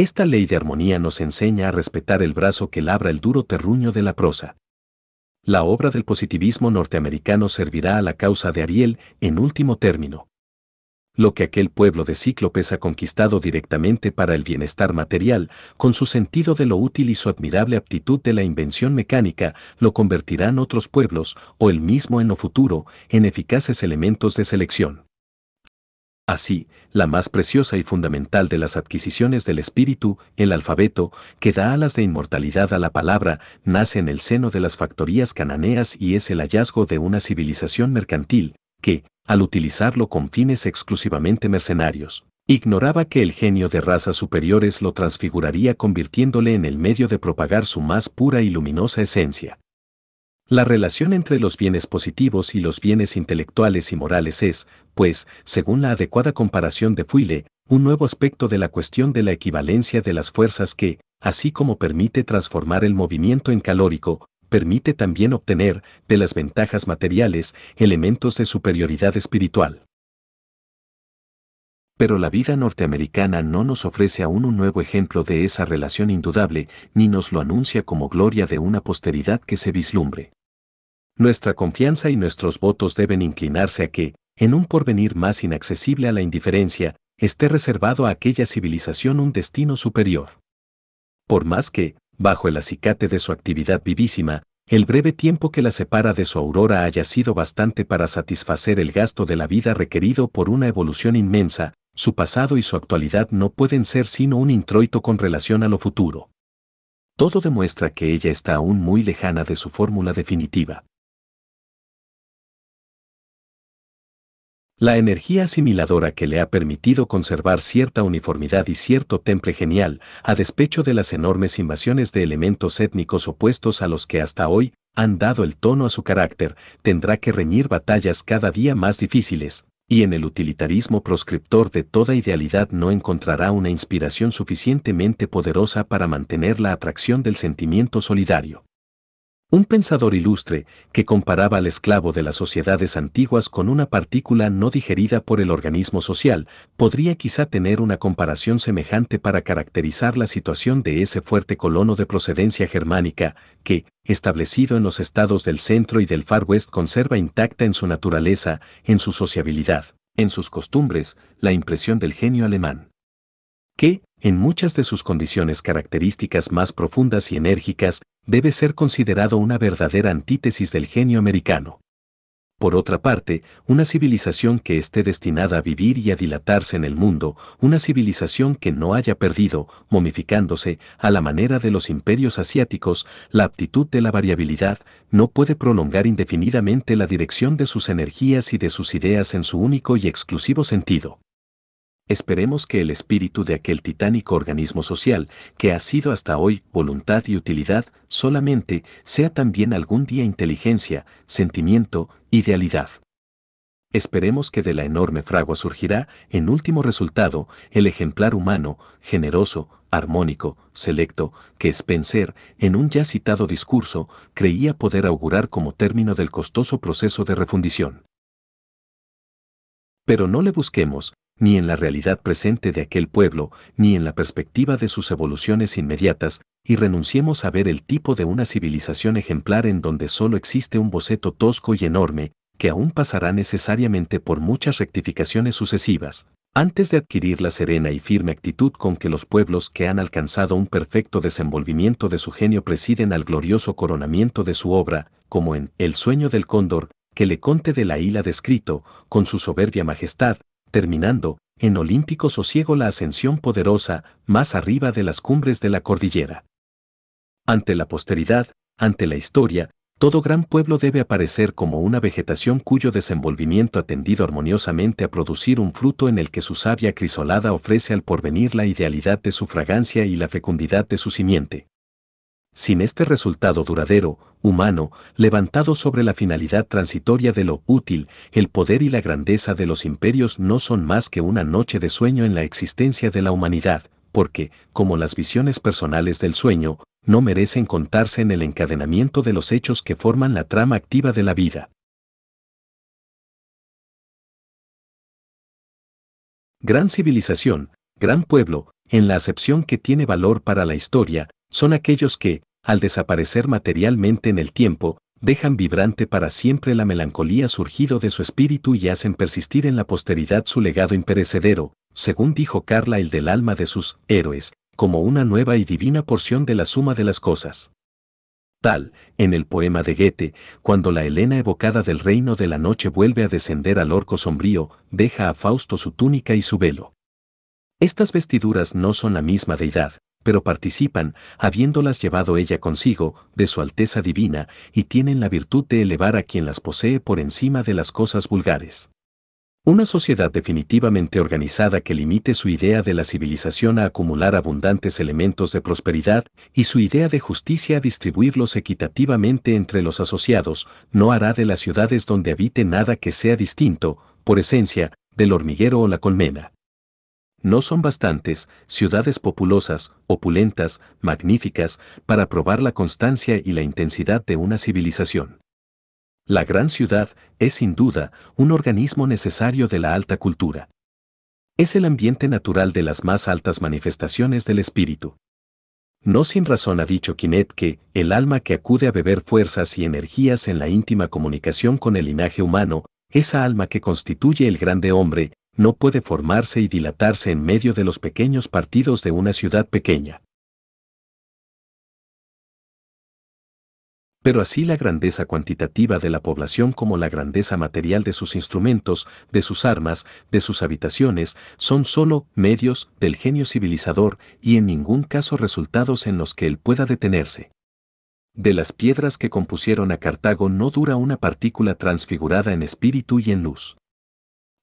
Esta ley de armonía nos enseña a respetar el brazo que labra el duro terruño de la prosa. La obra del positivismo norteamericano servirá a la causa de Ariel en último término. Lo que aquel pueblo de cíclopes ha conquistado directamente para el bienestar material, con su sentido de lo útil y su admirable aptitud de la invención mecánica, lo convertirán otros pueblos, o el mismo en lo futuro, en eficaces elementos de selección. Así, la más preciosa y fundamental de las adquisiciones del espíritu, el alfabeto, que da alas de inmortalidad a la palabra, nace en el seno de las factorías cananeas y es el hallazgo de una civilización mercantil, que, al utilizarlo con fines exclusivamente mercenarios, ignoraba que el genio de razas superiores lo transfiguraría convirtiéndole en el medio de propagar su más pura y luminosa esencia. La relación entre los bienes positivos y los bienes intelectuales y morales es, pues, según la adecuada comparación de Fuile, un nuevo aspecto de la cuestión de la equivalencia de las fuerzas que, así como permite transformar el movimiento en calórico, permite también obtener, de las ventajas materiales, elementos de superioridad espiritual. Pero la vida norteamericana no nos ofrece aún un nuevo ejemplo de esa relación indudable, ni nos lo anuncia como gloria de una posteridad que se vislumbre nuestra confianza y nuestros votos deben inclinarse a que, en un porvenir más inaccesible a la indiferencia, esté reservado a aquella civilización un destino superior. Por más que, bajo el acicate de su actividad vivísima, el breve tiempo que la separa de su aurora haya sido bastante para satisfacer el gasto de la vida requerido por una evolución inmensa, su pasado y su actualidad no pueden ser sino un introito con relación a lo futuro. Todo demuestra que ella está aún muy lejana de su fórmula definitiva. La energía asimiladora que le ha permitido conservar cierta uniformidad y cierto temple genial, a despecho de las enormes invasiones de elementos étnicos opuestos a los que hasta hoy han dado el tono a su carácter, tendrá que reñir batallas cada día más difíciles, y en el utilitarismo proscriptor de toda idealidad no encontrará una inspiración suficientemente poderosa para mantener la atracción del sentimiento solidario un pensador ilustre que comparaba al esclavo de las sociedades antiguas con una partícula no digerida por el organismo social, podría quizá tener una comparación semejante para caracterizar la situación de ese fuerte colono de procedencia germánica, que, establecido en los estados del centro y del Far West, conserva intacta en su naturaleza, en su sociabilidad, en sus costumbres, la impresión del genio alemán que, en muchas de sus condiciones características más profundas y enérgicas, debe ser considerado una verdadera antítesis del genio americano. Por otra parte, una civilización que esté destinada a vivir y a dilatarse en el mundo, una civilización que no haya perdido, momificándose, a la manera de los imperios asiáticos, la aptitud de la variabilidad, no puede prolongar indefinidamente la dirección de sus energías y de sus ideas en su único y exclusivo sentido. Esperemos que el espíritu de aquel titánico organismo social, que ha sido hasta hoy voluntad y utilidad solamente, sea también algún día inteligencia, sentimiento, idealidad. Esperemos que de la enorme fragua surgirá, en último resultado, el ejemplar humano, generoso, armónico, selecto, que Spencer, en un ya citado discurso, creía poder augurar como término del costoso proceso de refundición. Pero no le busquemos, ni en la realidad presente de aquel pueblo, ni en la perspectiva de sus evoluciones inmediatas, y renunciemos a ver el tipo de una civilización ejemplar en donde solo existe un boceto tosco y enorme, que aún pasará necesariamente por muchas rectificaciones sucesivas, antes de adquirir la serena y firme actitud con que los pueblos que han alcanzado un perfecto desenvolvimiento de su genio presiden al glorioso coronamiento de su obra, como en El sueño del cóndor, que le conte de la isla descrito, con su soberbia majestad, terminando, en olímpico sosiego la ascensión poderosa, más arriba de las cumbres de la cordillera. Ante la posteridad, ante la historia, todo gran pueblo debe aparecer como una vegetación cuyo desenvolvimiento ha tendido armoniosamente a producir un fruto en el que su savia crisolada ofrece al porvenir la idealidad de su fragancia y la fecundidad de su simiente. Sin este resultado duradero, humano, levantado sobre la finalidad transitoria de lo útil, el poder y la grandeza de los imperios no son más que una noche de sueño en la existencia de la humanidad, porque, como las visiones personales del sueño, no merecen contarse en el encadenamiento de los hechos que forman la trama activa de la vida. Gran civilización, gran pueblo, en la acepción que tiene valor para la historia, son aquellos que, al desaparecer materialmente en el tiempo, dejan vibrante para siempre la melancolía surgido de su espíritu y hacen persistir en la posteridad su legado imperecedero, según dijo Carla el del alma de sus héroes, como una nueva y divina porción de la suma de las cosas. Tal, en el poema de Goethe, cuando la Helena evocada del reino de la noche vuelve a descender al orco sombrío, deja a Fausto su túnica y su velo. Estas vestiduras no son la misma deidad, pero participan, habiéndolas llevado ella consigo, de su Alteza Divina, y tienen la virtud de elevar a quien las posee por encima de las cosas vulgares. Una sociedad definitivamente organizada que limite su idea de la civilización a acumular abundantes elementos de prosperidad y su idea de justicia a distribuirlos equitativamente entre los asociados, no hará de las ciudades donde habite nada que sea distinto, por esencia, del hormiguero o la colmena no son bastantes ciudades populosas, opulentas, magníficas, para probar la constancia y la intensidad de una civilización. La gran ciudad es sin duda un organismo necesario de la alta cultura. Es el ambiente natural de las más altas manifestaciones del espíritu. No sin razón ha dicho Kinet que el alma que acude a beber fuerzas y energías en la íntima comunicación con el linaje humano, esa alma que constituye el grande hombre, no puede formarse y dilatarse en medio de los pequeños partidos de una ciudad pequeña. Pero así la grandeza cuantitativa de la población como la grandeza material de sus instrumentos, de sus armas, de sus habitaciones, son sólo medios del genio civilizador y en ningún caso resultados en los que él pueda detenerse. De las piedras que compusieron a Cartago no dura una partícula transfigurada en espíritu y en luz.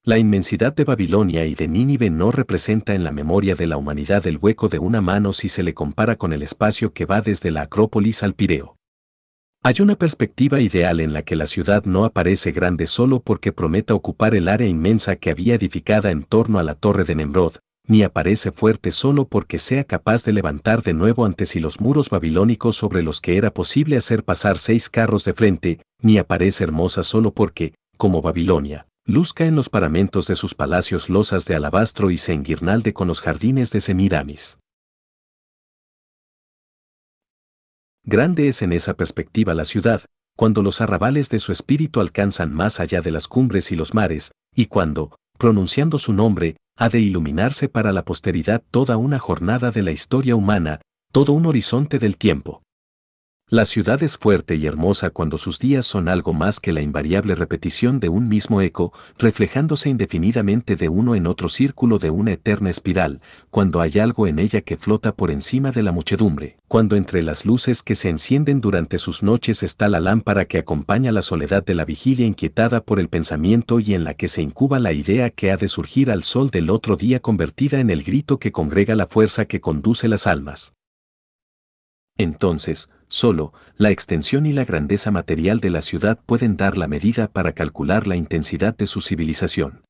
La inmensidad de Babilonia y de Nínive no representa en la memoria de la humanidad el hueco de una mano si se le compara con el espacio que va desde la Acrópolis al Pireo. Hay una perspectiva ideal en la que la ciudad no aparece grande solo porque prometa ocupar el área inmensa que había edificada en torno a la torre de Nemrod, ni aparece fuerte solo porque sea capaz de levantar de nuevo ante sí los muros babilónicos sobre los que era posible hacer pasar seis carros de frente, ni aparece hermosa solo porque, como Babilonia, luzca en los paramentos de sus palacios losas de alabastro y se enguirnalde con los jardines de Semiramis. Grande es en esa perspectiva la ciudad, cuando los arrabales de su espíritu alcanzan más allá de las cumbres y los mares, y cuando, pronunciando su nombre, ha de iluminarse para la posteridad toda una jornada de la historia humana, todo un horizonte del tiempo. La ciudad es fuerte y hermosa cuando sus días son algo más que la invariable repetición de un mismo eco, reflejándose indefinidamente de uno en otro círculo de una eterna espiral, cuando hay algo en ella que flota por encima de la muchedumbre, cuando entre las luces que se encienden durante sus noches está la lámpara que acompaña la soledad de la vigilia inquietada por el pensamiento y en la que se incuba la idea que ha de surgir al sol del otro día convertida en el grito que congrega la fuerza que conduce las almas. Entonces, Solo, la extensión y la grandeza material de la ciudad pueden dar la medida para calcular la intensidad de su civilización.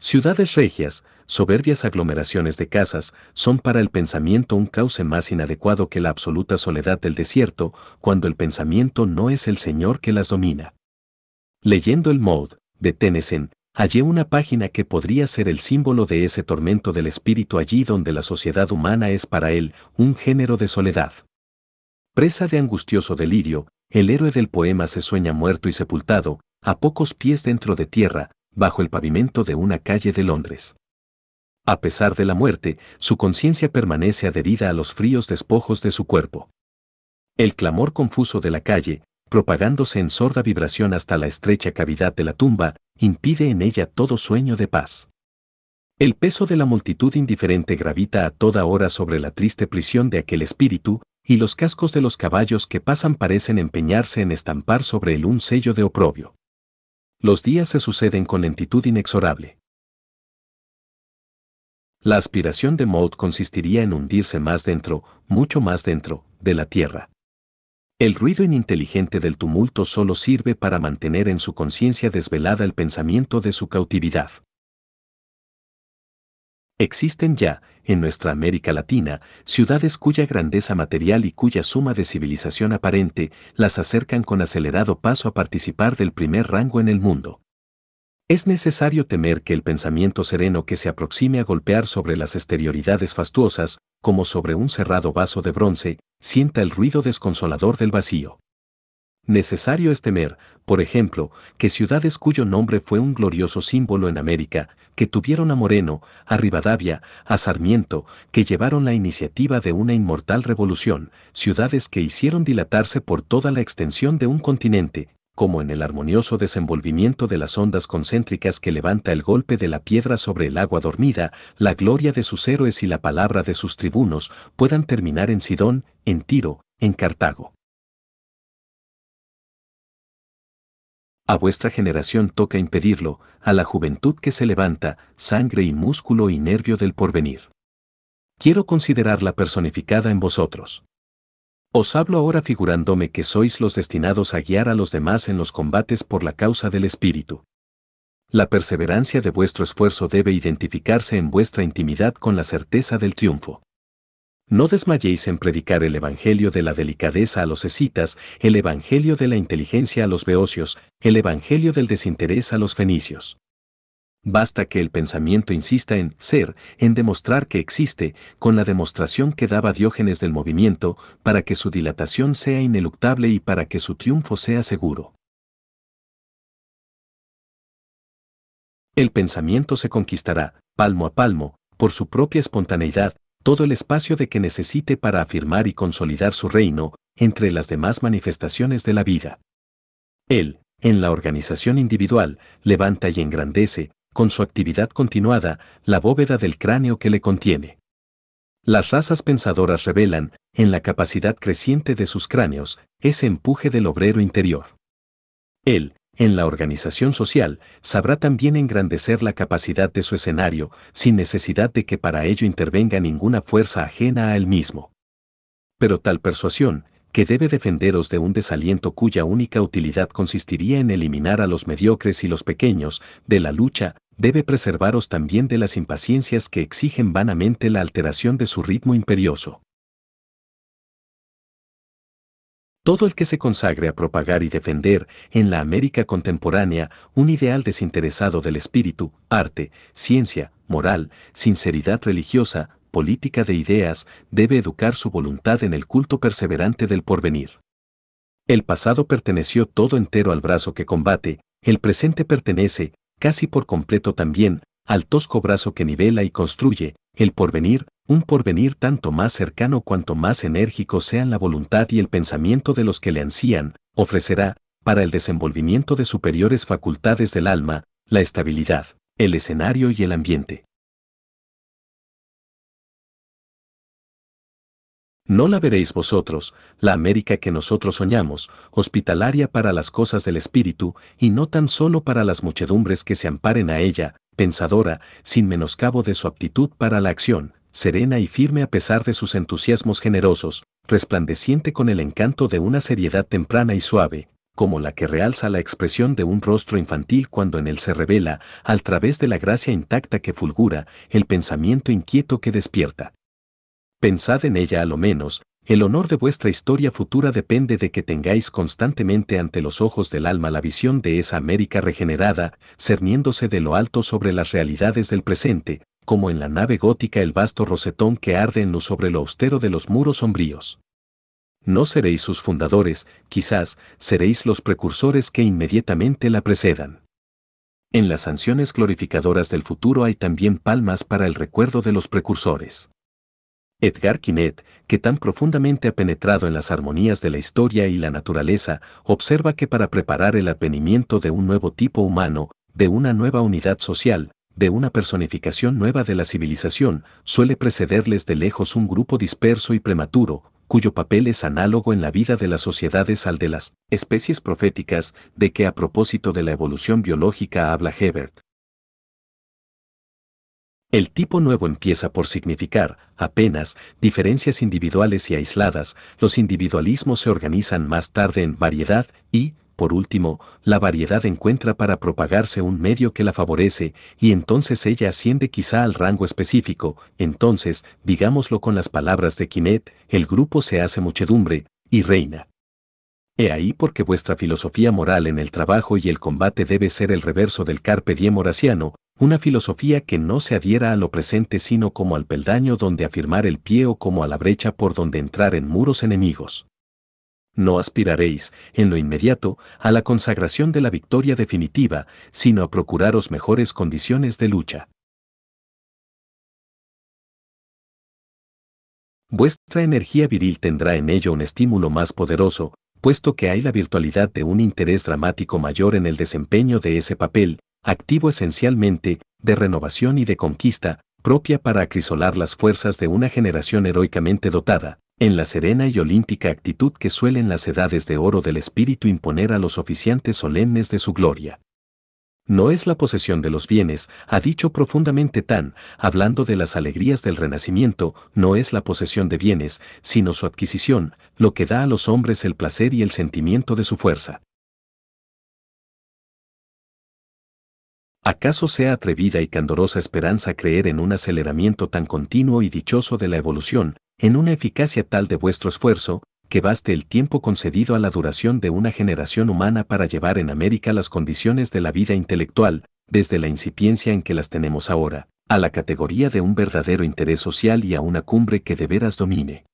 Ciudades regias, soberbias aglomeraciones de casas, son para el pensamiento un cauce más inadecuado que la absoluta soledad del desierto, cuando el pensamiento no es el Señor que las domina. Leyendo el Maud, de Tennyson, hallé una página que podría ser el símbolo de ese tormento del espíritu allí donde la sociedad humana es para él un género de soledad. Presa de angustioso delirio, el héroe del poema se sueña muerto y sepultado, a pocos pies dentro de tierra, bajo el pavimento de una calle de Londres. A pesar de la muerte, su conciencia permanece adherida a los fríos despojos de su cuerpo. El clamor confuso de la calle, propagándose en sorda vibración hasta la estrecha cavidad de la tumba, impide en ella todo sueño de paz. El peso de la multitud indiferente gravita a toda hora sobre la triste prisión de aquel espíritu, y los cascos de los caballos que pasan parecen empeñarse en estampar sobre él un sello de oprobio. Los días se suceden con lentitud inexorable. La aspiración de Maud consistiría en hundirse más dentro, mucho más dentro, de la tierra. El ruido ininteligente del tumulto solo sirve para mantener en su conciencia desvelada el pensamiento de su cautividad. Existen ya, en nuestra América Latina, ciudades cuya grandeza material y cuya suma de civilización aparente las acercan con acelerado paso a participar del primer rango en el mundo. Es necesario temer que el pensamiento sereno que se aproxime a golpear sobre las exterioridades fastuosas, como sobre un cerrado vaso de bronce, sienta el ruido desconsolador del vacío. Necesario es temer, por ejemplo, que ciudades cuyo nombre fue un glorioso símbolo en América, que tuvieron a Moreno, a Rivadavia, a Sarmiento, que llevaron la iniciativa de una inmortal revolución, ciudades que hicieron dilatarse por toda la extensión de un continente, como en el armonioso desenvolvimiento de las ondas concéntricas que levanta el golpe de la piedra sobre el agua dormida, la gloria de sus héroes y la palabra de sus tribunos puedan terminar en Sidón, en Tiro, en Cartago. A vuestra generación toca impedirlo, a la juventud que se levanta, sangre y músculo y nervio del porvenir. Quiero considerarla personificada en vosotros. Os hablo ahora figurándome que sois los destinados a guiar a los demás en los combates por la causa del Espíritu. La perseverancia de vuestro esfuerzo debe identificarse en vuestra intimidad con la certeza del triunfo. No desmayéis en predicar el Evangelio de la delicadeza a los escitas, el Evangelio de la inteligencia a los beocios, el Evangelio del desinterés a los fenicios. Basta que el pensamiento insista en ser, en demostrar que existe, con la demostración que daba Diógenes del movimiento, para que su dilatación sea ineluctable y para que su triunfo sea seguro. El pensamiento se conquistará, palmo a palmo, por su propia espontaneidad, todo el espacio de que necesite para afirmar y consolidar su reino entre las demás manifestaciones de la vida. Él, en la organización individual, levanta y engrandece, con su actividad continuada, la bóveda del cráneo que le contiene. Las razas pensadoras revelan, en la capacidad creciente de sus cráneos, ese empuje del obrero interior. Él, en la organización social, sabrá también engrandecer la capacidad de su escenario, sin necesidad de que para ello intervenga ninguna fuerza ajena a él mismo. Pero tal persuasión, que debe defenderos de un desaliento cuya única utilidad consistiría en eliminar a los mediocres y los pequeños de la lucha, debe preservaros también de las impaciencias que exigen vanamente la alteración de su ritmo imperioso. Todo el que se consagre a propagar y defender, en la América contemporánea, un ideal desinteresado del espíritu, arte, ciencia, moral, sinceridad religiosa, política de ideas, debe educar su voluntad en el culto perseverante del porvenir. El pasado perteneció todo entero al brazo que combate, el presente pertenece, casi por completo también, al tosco brazo que nivela y construye, el porvenir, un porvenir tanto más cercano cuanto más enérgico sean la voluntad y el pensamiento de los que le ansían, ofrecerá, para el desenvolvimiento de superiores facultades del alma, la estabilidad, el escenario y el ambiente. No la veréis vosotros, la América que nosotros soñamos, hospitalaria para las cosas del espíritu, y no tan solo para las muchedumbres que se amparen a ella, pensadora, sin menoscabo de su aptitud para la acción, serena y firme a pesar de sus entusiasmos generosos, resplandeciente con el encanto de una seriedad temprana y suave, como la que realza la expresión de un rostro infantil cuando en él se revela, al través de la gracia intacta que fulgura, el pensamiento inquieto que despierta. Pensad en ella a lo menos, el honor de vuestra historia futura depende de que tengáis constantemente ante los ojos del alma la visión de esa América regenerada, cerniéndose de lo alto sobre las realidades del presente, como en la nave gótica el vasto rosetón que arde en luz sobre lo austero de los muros sombríos. No seréis sus fundadores, quizás seréis los precursores que inmediatamente la precedan. En las sanciones glorificadoras del futuro hay también palmas para el recuerdo de los precursores. Edgar Kinet, que tan profundamente ha penetrado en las armonías de la historia y la naturaleza, observa que para preparar el advenimiento de un nuevo tipo humano, de una nueva unidad social, de una personificación nueva de la civilización, suele precederles de lejos un grupo disperso y prematuro, cuyo papel es análogo en la vida de las sociedades al de las especies proféticas, de que a propósito de la evolución biológica habla Hebert. El tipo nuevo empieza por significar, apenas, diferencias individuales y aisladas, los individualismos se organizan más tarde en variedad y, por último, la variedad encuentra para propagarse un medio que la favorece y entonces ella asciende quizá al rango específico, entonces, digámoslo con las palabras de Quinet, el grupo se hace muchedumbre y reina. He ahí porque vuestra filosofía moral en el trabajo y el combate debe ser el reverso del carpe diem una filosofía que no se adhiera a lo presente sino como al peldaño donde afirmar el pie o como a la brecha por donde entrar en muros enemigos. No aspiraréis, en lo inmediato, a la consagración de la victoria definitiva, sino a procuraros mejores condiciones de lucha. Vuestra energía viril tendrá en ello un estímulo más poderoso, puesto que hay la virtualidad de un interés dramático mayor en el desempeño de ese papel, activo esencialmente, de renovación y de conquista, propia para acrisolar las fuerzas de una generación heroicamente dotada, en la serena y olímpica actitud que suelen las edades de oro del espíritu imponer a los oficiantes solemnes de su gloria no es la posesión de los bienes, ha dicho profundamente Tan, hablando de las alegrías del renacimiento, no es la posesión de bienes, sino su adquisición, lo que da a los hombres el placer y el sentimiento de su fuerza. ¿Acaso sea atrevida y candorosa esperanza creer en un aceleramiento tan continuo y dichoso de la evolución, en una eficacia tal de vuestro esfuerzo, que baste el tiempo concedido a la duración de una generación humana para llevar en América las condiciones de la vida intelectual, desde la incipiencia en que las tenemos ahora, a la categoría de un verdadero interés social y a una cumbre que de veras domine,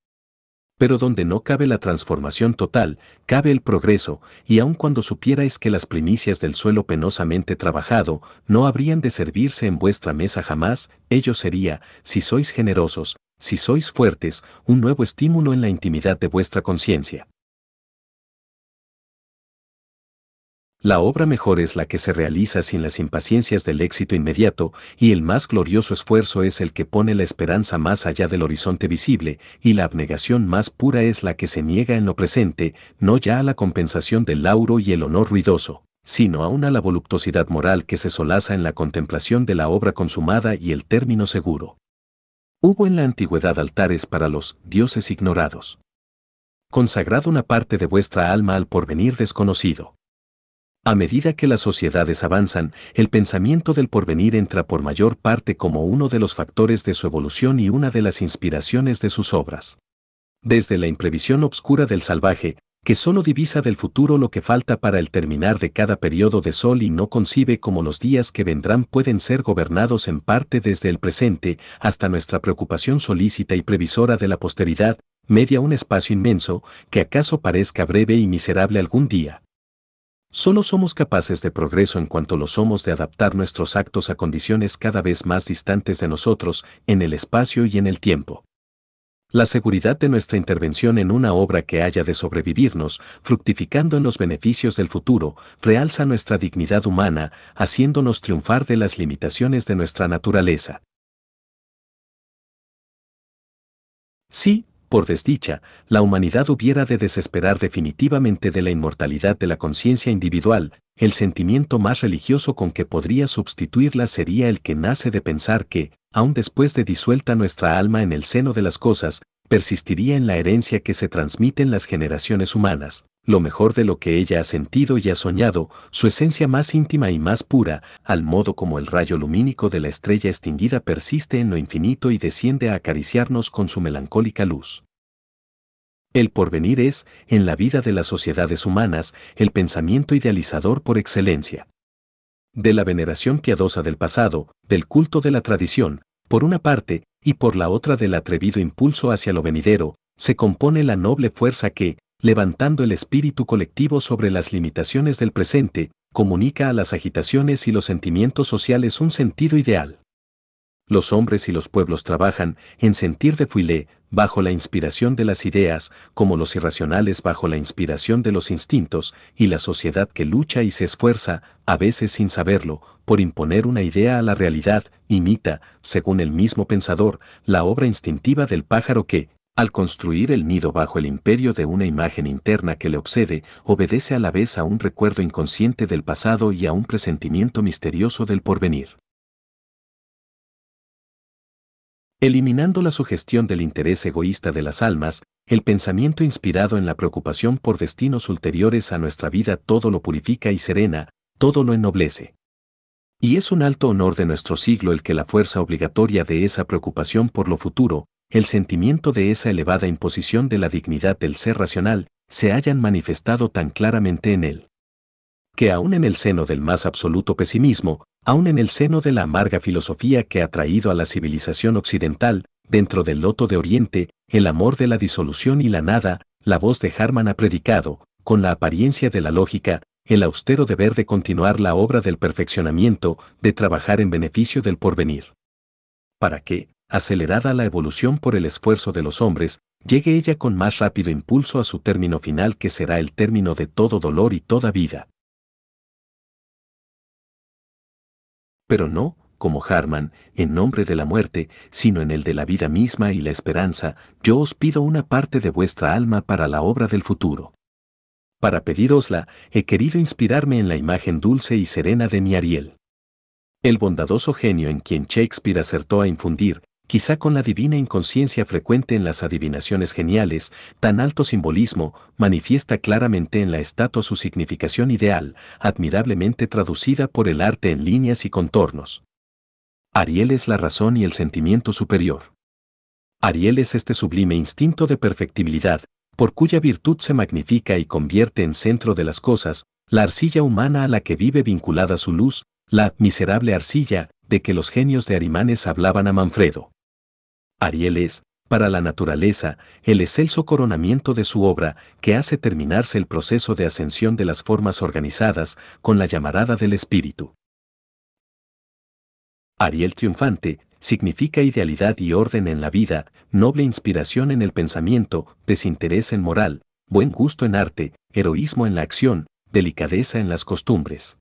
pero donde no cabe la transformación total, cabe el progreso, y aun cuando supierais que las primicias del suelo penosamente trabajado no habrían de servirse en vuestra mesa jamás, ello sería, si sois generosos, si sois fuertes, un nuevo estímulo en la intimidad de vuestra conciencia. La obra mejor es la que se realiza sin las impaciencias del éxito inmediato, y el más glorioso esfuerzo es el que pone la esperanza más allá del horizonte visible, y la abnegación más pura es la que se niega en lo presente, no ya a la compensación del lauro y el honor ruidoso, sino aún a la voluptuosidad moral que se solaza en la contemplación de la obra consumada y el término seguro. Hubo en la antigüedad altares para los dioses ignorados. Consagrad una parte de vuestra alma al porvenir desconocido. A medida que las sociedades avanzan, el pensamiento del porvenir entra por mayor parte como uno de los factores de su evolución y una de las inspiraciones de sus obras. Desde la imprevisión obscura del salvaje, que solo divisa del futuro lo que falta para el terminar de cada periodo de sol y no concibe cómo los días que vendrán pueden ser gobernados en parte desde el presente, hasta nuestra preocupación solícita y previsora de la posteridad, media un espacio inmenso, que acaso parezca breve y miserable algún día Solo somos capaces de progreso en cuanto lo somos de adaptar nuestros actos a condiciones cada vez más distantes de nosotros en el espacio y en el tiempo. La seguridad de nuestra intervención en una obra que haya de sobrevivirnos, fructificando en los beneficios del futuro, realza nuestra dignidad humana, haciéndonos triunfar de las limitaciones de nuestra naturaleza. Sí, por desdicha, la humanidad hubiera de desesperar definitivamente de la inmortalidad de la conciencia individual, el sentimiento más religioso con que podría sustituirla sería el que nace de pensar que, aun después de disuelta nuestra alma en el seno de las cosas, persistiría en la herencia que se transmite en las generaciones humanas, lo mejor de lo que ella ha sentido y ha soñado, su esencia más íntima y más pura, al modo como el rayo lumínico de la estrella extinguida persiste en lo infinito y desciende a acariciarnos con su melancólica luz. El porvenir es, en la vida de las sociedades humanas, el pensamiento idealizador por excelencia. De la veneración piadosa del pasado, del culto de la tradición, por una parte, y por la otra del atrevido impulso hacia lo venidero, se compone la noble fuerza que, levantando el espíritu colectivo sobre las limitaciones del presente, comunica a las agitaciones y los sentimientos sociales un sentido ideal los hombres y los pueblos trabajan en sentir de Fuilé bajo la inspiración de las ideas, como los irracionales bajo la inspiración de los instintos, y la sociedad que lucha y se esfuerza, a veces sin saberlo, por imponer una idea a la realidad, imita, según el mismo pensador, la obra instintiva del pájaro que, al construir el nido bajo el imperio de una imagen interna que le obsede, obedece a la vez a un recuerdo inconsciente del pasado y a un presentimiento misterioso del porvenir. eliminando la sugestión del interés egoísta de las almas, el pensamiento inspirado en la preocupación por destinos ulteriores a nuestra vida todo lo purifica y serena, todo lo ennoblece. Y es un alto honor de nuestro siglo el que la fuerza obligatoria de esa preocupación por lo futuro, el sentimiento de esa elevada imposición de la dignidad del ser racional, se hayan manifestado tan claramente en él. Que aún en el seno del más absoluto pesimismo, aún en el seno de la amarga filosofía que ha traído a la civilización occidental, dentro del loto de Oriente, el amor de la disolución y la nada, la voz de Harman ha predicado, con la apariencia de la lógica, el austero deber de continuar la obra del perfeccionamiento, de trabajar en beneficio del porvenir. Para que, acelerada la evolución por el esfuerzo de los hombres, llegue ella con más rápido impulso a su término final que será el término de todo dolor y toda vida. pero no, como Harman, en nombre de la muerte, sino en el de la vida misma y la esperanza, yo os pido una parte de vuestra alma para la obra del futuro. Para pedirosla, he querido inspirarme en la imagen dulce y serena de mi Ariel. El bondadoso genio en quien Shakespeare acertó a infundir, quizá con la divina inconsciencia frecuente en las adivinaciones geniales, tan alto simbolismo, manifiesta claramente en la estatua su significación ideal, admirablemente traducida por el arte en líneas y contornos. Ariel es la razón y el sentimiento superior. Ariel es este sublime instinto de perfectibilidad, por cuya virtud se magnifica y convierte en centro de las cosas, la arcilla humana a la que vive vinculada su luz, la miserable arcilla de que los genios de Arimanes hablaban a Manfredo. Ariel es, para la naturaleza, el excelso coronamiento de su obra que hace terminarse el proceso de ascensión de las formas organizadas con la llamarada del espíritu. Ariel triunfante significa idealidad y orden en la vida, noble inspiración en el pensamiento, desinterés en moral, buen gusto en arte, heroísmo en la acción, delicadeza en las costumbres.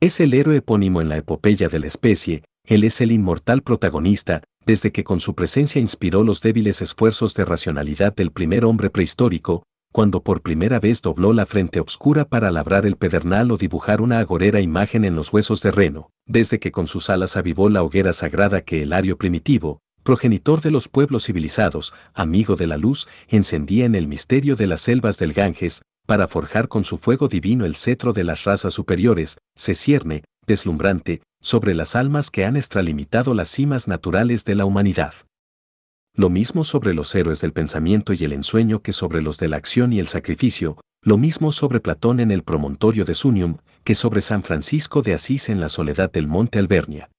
Es el héroe epónimo en la epopeya de la especie, él es el inmortal protagonista desde que con su presencia inspiró los débiles esfuerzos de racionalidad del primer hombre prehistórico, cuando por primera vez dobló la frente oscura para labrar el pedernal o dibujar una agorera imagen en los huesos de reno, desde que con sus alas avivó la hoguera sagrada que el ario primitivo, progenitor de los pueblos civilizados, amigo de la luz, encendía en el misterio de las selvas del Ganges, para forjar con su fuego divino el cetro de las razas superiores, se cierne, deslumbrante, sobre las almas que han extralimitado las cimas naturales de la humanidad. Lo mismo sobre los héroes del pensamiento y el ensueño que sobre los de la acción y el sacrificio, lo mismo sobre Platón en el promontorio de Sunium que sobre San Francisco de Asís en la soledad del monte Albernia.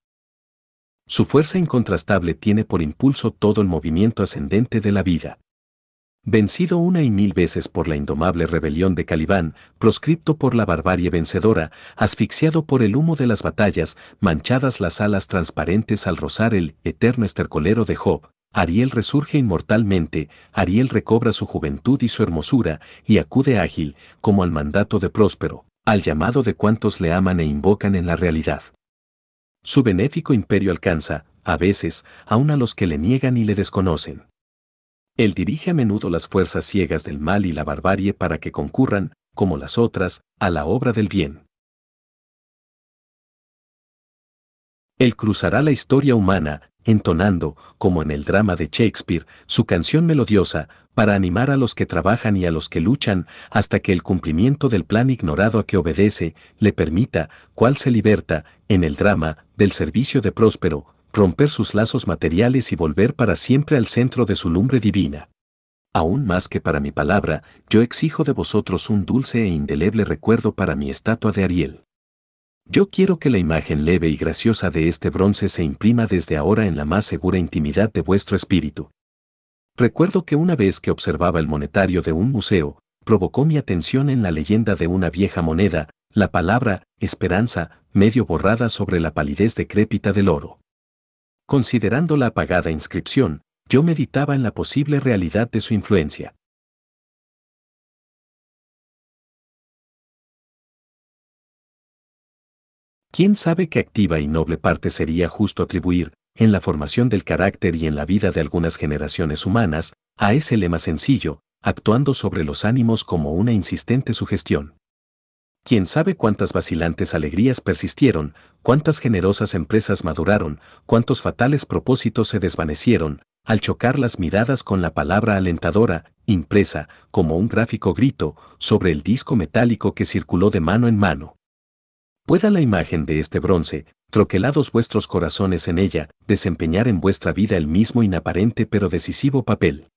Su fuerza incontrastable tiene por impulso todo el movimiento ascendente de la vida. Vencido una y mil veces por la indomable rebelión de Calibán, proscripto por la barbarie vencedora, asfixiado por el humo de las batallas, manchadas las alas transparentes al rozar el eterno estercolero de Job, Ariel resurge inmortalmente, Ariel recobra su juventud y su hermosura, y acude ágil, como al mandato de Próspero, al llamado de cuantos le aman e invocan en la realidad. Su benéfico imperio alcanza, a veces, aun a los que le niegan y le desconocen. Él dirige a menudo las fuerzas ciegas del mal y la barbarie para que concurran, como las otras, a la obra del bien. Él cruzará la historia humana, entonando, como en el drama de Shakespeare, su canción melodiosa, para animar a los que trabajan y a los que luchan, hasta que el cumplimiento del plan ignorado a que obedece, le permita, cual se liberta, en el drama, del servicio de próspero, romper sus lazos materiales y volver para siempre al centro de su lumbre divina. Aún más que para mi palabra, yo exijo de vosotros un dulce e indeleble recuerdo para mi estatua de Ariel. Yo quiero que la imagen leve y graciosa de este bronce se imprima desde ahora en la más segura intimidad de vuestro espíritu. Recuerdo que una vez que observaba el monetario de un museo, provocó mi atención en la leyenda de una vieja moneda, la palabra, esperanza, medio borrada sobre la palidez decrépita del oro. Considerando la apagada inscripción, yo meditaba en la posible realidad de su influencia. ¿Quién sabe qué activa y noble parte sería justo atribuir, en la formación del carácter y en la vida de algunas generaciones humanas, a ese lema sencillo, actuando sobre los ánimos como una insistente sugestión? Quién sabe cuántas vacilantes alegrías persistieron, cuántas generosas empresas maduraron, cuántos fatales propósitos se desvanecieron, al chocar las miradas con la palabra alentadora, impresa, como un gráfico grito, sobre el disco metálico que circuló de mano en mano. Pueda la imagen de este bronce, troquelados vuestros corazones en ella, desempeñar en vuestra vida el mismo inaparente pero decisivo papel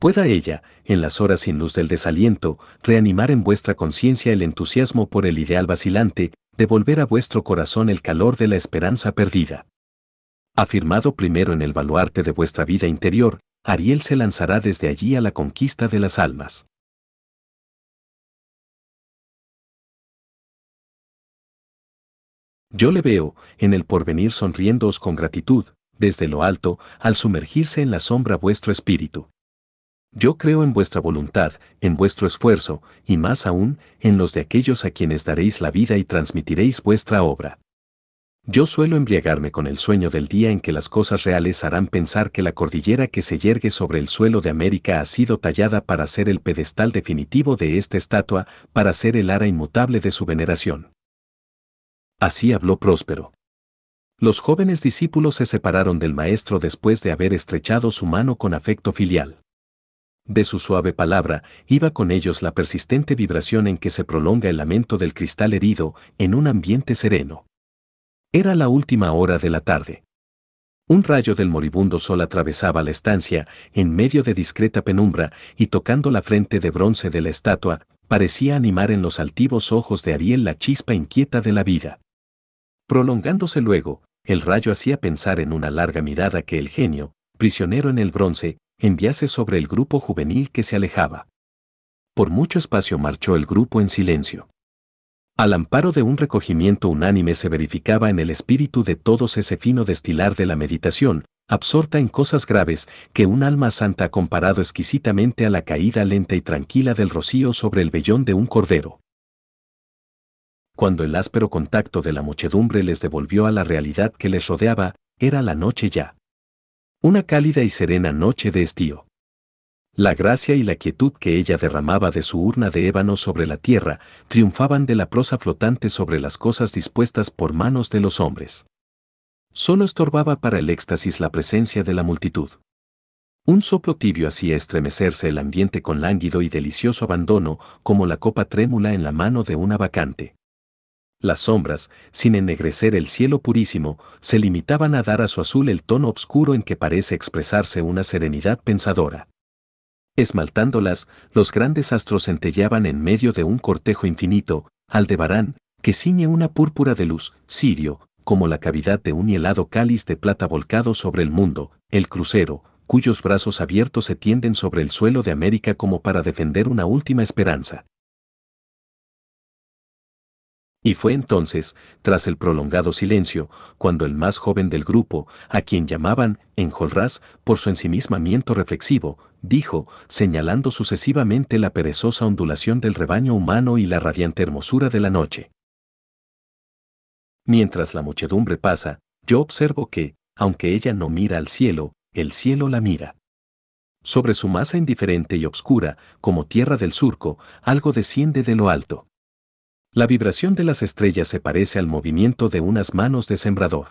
pueda ella, en las horas sin luz del desaliento, reanimar en vuestra conciencia el entusiasmo por el ideal vacilante, devolver a vuestro corazón el calor de la esperanza perdida. Afirmado primero en el baluarte de vuestra vida interior, Ariel se lanzará desde allí a la conquista de las almas. Yo le veo, en el porvenir sonriéndoos con gratitud, desde lo alto, al sumergirse en la sombra vuestro espíritu. Yo creo en vuestra voluntad, en vuestro esfuerzo, y más aún, en los de aquellos a quienes daréis la vida y transmitiréis vuestra obra. Yo suelo embriagarme con el sueño del día en que las cosas reales harán pensar que la cordillera que se yergue sobre el suelo de América ha sido tallada para ser el pedestal definitivo de esta estatua, para ser el ara inmutable de su veneración. Así habló Próspero. Los jóvenes discípulos se separaron del maestro después de haber estrechado su mano con afecto filial de su suave palabra, iba con ellos la persistente vibración en que se prolonga el lamento del cristal herido en un ambiente sereno. Era la última hora de la tarde. Un rayo del moribundo sol atravesaba la estancia, en medio de discreta penumbra, y tocando la frente de bronce de la estatua, parecía animar en los altivos ojos de Ariel la chispa inquieta de la vida. Prolongándose luego, el rayo hacía pensar en una larga mirada que el genio, prisionero en el bronce, enviase sobre el grupo juvenil que se alejaba. Por mucho espacio marchó el grupo en silencio. Al amparo de un recogimiento unánime se verificaba en el espíritu de todos ese fino destilar de la meditación, absorta en cosas graves, que un alma santa ha comparado exquisitamente a la caída lenta y tranquila del rocío sobre el vellón de un cordero. Cuando el áspero contacto de la muchedumbre les devolvió a la realidad que les rodeaba, era la noche ya. Una cálida y serena noche de estío. La gracia y la quietud que ella derramaba de su urna de ébano sobre la tierra triunfaban de la prosa flotante sobre las cosas dispuestas por manos de los hombres. Solo estorbaba para el éxtasis la presencia de la multitud. Un soplo tibio hacía estremecerse el ambiente con lánguido y delicioso abandono, como la copa trémula en la mano de una vacante. Las sombras, sin ennegrecer el cielo purísimo, se limitaban a dar a su azul el tono oscuro en que parece expresarse una serenidad pensadora. Esmaltándolas, los grandes astros centellaban en medio de un cortejo infinito, aldebarán, que ciñe una púrpura de luz, sirio, como la cavidad de un helado cáliz de plata volcado sobre el mundo, el crucero, cuyos brazos abiertos se tienden sobre el suelo de América como para defender una última esperanza. Y fue entonces, tras el prolongado silencio, cuando el más joven del grupo, a quien llamaban Enjolras por su ensimismamiento reflexivo, dijo, señalando sucesivamente la perezosa ondulación del rebaño humano y la radiante hermosura de la noche. Mientras la muchedumbre pasa, yo observo que, aunque ella no mira al cielo, el cielo la mira. Sobre su masa indiferente y obscura, como tierra del surco, algo desciende de lo alto. La vibración de las estrellas se parece al movimiento de unas manos de sembrador.